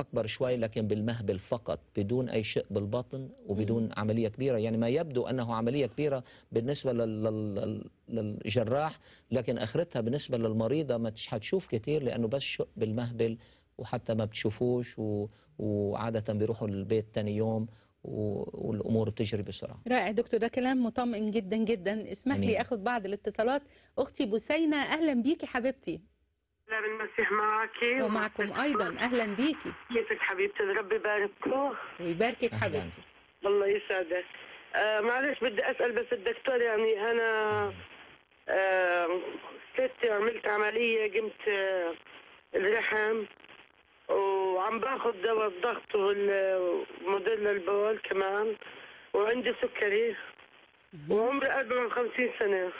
أكبر شوي لكن بالمهبل فقط بدون أي شيء بالبطن وبدون م. عملية كبيرة يعني ما يبدو أنه عملية كبيرة بالنسبة لل... للجراح لكن آخرتها بالنسبة للمريضة ما حتشوف كتير لأنه بس شق بالمهبل وحتى ما بتشوفوش و... وعادة بيروحوا للبيت تاني يوم والامور بتجري بسرعه. رائع دكتور ده كلام مطمئن جدا جدا، اسمح أمين. لي اخذ بعض الاتصالات، اختي بوسينه اهلا بيكي حبيبتي. اهلا بالمسيح معك ومعكم ايضا اهلا بيكي كيفك حبيبتي ربي يبارككم ويباركك حبيبتي الله يسعدك آه، معلش بدي اسال بس الدكتور يعني انا آه ست عملت عمليه قمت آه، الرحم وعم باخذ دواء الضغط والمدل البول كمان وعندي سكري وعمري 54 سنه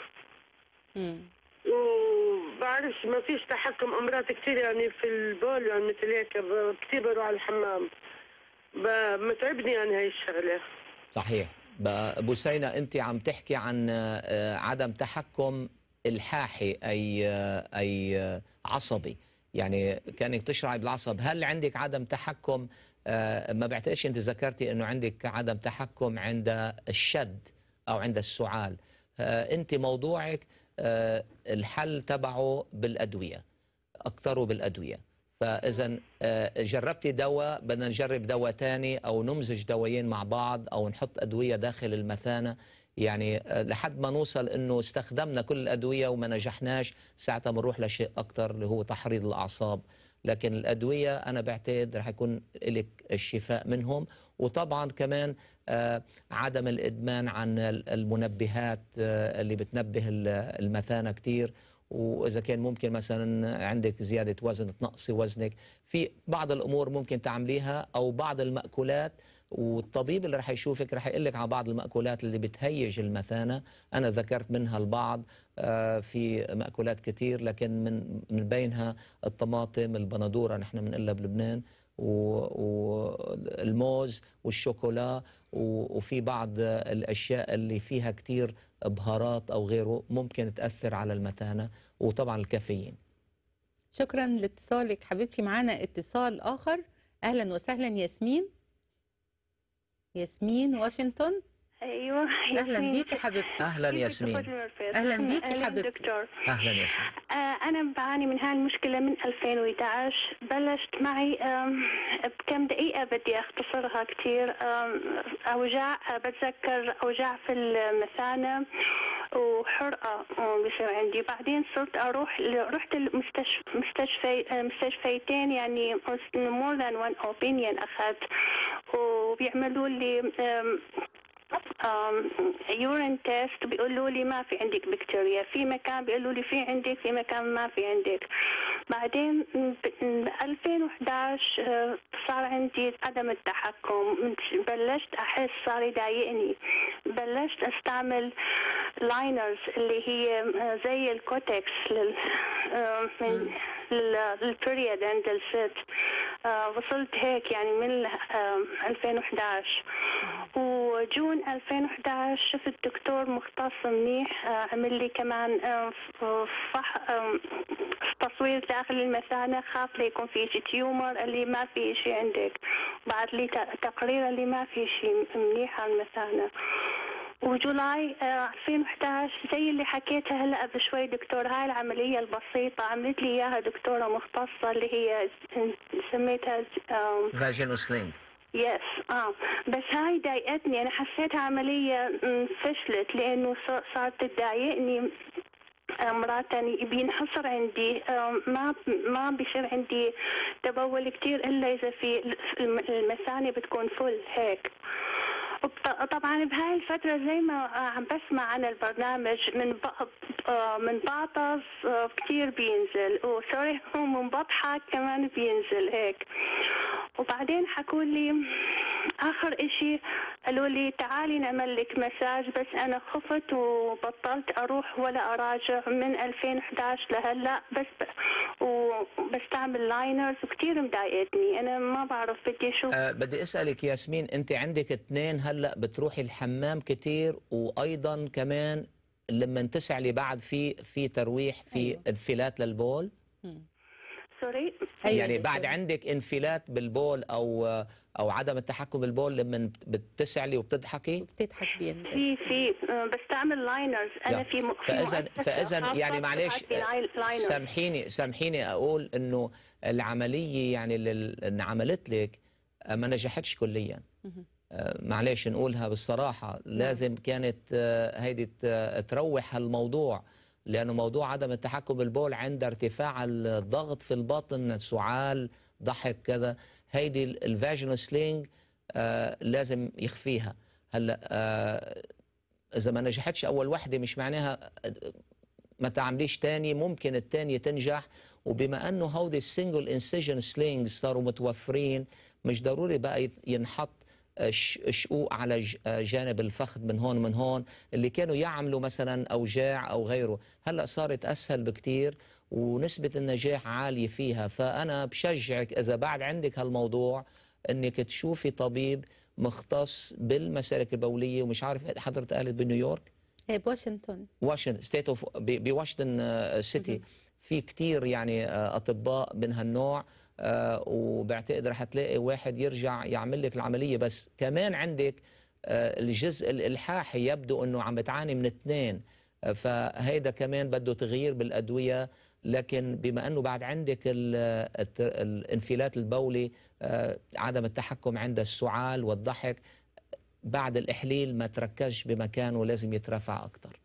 وبعرفش ما فيش تحكم امراض كثير يعني في البول يعني مثل هيك كثير بروح على الحمام متعبني يعني هاي الشغله صحيح بوسينا انت عم تحكي عن آه، عدم تحكم الحاحي اي آه، اي آه، عصبي يعني كانك تشرعي بالعصب هل عندك عدم تحكم ما بعتقدش انت ذكرتي انه عندك عدم تحكم عند الشد او عند السعال انت موضوعك آه، الحل تبعه بالادويه اكثره بالادويه فاذا آه، جربتي دواء بدنا نجرب دواء ثاني او نمزج دوايين مع بعض او نحط ادويه داخل المثانه يعني آه، لحد ما نوصل انه استخدمنا كل الادويه وما نجحناش ساعتها بنروح لشيء اكثر اللي هو تحريض الاعصاب لكن الادويه انا بعتقد رح يكون لك الشفاء منهم وطبعا كمان آه، عدم الادمان عن المنبهات آه، اللي بتنبه المثانه كتير واذا كان ممكن مثلا عندك زياده وزن تنقصي وزنك في بعض الامور ممكن تعمليها او بعض الماكولات والطبيب اللي رح يشوفك رح يقول لك على بعض المأكولات اللي بتهيج المثانة أنا ذكرت منها البعض آه، في مأكولات كتير لكن من من بينها الطماطم البندورة نحن بنقلها بلبنان والموز والشوكولا وفي بعض الأشياء اللي فيها كتير بهارات أو غيره ممكن تأثر على المتانة وطبعا الكافيين شكرا لاتصالك حبيبتي معانا اتصال آخر أهلا وسهلا ياسمين ياسمين واشنطن ايوه اهلا بيكي حبيبتي اهلا ياسمين اهلا بيكي حبيبتي اهلا ياسمين آه، انا بعاني من هاي المشكله من 2011 بلشت معي بكم دقيقه بدي اختصرها كثير اوجاع بتذكر اوجاع في المثانه وحرقه آه، بصير عندي بعدين صرت اروح رحت المستشفى مستشفي آه، مستشفيتين يعني مور ذان وان اوبينيون اخذت وبيعملوا لي يورين um, تيست بيقولوا لي ما في عندك بكتيريا في مكان بيقولوا لي في عندك في مكان ما في عندك بعدين 2011 آه، صار عندي عدم التحكم بلشت احس صار يضايقني بلشت استعمل لاينرز اللي هي آه، زي الكوتكس لل للبريد عند الست وصلت هيك يعني من 2011 آه، وجون 2011 شفت دكتور مختص منيح آه، عمل لي كمان آه، فح تصوير داخل المثانة خاف لي يكون في شيء تيومر قال لي ما في شي عندك بعد لي تقرير اللي ما في شي منيح على المثانة وجولاي 2011 آه، زي اللي حكيتها هلا بشوي دكتور هاي العمليه البسيطه عملت لي اياها دكتوره مختصه اللي هي سميتها فاجينو يس اه بس هاي ضايقتني انا حسيت عمليه فشلت لانه صارت تضايقني آه، مرات بينحصر عندي آه، ما ما بيصير عندي تبول كتير الا اذا في المثانه بتكون فل هيك طبعا بهاي الفترة زي ما عم بسمع عن البرنامج من آه، من بعطس آه، كثير بينزل وسوري ومن بضحك كمان بينزل هيك وبعدين حكوا لي آخر إشي قالوا لي تعالي نعمل لك مساج بس أنا خفت وبطلت أروح ولا أراجع من 2011 لهلا بس ب... وبستعمل لاينرز وكثير مضايقتني أنا ما بعرف بدي أشوف أه بدي أسألك ياسمين أنت عندك اثنين هل هلا بتروحي الحمام كتير وايضا كمان لما تسعلي بعد في في ترويح في أيوة. انفلات للبول سوري يعني أيوة يعني بعد عندك انفلات بالبول او او عدم التحكم بالبول لما بتسعلي وبتضحكي بتضحكي في في بستعمل لاينرز انا في فاذا فاذا يعني معلش سامحيني سامحيني اقول انه العمليه يعني اللي انعملت لك ما نجحتش كليا آه، معلش نقولها بالصراحة نعم. لازم كانت آه، هيدي تروح هالموضوع لأنه موضوع عدم التحكم بالبول عند ارتفاع الضغط في البطن سعال ضحك كذا هيدي الفاجنال سلينج آه، لازم يخفيها هلا إذا ما نجحتش أول وحدة مش معناها ما تعمليش تاني ممكن التانية تنجح وبما أنه هودي السنجل انسيجن سلينجز صاروا متوفرين مش ضروري بقى ينحط شقوق على آه، جانب الفخذ من هون من هون اللي كانوا يعملوا مثلا أوجاع أو غيره هلأ صارت أسهل بكثير ونسبة النجاح عالية فيها فأنا بشجعك إذا بعد عندك هالموضوع أنك تشوفي طبيب مختص بالمسالك البولية ومش عارف حضرتك قالت بنيويورك ايه بواشنطن واشنطن ستيت اوف بواشنطن سيتي آه، في كتير يعني آه، أطباء من هالنوع آه، وبعتقد رح تلاقي واحد يرجع يعمل لك العمليه بس كمان عندك آه، الجزء الالحاحي يبدو انه عم بتعاني من اثنين آه، فهيدا كمان بده تغيير بالادويه لكن بما انه بعد عندك الانفلات البولي عدم التحكم عند السعال والضحك بعد الاحليل ما تركزش بمكانه لازم يترفع اكثر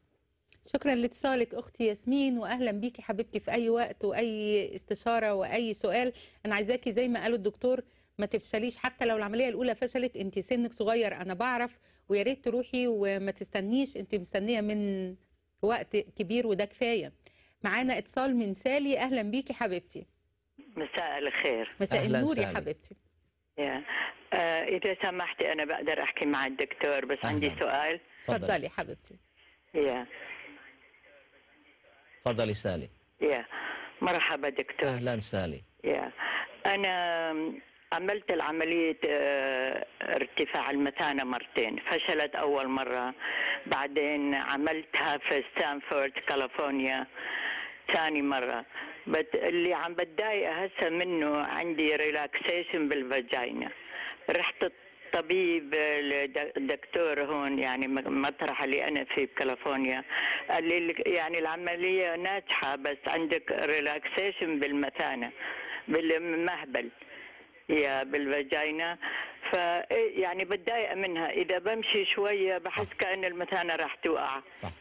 شكرا لاتصالك اختي ياسمين واهلا بيكي حبيبتي في اي وقت واي استشاره واي سؤال انا عايزاكي زي ما قالوا الدكتور ما تفشليش حتى لو العمليه الاولى فشلت انت سنك صغير انا بعرف ويا ريت تروحي وما تستنيش انت مستنيه من وقت كبير وده كفايه معانا اتصال من سالي اهلا بيكي حبيبتي مساء الخير مساء النور يا حبيبتي يا. آه، اذا سمحتي انا بقدر احكي مع الدكتور بس أهلا. عندي سؤال تفضلي حبيبتي يا تفضلي سالي يا مرحبا دكتور اهلا سالي يا انا عملت العملية آه، ارتفاع المثانة مرتين فشلت أول مرة بعدين عملتها في ستانفورد كاليفورنيا ثاني مرة بت... اللي عم بتضايق هسه منه عندي ريلاكسيشن بالفاجينا رحت الطبيب الدكتور هون يعني مطرح اللي انا فيه بكاليفورنيا قال لي يعني العمليه ناجحه بس عندك ريلاكسيشن بالمثانه بالمهبل يا بالفاجينا ف يعني بتضايق منها اذا بمشي شويه بحس كان المثانه راح توقع صح.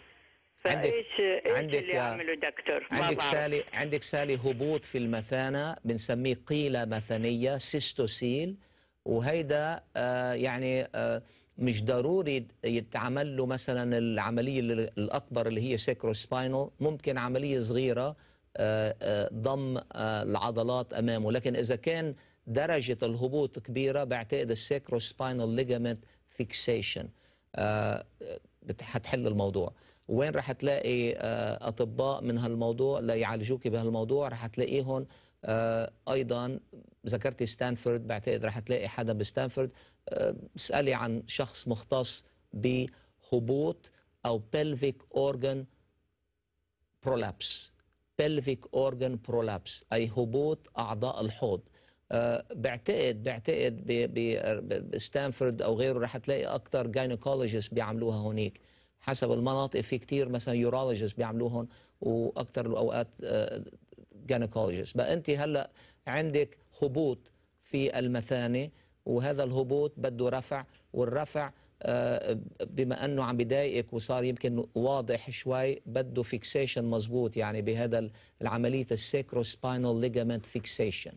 عندك إيش عندك اللي يعمله دكتور عندك سالي عندك سالي هبوط في المثانه بنسميه قيله مثنيه سيستوسيل وهيدا آه، يعني آه، مش ضروري يتعمل له مثلا العمليه الاكبر اللي هي سيكرو سباينال ممكن عمليه صغيره آه، ضم العضلات امامه لكن اذا كان درجه الهبوط كبيره بعتقد السيكرو سباينال ليجامنت فيكسيشن هتحل الموضوع وين رح تلاقي اطباء من هالموضوع ليعالجوك بهالموضوع رح تلاقيهم ايضا ذكرتي ستانفورد بعتقد رح تلاقي حدا بستانفورد آه، اسالي عن شخص مختص بهبوط او pelvic organ prolapse pelvic organ prolapse اي هبوط اعضاء الحوض آه، بعتقد بعتقد بستانفورد او غيره رح تلاقي اكثر جاينيكولوجيست بيعملوها هونيك حسب المناطق في كثير مثلا يورولوجيست بيعملوهم واكثر الاوقات جاينيكولوجيست آه، بقى انت هلا عندك هبوط في المثانة وهذا الهبوط بده رفع والرفع آه، بما انه عم بضايقك وصار يمكن واضح شوي بده فيكسيشن مزبوط يعني بهذا العمليه السيكرو سباينال ليجامنت فيكسيشن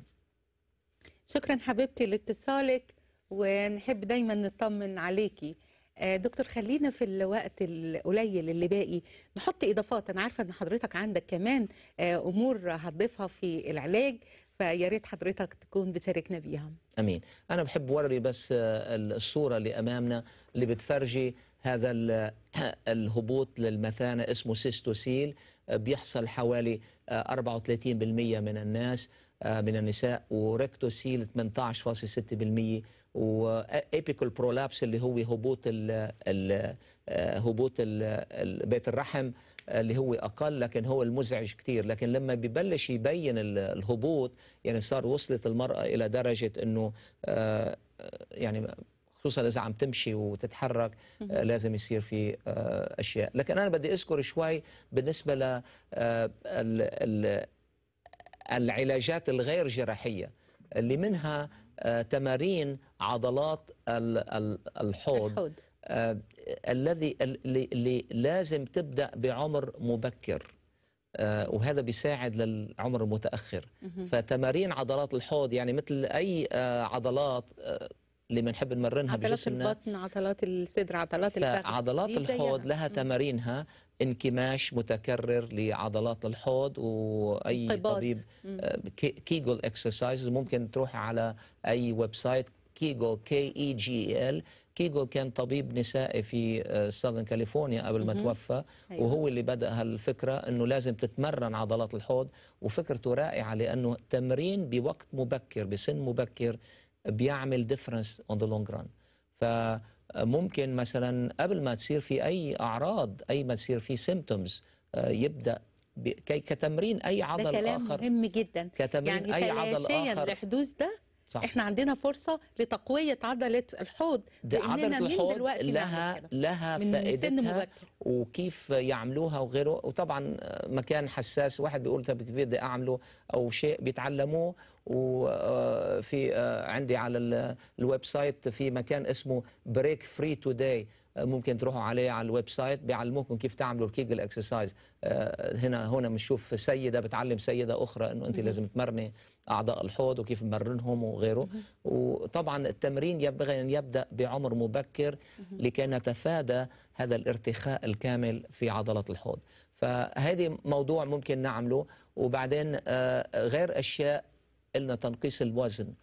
شكرا حبيبتي لاتصالك ونحب دايما نطمن عليكي آه، دكتور خلينا في الوقت القليل اللي باقي نحط اضافات انا عارفه ان حضرتك عندك كمان آه، امور هتضيفها في العلاج فيا ريت حضرتك تكون بتشاركنا بيها امين انا بحب اوري بس آه، الصوره اللي امامنا اللي بتفرجي هذا الهبوط للمثانه اسمه سيستوسيل آه، بيحصل حوالي 34% آه، من الناس من النساء وريكتوسيل 18.6% وايبيكال برولابس اللي هو هبوط ال هبوط الـ بيت الرحم اللي هو اقل لكن هو المزعج كثير لكن لما ببلش يبين الهبوط يعني صار وصلت المراه الى درجه انه آه، يعني خصوصا اذا عم تمشي وتتحرك آه، لازم يصير في آه، اشياء لكن انا بدي اذكر شوي بالنسبه ل العلاجات الغير جراحيه اللي منها تمارين عضلات الحوض, الحوض. آه، الذي اللي لازم تبدا بعمر مبكر آه، وهذا بيساعد للعمر المتاخر فتمارين عضلات الحوض يعني مثل اي آه، عضلات اللي بنحب نمرنها عضلات بجسمنا عضلات البطن عضلات الصدر عضلات الفخذ عضلات الحوض لها تمارينها انكماش متكرر لعضلات الحوض واي قباط. طبيب كيجل اكسرسايز ممكن تروح على اي ويب سايت كيجل كي اي جي ال كيجل كان طبيب نسائي في ساذن آه، كاليفورنيا قبل ما توفى أيوة. وهو اللي بدا هالفكره انه لازم تتمرن عضلات الحوض وفكرته رائعه لانه تمرين بوقت مبكر بسن مبكر بيعمل ديفرنس اون ذا لونج ران فممكن مثلا قبل ما تصير في اي اعراض اي ما تصير في سيمبتومز آه، يبدا كتمرين اي عضل ده كلام اخر مهم جدا كتمرين يعني اي عضل اخر لحدوث ده صح. احنا عندنا فرصه لتقويه عضله الحوض ده عضله الحوض دلوقتي لها لها فائده فائدتها وكيف يعملوها وغيره وطبعا مكان حساس واحد بيقول طب كيف بدي اعمله او شيء بيتعلموه وفي آه، آه، عندي على الويب سايت في مكان اسمه بريك فري توداي ممكن تروحوا عليه على الويب سايت بيعلموكم كيف تعملوا الكيجل اكسرسايز آه، هنا هنا بنشوف سيده بتعلم سيده اخرى انه انت لازم تمرني اعضاء الحوض وكيف مرنهم وغيره وطبعا التمرين ينبغي ان يبدا بعمر مبكر لكي نتفادى هذا الارتخاء الكامل في عضله الحوض فهذه موضوع ممكن نعمله وبعدين آه، غير اشياء قلنا تنقيص الوزن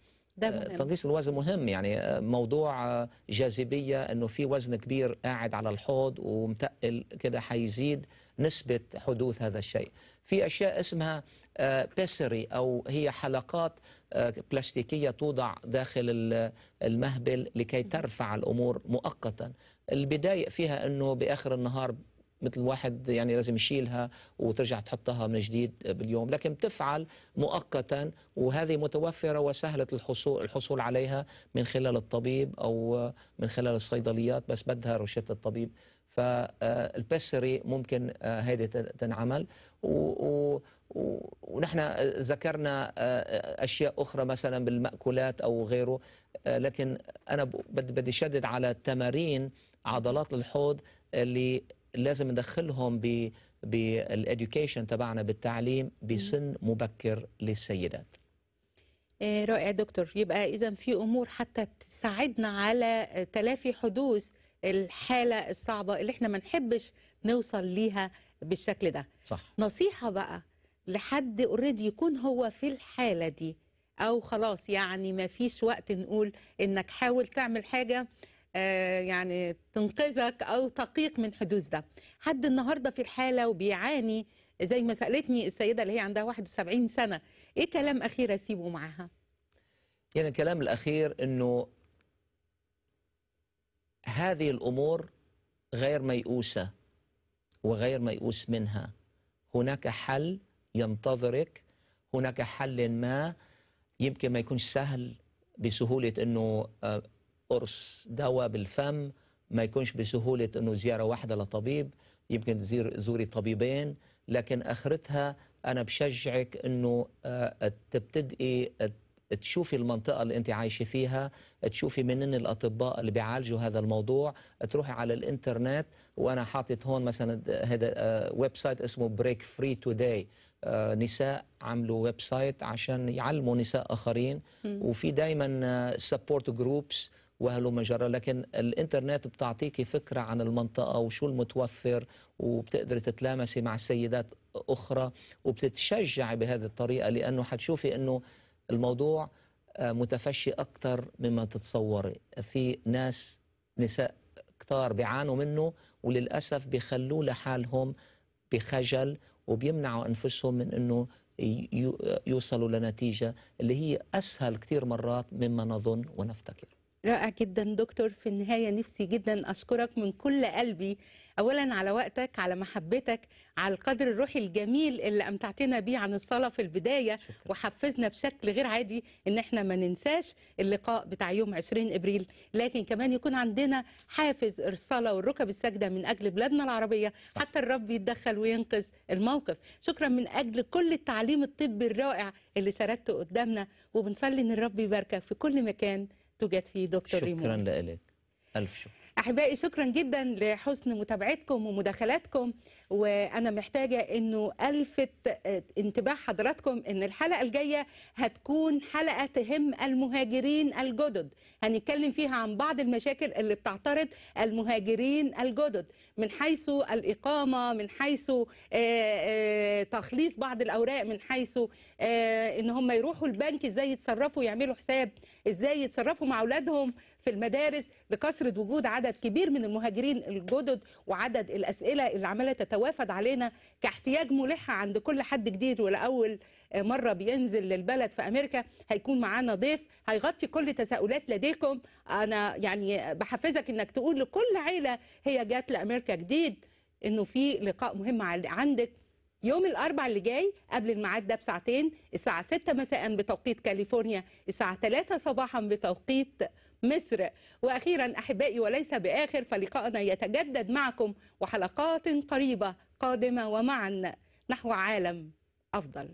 آه، تنقيس الوزن مهم يعني آه، موضوع آه، جاذبيه انه في وزن كبير قاعد على الحوض ومتقل كده حيزيد نسبه حدوث هذا الشيء في اشياء اسمها بيسري او هي حلقات بلاستيكيه توضع داخل المهبل لكي ترفع الامور مؤقتا البدايه فيها انه باخر النهار مثل واحد يعني لازم يشيلها وترجع تحطها من جديد باليوم لكن بتفعل مؤقتا وهذه متوفرة وسهلة الحصول, الحصول عليها من خلال الطبيب أو من خلال الصيدليات بس بدها روشتة الطبيب فالبسري آه، ممكن هذه آه، تنعمل و ونحن آه، ذكرنا اشياء اخرى مثلا بالماكولات او غيره لكن انا بدي شدد على تمارين عضلات الحوض اللي لازم ندخلهم بالاديوكيشن تبعنا بالتعليم بسن مبكر للسيدات آه، رائع دكتور يبقى اذا في امور حتى تساعدنا على تلافي حدوث الحاله الصعبه اللي احنا ما نحبش نوصل ليها بالشكل ده صح نصيحه بقى لحد اوريدي يكون هو في الحاله دي او خلاص يعني ما فيش وقت نقول انك حاول تعمل حاجه آه، يعني تنقذك او تقيك من حدوث ده حد النهارده في الحاله وبيعاني زي ما سالتني السيده اللي هي عندها 71 سنه ايه كلام اخير اسيبه معاها يعني الكلام الاخير انه هذه الامور غير ميؤوسه وغير ميؤوس منها هناك حل ينتظرك هناك حل ما يمكن ما يكونش سهل بسهوله انه آه، قرص دواء بالفم ما يكونش بسهولة أنه زيارة واحدة لطبيب يمكن تزير زوري طبيبين لكن آخرتها أنا بشجعك أنه آه، تبتدئي آه، تشوفي المنطقة اللي أنت عايشة فيها تشوفي منين الأطباء اللي بيعالجوا هذا الموضوع تروحي على الإنترنت وأنا حاطط هون مثلا هذا آه، ويب سايت اسمه بريك فري توداي نساء عملوا ويب سايت عشان يعلموا نساء آخرين وفي دايما سبورت جروبس وهلم جرى لكن الانترنت بتعطيكي فكره عن المنطقه وشو المتوفر وبتقدري تتلامسي مع سيدات اخرى وبتتشجعي بهذه الطريقه لانه حتشوفي انه الموضوع آه، متفشي اكثر مما تتصوري في ناس نساء كتار بيعانوا منه وللاسف بيخلوه لحالهم بخجل وبيمنعوا انفسهم من انه آه، يوصلوا لنتيجه اللي هي اسهل كثير مرات مما نظن ونفتكر رائع جدا دكتور في النهاية نفسي جدا أشكرك من كل قلبي أولا على وقتك على محبتك على القدر الروحي الجميل اللي أمتعتنا بيه عن الصلاة في البداية شكرا. وحفزنا بشكل غير عادي إن احنا ما ننساش اللقاء بتاع يوم 20 إبريل لكن كمان يكون عندنا حافز الصلاة والركب السجدة من أجل بلادنا العربية حتى الرب يتدخل وينقذ الموقف شكرا من أجل كل التعليم الطبي الرائع اللي سردته قدامنا وبنصلي إن الرب يباركك في كل مكان توجد فيه دكتور شكرا ريمون شكرا لك ألف شكر أحبائي شكرا جدا لحسن متابعتكم ومداخلاتكم وأنا محتاجة أنه ألفت آه، انتباه حضراتكم أن الحلقة الجاية هتكون حلقة تهم المهاجرين الجدد هنتكلم فيها عن بعض المشاكل اللي بتعترض المهاجرين الجدد من حيث الإقامة من حيث آه، آه، تخليص بعض الأوراق من حيث أن هم يروحوا البنك إزاي يتصرفوا يعملوا حساب ازاي يتصرفوا مع اولادهم في المدارس لكثره وجود عدد كبير من المهاجرين الجدد وعدد الاسئله اللي عماله تتوافد علينا كاحتياج ملحه عند كل حد جديد ولاول مره بينزل للبلد في امريكا هيكون معانا ضيف هيغطي كل تساؤلات لديكم انا يعني بحفزك انك تقول لكل عيله هي جات لامريكا جديد انه في لقاء مهم عندك يوم الاربع اللي جاي قبل الميعاد ده بساعتين الساعه 6 مساء بتوقيت كاليفورنيا الساعه 3 صباحا بتوقيت مصر واخيرا احبائي وليس باخر فلقاءنا يتجدد معكم وحلقات قريبه قادمه ومعا نحو عالم افضل